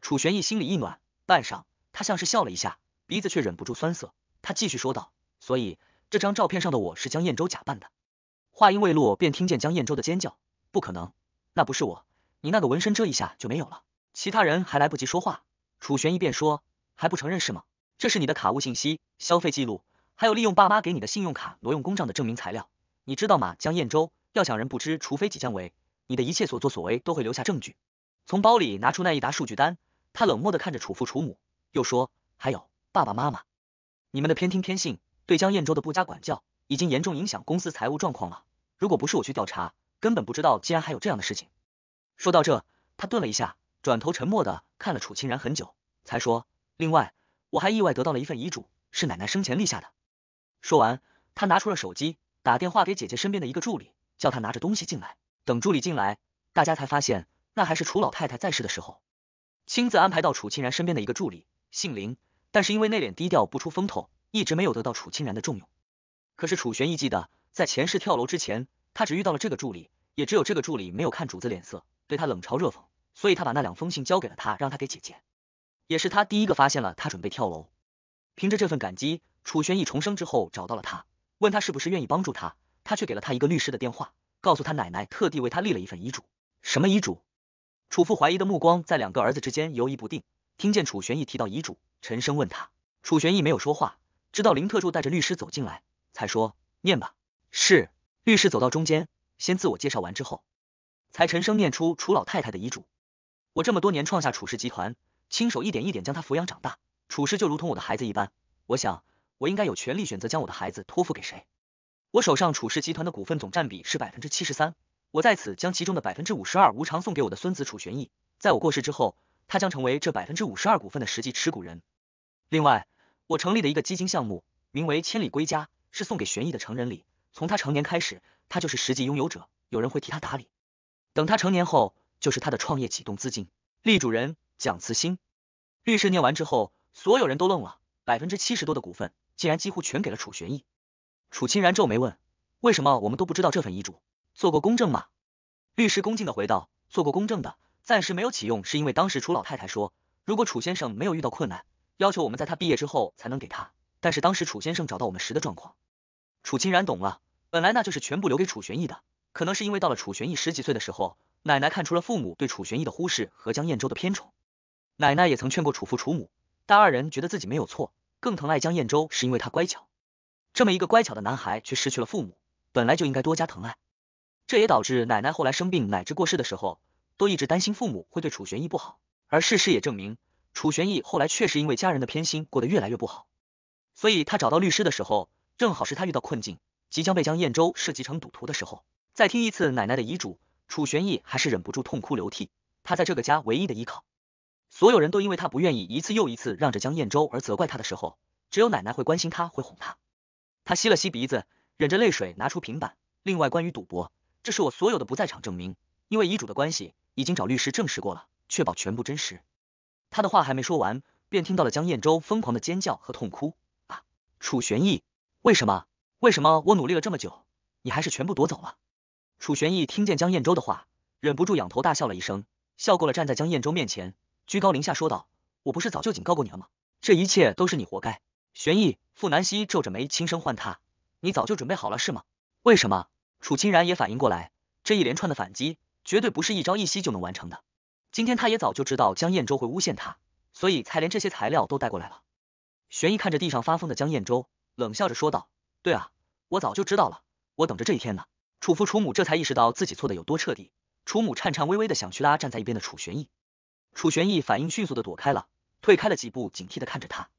楚玄一心里一暖，半晌，他像是笑了一下，鼻子却忍不住酸涩。他继续说道：“所以这张照片上的我是江燕州假扮的。”话音未落，便听见江燕州的尖叫：“不可能，那不是我，你那个纹身遮一下就没有了。”其他人还来不及说话，楚玄一便说。还不承认是吗？这是你的卡务信息、消费记录，还有利用爸妈给你的信用卡挪用公账的证明材料，你知道吗？江彦州，要想人不知，除非己将为。你的一切所作所为都会留下证据。从包里拿出那一沓数据单，他冷漠地看着楚父楚母，又说：“还有爸爸妈妈，你们的偏听偏信，对江彦州的不加管教，已经严重影响公司财务状况了。如果不是我去调查，根本不知道竟然还有这样的事情。”说到这，他顿了一下，转头沉默的看了楚清然很久，才说。另外，我还意外得到了一份遗嘱，是奶奶生前立下的。说完，他拿出了手机，打电话给姐姐身边的一个助理，叫他拿着东西进来。等助理进来，大家才发现那还是楚老太太在世的时候，亲自安排到楚清然身边的一个助理，姓林，但是因为内敛低调不出风头，一直没有得到楚清然的重用。可是楚玄易记得，在前世跳楼之前，他只遇到了这个助理，也只有这个助理没有看主子脸色，对他冷嘲热讽，所以他把那两封信交给了他，让他给姐姐。也是他第一个发现了，他准备跳楼。凭着这份感激，楚玄逸重生之后找到了他，问他是不是愿意帮助他，他却给了他一个律师的电话，告诉他奶奶特地为他立了一份遗嘱。什么遗嘱？楚父怀疑的目光在两个儿子之间游移不定，听见楚玄逸提到遗嘱，沉声问他。楚玄逸没有说话，直到林特助带着律师走进来，才说念吧。是律师走到中间，先自我介绍完之后，才沉声念出楚老太太的遗嘱。我这么多年创下楚氏集团。亲手一点一点将他抚养长大，楚氏就如同我的孩子一般。我想，我应该有权利选择将我的孩子托付给谁。我手上楚氏集团的股份总占比是百分之七十三，我在此将其中的百分之五十二无偿送给我的孙子楚玄逸。在我过世之后，他将成为这百分之五十二股份的实际持股人。另外，我成立的一个基金项目名为“千里归家”，是送给玄逸的成人礼。从他成年开始，他就是实际拥有者，有人会替他打理。等他成年后，就是他的创业启动资金。立主人。蒋慈心律师念完之后，所有人都愣了，百分之七十多的股份竟然几乎全给了楚玄易。楚清然皱眉问：“为什么我们都不知道这份遗嘱做过公证吗？”律师恭敬的回道：“做过公证的，暂时没有启用，是因为当时楚老太太说，如果楚先生没有遇到困难，要求我们在他毕业之后才能给他。但是当时楚先生找到我们时的状况。”楚清然懂了，本来那就是全部留给楚玄易的，可能是因为到了楚玄易十几岁的时候，奶奶看出了父母对楚玄易的忽视和江燕州的偏宠。奶奶也曾劝过楚父楚母，但二人觉得自己没有错，更疼爱江彦州是因为他乖巧。这么一个乖巧的男孩却失去了父母，本来就应该多加疼爱。这也导致奶奶后来生病乃至过世的时候，都一直担心父母会对楚玄义不好。而事实也证明，楚玄义后来确实因为家人的偏心过得越来越不好。所以他找到律师的时候，正好是他遇到困境，即将被江彦州设计成赌徒的时候。再听一次奶奶的遗嘱，楚玄义还是忍不住痛哭流涕。他在这个家唯一的依靠。所有人都因为他不愿意一次又一次让着江燕州而责怪他的时候，只有奶奶会关心他，会哄他。他吸了吸鼻子，忍着泪水，拿出平板。另外，关于赌博，这是我所有的不在场证明，因为遗嘱的关系，已经找律师证实过了，确保全部真实。他的话还没说完，便听到了江燕州疯狂的尖叫和痛哭。啊！楚玄逸，为什么？为什么我努力了这么久，你还是全部夺走了？楚玄逸听见江燕州的话，忍不住仰头大笑了一声，笑够了，站在江燕州面前。居高临下说道：“我不是早就警告过你了吗？这一切都是你活该。”玄毅，傅南希皱着眉轻声唤他：“你早就准备好了是吗？”为什么？楚清然也反应过来，这一连串的反击绝对不是一朝一夕就能完成的。今天他也早就知道江燕州会诬陷他，所以才连这些材料都带过来了。玄毅看着地上发疯的江燕州，冷笑着说道：“对啊，我早就知道了，我等着这一天呢。”楚父楚母这才意识到自己错的有多彻底，楚母颤颤巍巍的想去拉站在一边的楚玄毅，楚玄逸反应迅速的躲开了，退开了几步，警惕的看着他。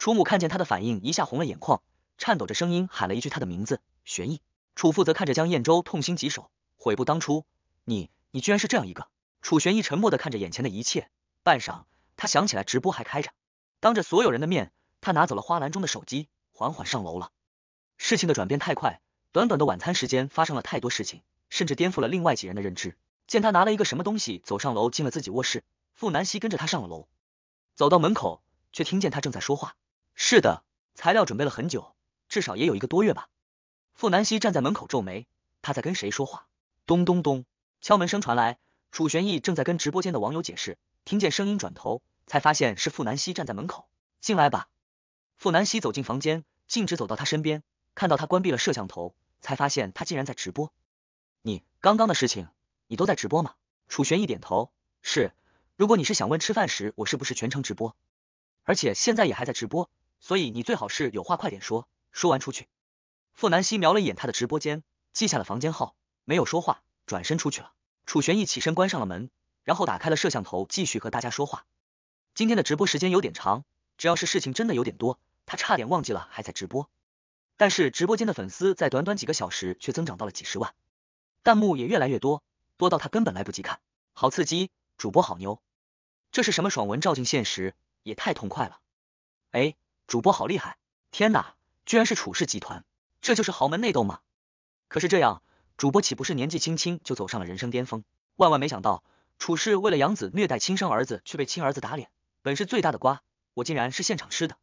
楚母看见他的反应，一下红了眼眶，颤抖着声音喊了一句他的名字：“玄逸。楚父则看着江燕州，痛心疾首，悔不当初：“你，你居然是这样一个……”楚玄逸沉默的看着眼前的一切，半晌，他想起来直播还开着，当着所有人的面，他拿走了花篮中的手机，缓缓上楼了。事情的转变太快，短短的晚餐时间发生了太多事情，甚至颠覆了另外几人的认知。见他拿了一个什么东西走上楼，进了自己卧室。傅南希跟着他上了楼，走到门口，却听见他正在说话。是的，材料准备了很久，至少也有一个多月吧。傅南希站在门口皱眉，他在跟谁说话？咚咚咚，敲门声传来。楚玄义正在跟直播间的网友解释，听见声音转头，才发现是傅南希站在门口。进来吧。傅南希走进房间，径直走到他身边，看到他关闭了摄像头，才发现他竟然在直播。你刚刚的事情，你都在直播吗？楚玄义点头，是。如果你是想问吃饭时我是不是全程直播，而且现在也还在直播，所以你最好是有话快点说，说完出去。傅南希瞄了一眼他的直播间，记下了房间号，没有说话，转身出去了。楚玄意起身关上了门，然后打开了摄像头，继续和大家说话。今天的直播时间有点长，只要是事情真的有点多，他差点忘记了还在直播。但是直播间的粉丝在短短几个小时却增长到了几十万，弹幕也越来越多，多到他根本来不及看。好刺激，主播好牛。这是什么爽文照进现实，也太痛快了！哎，主播好厉害！天哪，居然是楚氏集团，这就是豪门内斗吗？可是这样，主播岂不是年纪轻轻就走上了人生巅峰？万万没想到，楚氏为了养子虐待亲生儿子，却被亲儿子打脸，本是最大的瓜，我竟然是现场吃的。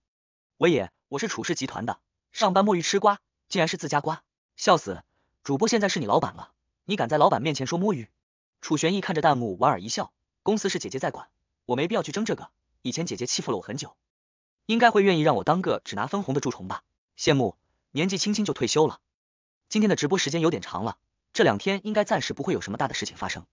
我也，我是楚氏集团的，上班摸鱼吃瓜，竟然是自家瓜，笑死！主播现在是你老板了，你敢在老板面前说摸鱼？楚玄易看着弹幕，莞尔一笑，公司是姐姐在管。我没必要去争这个，以前姐姐欺负了我很久，应该会愿意让我当个只拿分红的蛀虫吧。羡慕，年纪轻轻就退休了。今天的直播时间有点长了，这两天应该暂时不会有什么大的事情发生，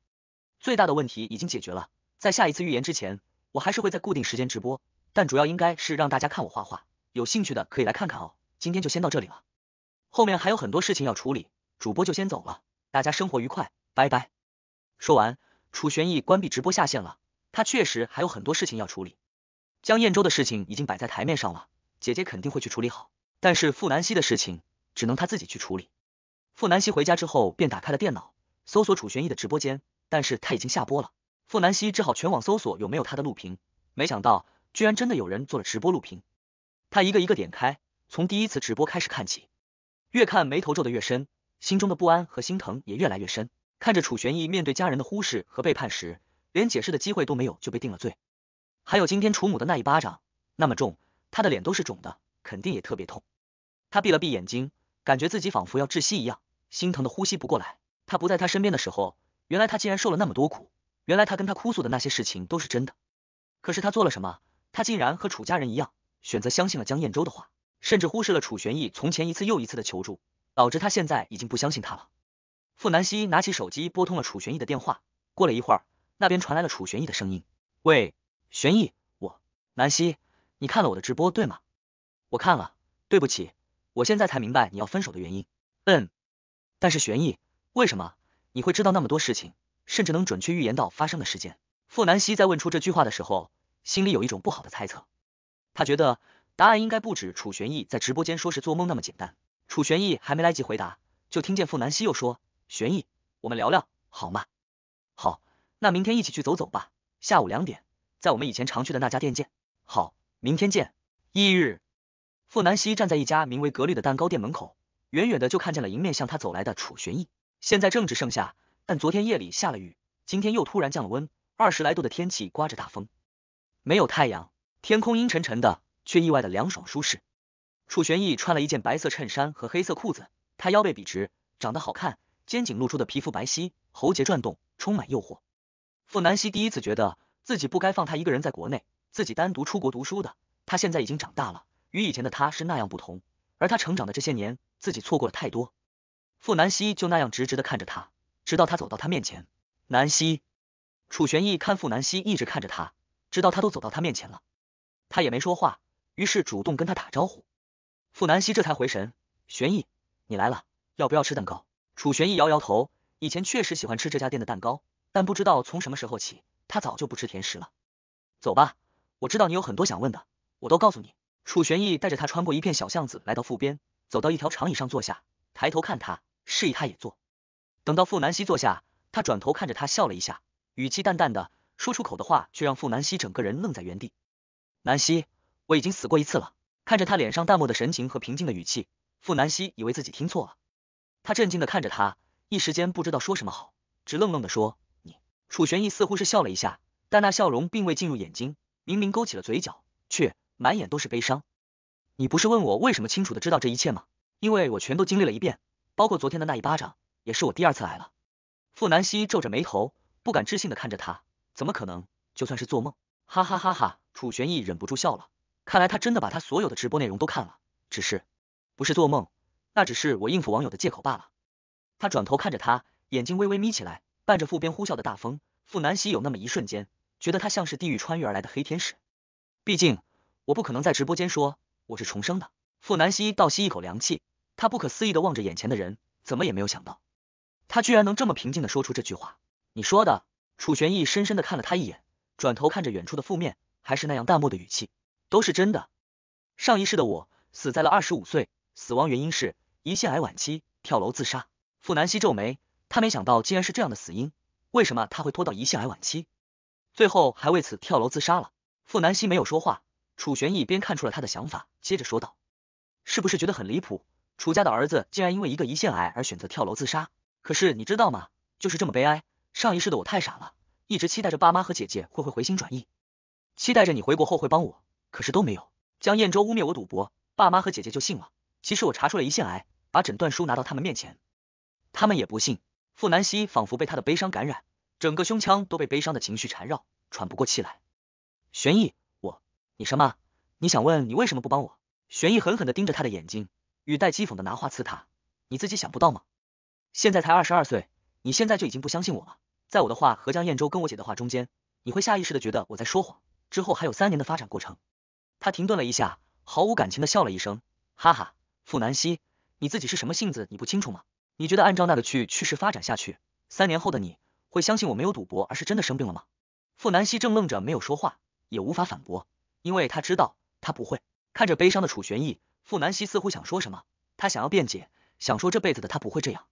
最大的问题已经解决了。在下一次预言之前，我还是会在固定时间直播，但主要应该是让大家看我画画，有兴趣的可以来看看哦。今天就先到这里了，后面还有很多事情要处理，主播就先走了，大家生活愉快，拜拜。说完，楚玄逸关闭直播下线了。他确实还有很多事情要处理，江燕州的事情已经摆在台面上了，姐姐肯定会去处理好。但是傅南希的事情只能他自己去处理。傅南希回家之后便打开了电脑，搜索楚玄逸的直播间，但是他已经下播了。傅南希只好全网搜索有没有他的录屏，没想到居然真的有人做了直播录屏。他一个一个点开，从第一次直播开始看起，越看眉头皱得越深，心中的不安和心疼也越来越深。看着楚玄逸面对家人的忽视和背叛时，连解释的机会都没有就被定了罪，还有今天楚母的那一巴掌那么重，他的脸都是肿的，肯定也特别痛。他闭了闭眼睛，感觉自己仿佛要窒息一样，心疼的呼吸不过来。他不在他身边的时候，原来他竟然受了那么多苦，原来他跟他哭诉的那些事情都是真的。可是他做了什么？他竟然和楚家人一样，选择相信了江彦州的话，甚至忽视了楚玄意从前一次又一次的求助，导致他现在已经不相信他了。傅南希拿起手机拨通了楚玄意的电话，过了一会儿。那边传来了楚玄易的声音，喂，玄易，我南希，你看了我的直播对吗？我看了，对不起，我现在才明白你要分手的原因。嗯，但是玄易，为什么你会知道那么多事情，甚至能准确预言到发生的时间？傅南希在问出这句话的时候，心里有一种不好的猜测，他觉得答案应该不止楚玄易在直播间说是做梦那么简单。楚玄易还没来及回答，就听见傅南希又说，玄易，我们聊聊好吗？那明天一起去走走吧，下午两点，在我们以前常去的那家店见。好，明天见。翌日，傅南希站在一家名为格律的蛋糕店门口，远远的就看见了迎面向他走来的楚玄逸。现在正值盛夏，但昨天夜里下了雨，今天又突然降了温，二十来度的天气，刮着大风，没有太阳，天空阴沉沉的，却意外的凉爽舒适。楚玄逸穿了一件白色衬衫和黑色裤子，他腰背笔直，长得好看，肩颈露出的皮肤白皙，喉结转动，充满诱惑。傅南希第一次觉得自己不该放他一个人在国内，自己单独出国读书的。他现在已经长大了，与以前的他是那样不同。而他成长的这些年，自己错过了太多。傅南希就那样直直的看着他，直到他走到他面前。南希，楚玄逸看傅南希一直看着他，直到他都走到他面前了，他也没说话，于是主动跟他打招呼。傅南希这才回神，玄逸，你来了，要不要吃蛋糕？楚玄意摇摇头，以前确实喜欢吃这家店的蛋糕。但不知道从什么时候起，他早就不吃甜食了。走吧，我知道你有很多想问的，我都告诉你。楚玄意带着他穿过一片小巷子，来到腹边，走到一条长椅上坐下，抬头看他，示意他也坐。等到傅南希坐下，他转头看着他笑了一下，语气淡淡的说出口的话，却让傅南希整个人愣在原地。南希，我已经死过一次了。看着他脸上淡漠的神情和平静的语气，傅南希以为自己听错了，他震惊的看着他，一时间不知道说什么好，直愣愣的说。楚玄意似乎是笑了一下，但那笑容并未进入眼睛，明明勾起了嘴角，却满眼都是悲伤。你不是问我为什么清楚的知道这一切吗？因为我全都经历了一遍，包括昨天的那一巴掌，也是我第二次来了。傅南希皱着眉头，不敢置信的看着他，怎么可能？就算是做梦？哈哈哈哈！楚玄意忍不住笑了，看来他真的把他所有的直播内容都看了，只是不是做梦，那只是我应付网友的借口罢了。他转头看着他，眼睛微微眯起来。伴着腹边呼啸的大风，傅南希有那么一瞬间觉得他像是地狱穿越而来的黑天使。毕竟，我不可能在直播间说我是重生的。傅南希倒吸一口凉气，他不可思议的望着眼前的人，怎么也没有想到，他居然能这么平静的说出这句话。你说的？楚玄意深深的看了他一眼，转头看着远处的负面，还是那样淡漠的语气。都是真的。上一世的我死在了二十五岁，死亡原因是胰腺癌晚期，跳楼自杀。傅南希皱眉。他没想到竟然是这样的死因，为什么他会拖到胰腺癌晚期，最后还为此跳楼自杀了？傅南希没有说话，楚玄义边看出了他的想法，接着说道：“是不是觉得很离谱？楚家的儿子竟然因为一个胰腺癌而选择跳楼自杀？可是你知道吗？就是这么悲哀。上一世的我太傻了，一直期待着爸妈和姐姐会会回心转意，期待着你回国后会帮我，可是都没有。江燕州污蔑我赌博，爸妈和姐姐就信了。其实我查出了胰腺癌，把诊断书拿到他们面前，他们也不信。”傅南希仿佛被他的悲伤感染，整个胸腔都被悲伤的情绪缠绕，喘不过气来。玄毅，我，你什么？你想问你为什么不帮我？玄毅狠狠地盯着他的眼睛，语带讥讽的拿话刺他，你自己想不到吗？现在才二十二岁，你现在就已经不相信我了。在我的话和江燕州跟我姐的话中间，你会下意识的觉得我在说谎。之后还有三年的发展过程。他停顿了一下，毫无感情的笑了一声，哈哈，傅南希，你自己是什么性子，你不清楚吗？你觉得按照那个去趋势发展下去，三年后的你会相信我没有赌博，而是真的生病了吗？傅南希正愣着没有说话，也无法反驳，因为他知道他不会看着悲伤的楚玄逸，傅南希似乎想说什么，他想要辩解，想说这辈子的他不会这样，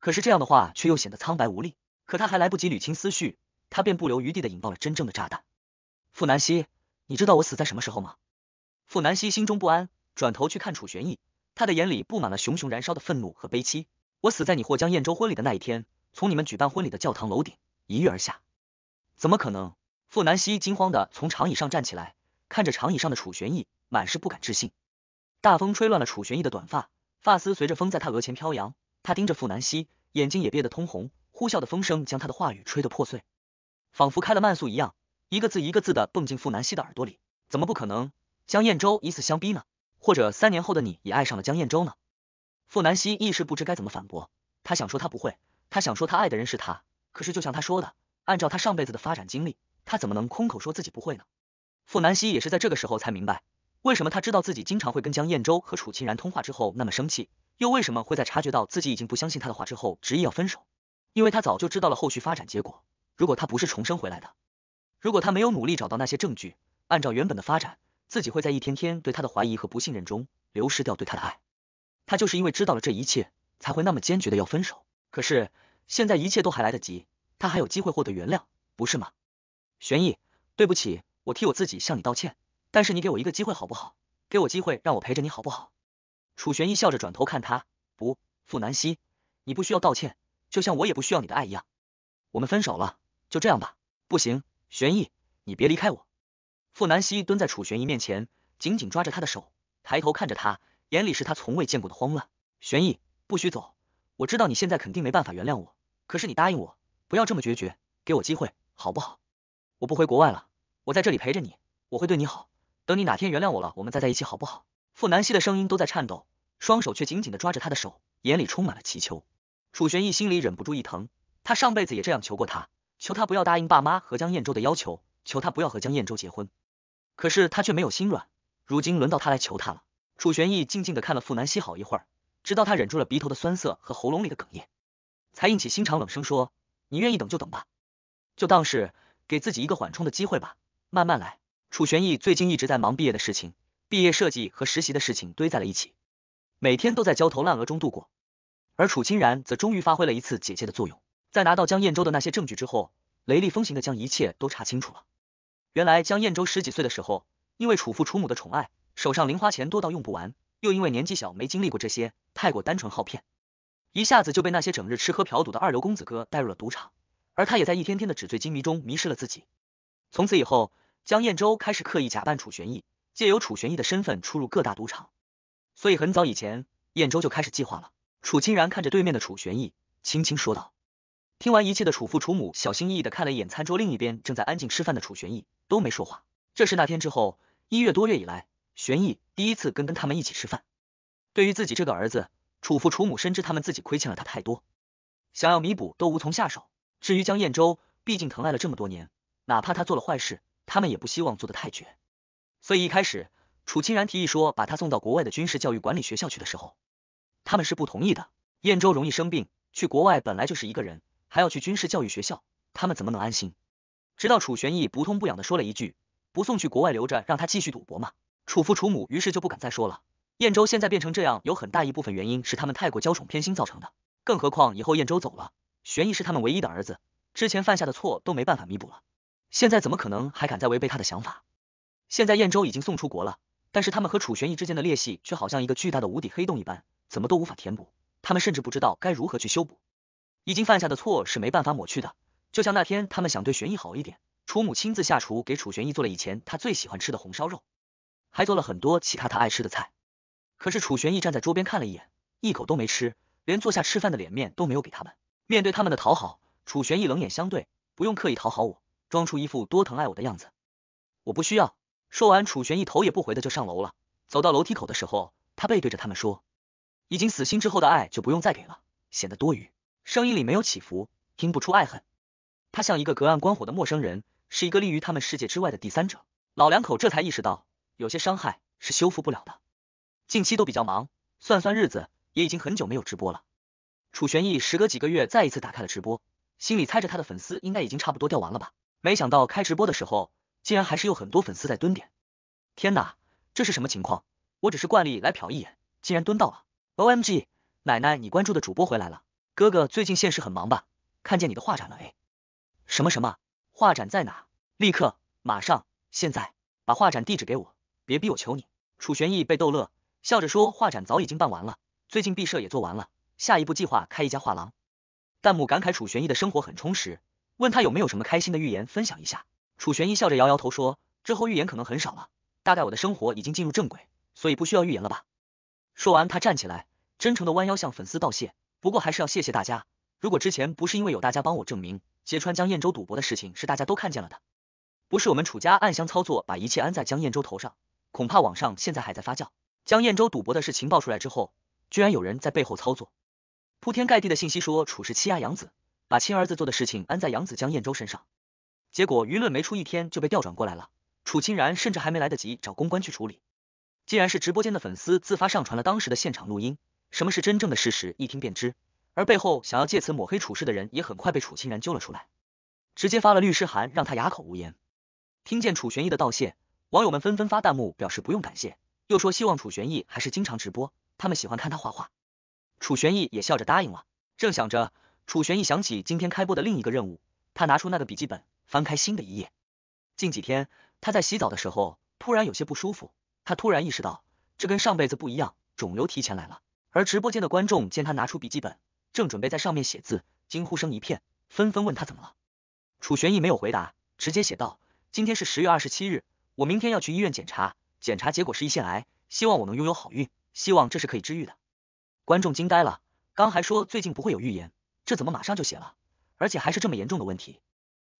可是这样的话却又显得苍白无力。可他还来不及捋清思绪，他便不留余地的引爆了真正的炸弹。傅南希，你知道我死在什么时候吗？傅南希心中不安，转头去看楚玄逸，他的眼里布满了熊熊燃烧的愤怒和悲戚。我死在你或江燕州婚礼的那一天，从你们举办婚礼的教堂楼顶一跃而下，怎么可能？傅南希惊慌的从长椅上站起来，看着长椅上的楚玄逸，满是不敢置信。大风吹乱了楚玄逸的短发，发丝随着风在他额前飘扬。他盯着傅南希，眼睛也憋得通红。呼啸的风声将他的话语吹得破碎，仿佛开了慢速一样，一个字一个字的蹦进傅南希的耳朵里。怎么不可能？江燕州以死相逼呢？或者三年后的你也爱上了江燕州呢？傅南希一时不知该怎么反驳，他想说他不会，他想说他爱的人是他，可是就像他说的，按照他上辈子的发展经历，他怎么能空口说自己不会呢？傅南希也是在这个时候才明白，为什么他知道自己经常会跟江燕州和楚清然通话之后那么生气，又为什么会在察觉到自己已经不相信他的话之后执意要分手？因为他早就知道了后续发展结果，如果他不是重生回来的，如果他没有努力找到那些证据，按照原本的发展，自己会在一天天对他的怀疑和不信任中流失掉对他的爱。他就是因为知道了这一切，才会那么坚决的要分手。可是现在一切都还来得及，他还有机会获得原谅，不是吗？玄毅，对不起，我替我自己向你道歉。但是你给我一个机会好不好？给我机会让我陪着你好不好？楚玄毅笑着转头看他，不，傅南希，你不需要道歉，就像我也不需要你的爱一样。我们分手了，就这样吧。不行，玄毅，你别离开我。傅南希蹲在楚玄毅面前，紧紧抓着他的手，抬头看着他。眼里是他从未见过的慌乱。玄毅，不许走！我知道你现在肯定没办法原谅我，可是你答应我，不要这么决绝，给我机会，好不好？我不回国外了，我在这里陪着你，我会对你好。等你哪天原谅我了，我们再在一起，好不好？傅南希的声音都在颤抖，双手却紧紧地抓着他的手，眼里充满了祈求。楚玄毅心里忍不住一疼，他上辈子也这样求过他，求他不要答应爸妈和江燕州的要求，求他不要和江燕州结婚。可是他却没有心软，如今轮到他来求他了。楚玄意静静的看了傅南希好一会儿，直到他忍住了鼻头的酸涩和喉咙里的哽咽，才硬起心肠冷声说：“你愿意等就等吧，就当是给自己一个缓冲的机会吧，慢慢来。”楚玄意最近一直在忙毕业的事情，毕业设计和实习的事情堆在了一起，每天都在焦头烂额中度过。而楚清然则终于发挥了一次姐姐的作用，在拿到江燕州的那些证据之后，雷厉风行的将一切都查清楚了。原来江燕州十几岁的时候，因为楚父楚母的宠爱。手上零花钱多到用不完，又因为年纪小没经历过这些，太过单纯好骗，一下子就被那些整日吃喝嫖赌的二流公子哥带入了赌场，而他也在一天天的纸醉金迷中迷失了自己。从此以后，江燕州开始刻意假扮楚玄易，借由楚玄易的身份出入各大赌场。所以很早以前，燕州就开始计划了。楚清然看着对面的楚玄易，轻轻说道：“听完一切的楚父楚母小心翼翼的看了一眼餐桌另一边正在安静吃饭的楚玄易，都没说话。”这是那天之后一月多月以来。玄毅第一次跟跟他们一起吃饭，对于自己这个儿子，楚父楚母深知他们自己亏欠了他太多，想要弥补都无从下手。至于江燕州，毕竟疼爱了这么多年，哪怕他做了坏事，他们也不希望做的太绝。所以一开始，楚清然提议说把他送到国外的军事教育管理学校去的时候，他们是不同意的。燕州容易生病，去国外本来就是一个人，还要去军事教育学校，他们怎么能安心？直到楚玄意不痛不痒的说了一句：“不送去国外，留着让他继续赌博吗？”楚父楚母于是就不敢再说了。燕州现在变成这样，有很大一部分原因是他们太过娇宠偏心造成的。更何况以后燕州走了，玄毅是他们唯一的儿子，之前犯下的错都没办法弥补了，现在怎么可能还敢再违背他的想法？现在燕州已经送出国了，但是他们和楚玄毅之间的裂隙却好像一个巨大的无底黑洞一般，怎么都无法填补。他们甚至不知道该如何去修补。已经犯下的错是没办法抹去的，就像那天他们想对玄毅好一点，楚母亲自下厨给楚玄毅做了以前他最喜欢吃的红烧肉。还做了很多其他他爱吃的菜，可是楚玄易站在桌边看了一眼，一口都没吃，连坐下吃饭的脸面都没有给他们。面对他们的讨好，楚玄易冷眼相对，不用刻意讨好我，装出一副多疼爱我的样子，我不需要。说完，楚玄易头也不回的就上楼了。走到楼梯口的时候，他背对着他们说：“已经死心之后的爱就不用再给了，显得多余。”声音里没有起伏，听不出爱恨。他像一个隔岸观火的陌生人，是一个立于他们世界之外的第三者。老两口这才意识到。有些伤害是修复不了的，近期都比较忙，算算日子也已经很久没有直播了。楚玄义时隔几个月再一次打开了直播，心里猜着他的粉丝应该已经差不多掉完了吧。没想到开直播的时候竟然还是有很多粉丝在蹲点。天哪，这是什么情况？我只是惯例来瞟一眼，竟然蹲到了！O M G，奶奶，你关注的主播回来了。哥哥，最近现实很忙吧？看见你的画展了诶？什么什么？画展在哪？立刻，马上，现在，把画展地址给我。别逼我求你！楚玄意被逗乐，笑着说画展早已经办完了，最近毕设也做完了，下一步计划开一家画廊。弹幕感慨楚玄意的生活很充实，问他有没有什么开心的预言分享一下。楚玄意笑着摇摇头说，之后预言可能很少了，大概我的生活已经进入正轨，所以不需要预言了吧。说完他站起来，真诚的弯腰向粉丝道谢，不过还是要谢谢大家，如果之前不是因为有大家帮我证明，揭穿江燕州赌博的事情是大家都看见了的，不是我们楚家暗箱操作把一切安在江燕州头上。恐怕网上现在还在发酵，江燕州赌博的事情爆出来之后，居然有人在背后操作，铺天盖地的信息说楚氏欺压杨子，把亲儿子做的事情安在杨子江燕州身上。结果舆论没出一天就被调转过来了，楚清然甚至还没来得及找公关去处理。既然是直播间的粉丝自发上传了当时的现场录音，什么是真正的事实一听便知。而背后想要借此抹黑楚氏的人也很快被楚清然揪了出来，直接发了律师函让他哑口无言。听见楚玄一的道谢。网友们纷纷发弹幕表示不用感谢，又说希望楚玄易还是经常直播，他们喜欢看他画画。楚玄易也笑着答应了。正想着，楚玄易想起今天开播的另一个任务，他拿出那个笔记本，翻开新的一页。近几天他在洗澡的时候突然有些不舒服，他突然意识到这跟上辈子不一样，肿瘤提前来了。而直播间的观众见他拿出笔记本，正准备在上面写字，惊呼声一片，纷纷问他怎么了。楚玄易没有回答，直接写道：今天是十月二十七日。我明天要去医院检查，检查结果是胰腺癌。希望我能拥有好运，希望这是可以治愈的。观众惊呆了，刚还说最近不会有预言，这怎么马上就写了？而且还是这么严重的问题。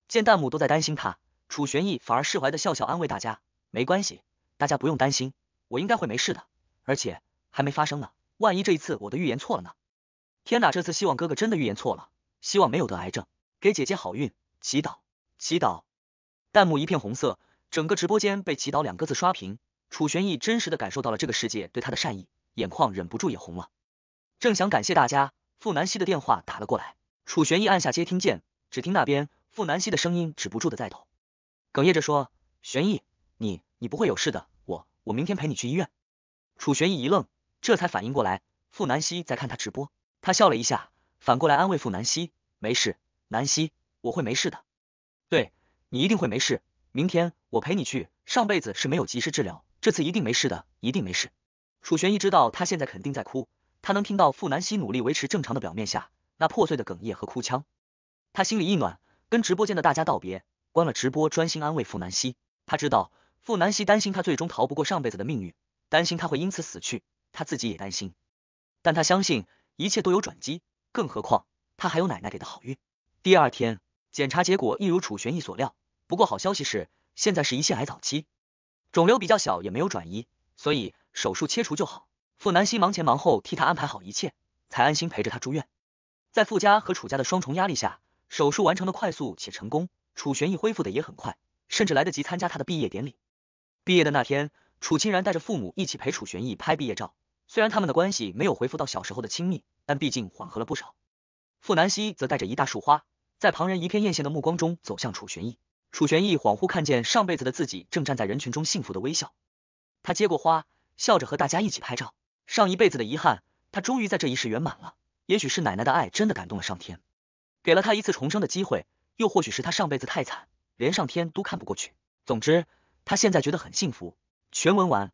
见弹幕都在担心他，楚玄义反而释怀的笑笑安慰大家：“没关系，大家不用担心，我应该会没事的。而且还没发生呢，万一这一次我的预言错了呢？”天哪，这次希望哥哥真的预言错了，希望没有得癌症，给姐姐好运，祈祷，祈祷。弹幕一片红色。整个直播间被“祈祷”两个字刷屏，楚玄易真实的感受到了这个世界对他的善意，眼眶忍不住也红了。正想感谢大家，傅南希的电话打了过来，楚玄易按下接听键，只听那边傅南希的声音止不住的在抖，哽咽着说：“玄逸，你你不会有事的，我我明天陪你去医院。”楚玄易一愣，这才反应过来傅南希在看他直播，他笑了一下，反过来安慰傅南希：“没事，南希，我会没事的，对你一定会没事。”明天我陪你去，上辈子是没有及时治疗，这次一定没事的，一定没事。楚玄一知道他现在肯定在哭，他能听到傅南希努力维持正常的表面下那破碎的哽咽和哭腔，他心里一暖，跟直播间的大家道别，关了直播，专心安慰傅南希。他知道傅南希担心他最终逃不过上辈子的命运，担心他会因此死去，他自己也担心，但他相信一切都有转机，更何况他还有奶奶给的好运。第二天检查结果一如楚玄一所料。不过好消息是，现在是胰腺癌早期，肿瘤比较小，也没有转移，所以手术切除就好。傅南希忙前忙后替他安排好一切，才安心陪着他住院。在傅家和楚家的双重压力下，手术完成的快速且成功，楚玄义恢复的也很快，甚至来得及参加他的毕业典礼。毕业的那天，楚清然带着父母一起陪楚玄义拍毕业照，虽然他们的关系没有恢复到小时候的亲密，但毕竟缓和了不少。傅南希则带着一大束花，在旁人一片艳羡的目光中走向楚玄义。楚玄易恍惚看见上辈子的自己正站在人群中幸福的微笑，他接过花，笑着和大家一起拍照。上一辈子的遗憾，他终于在这一世圆满了。也许是奶奶的爱真的感动了上天，给了他一次重生的机会，又或许是他上辈子太惨，连上天都看不过去。总之，他现在觉得很幸福。全文完。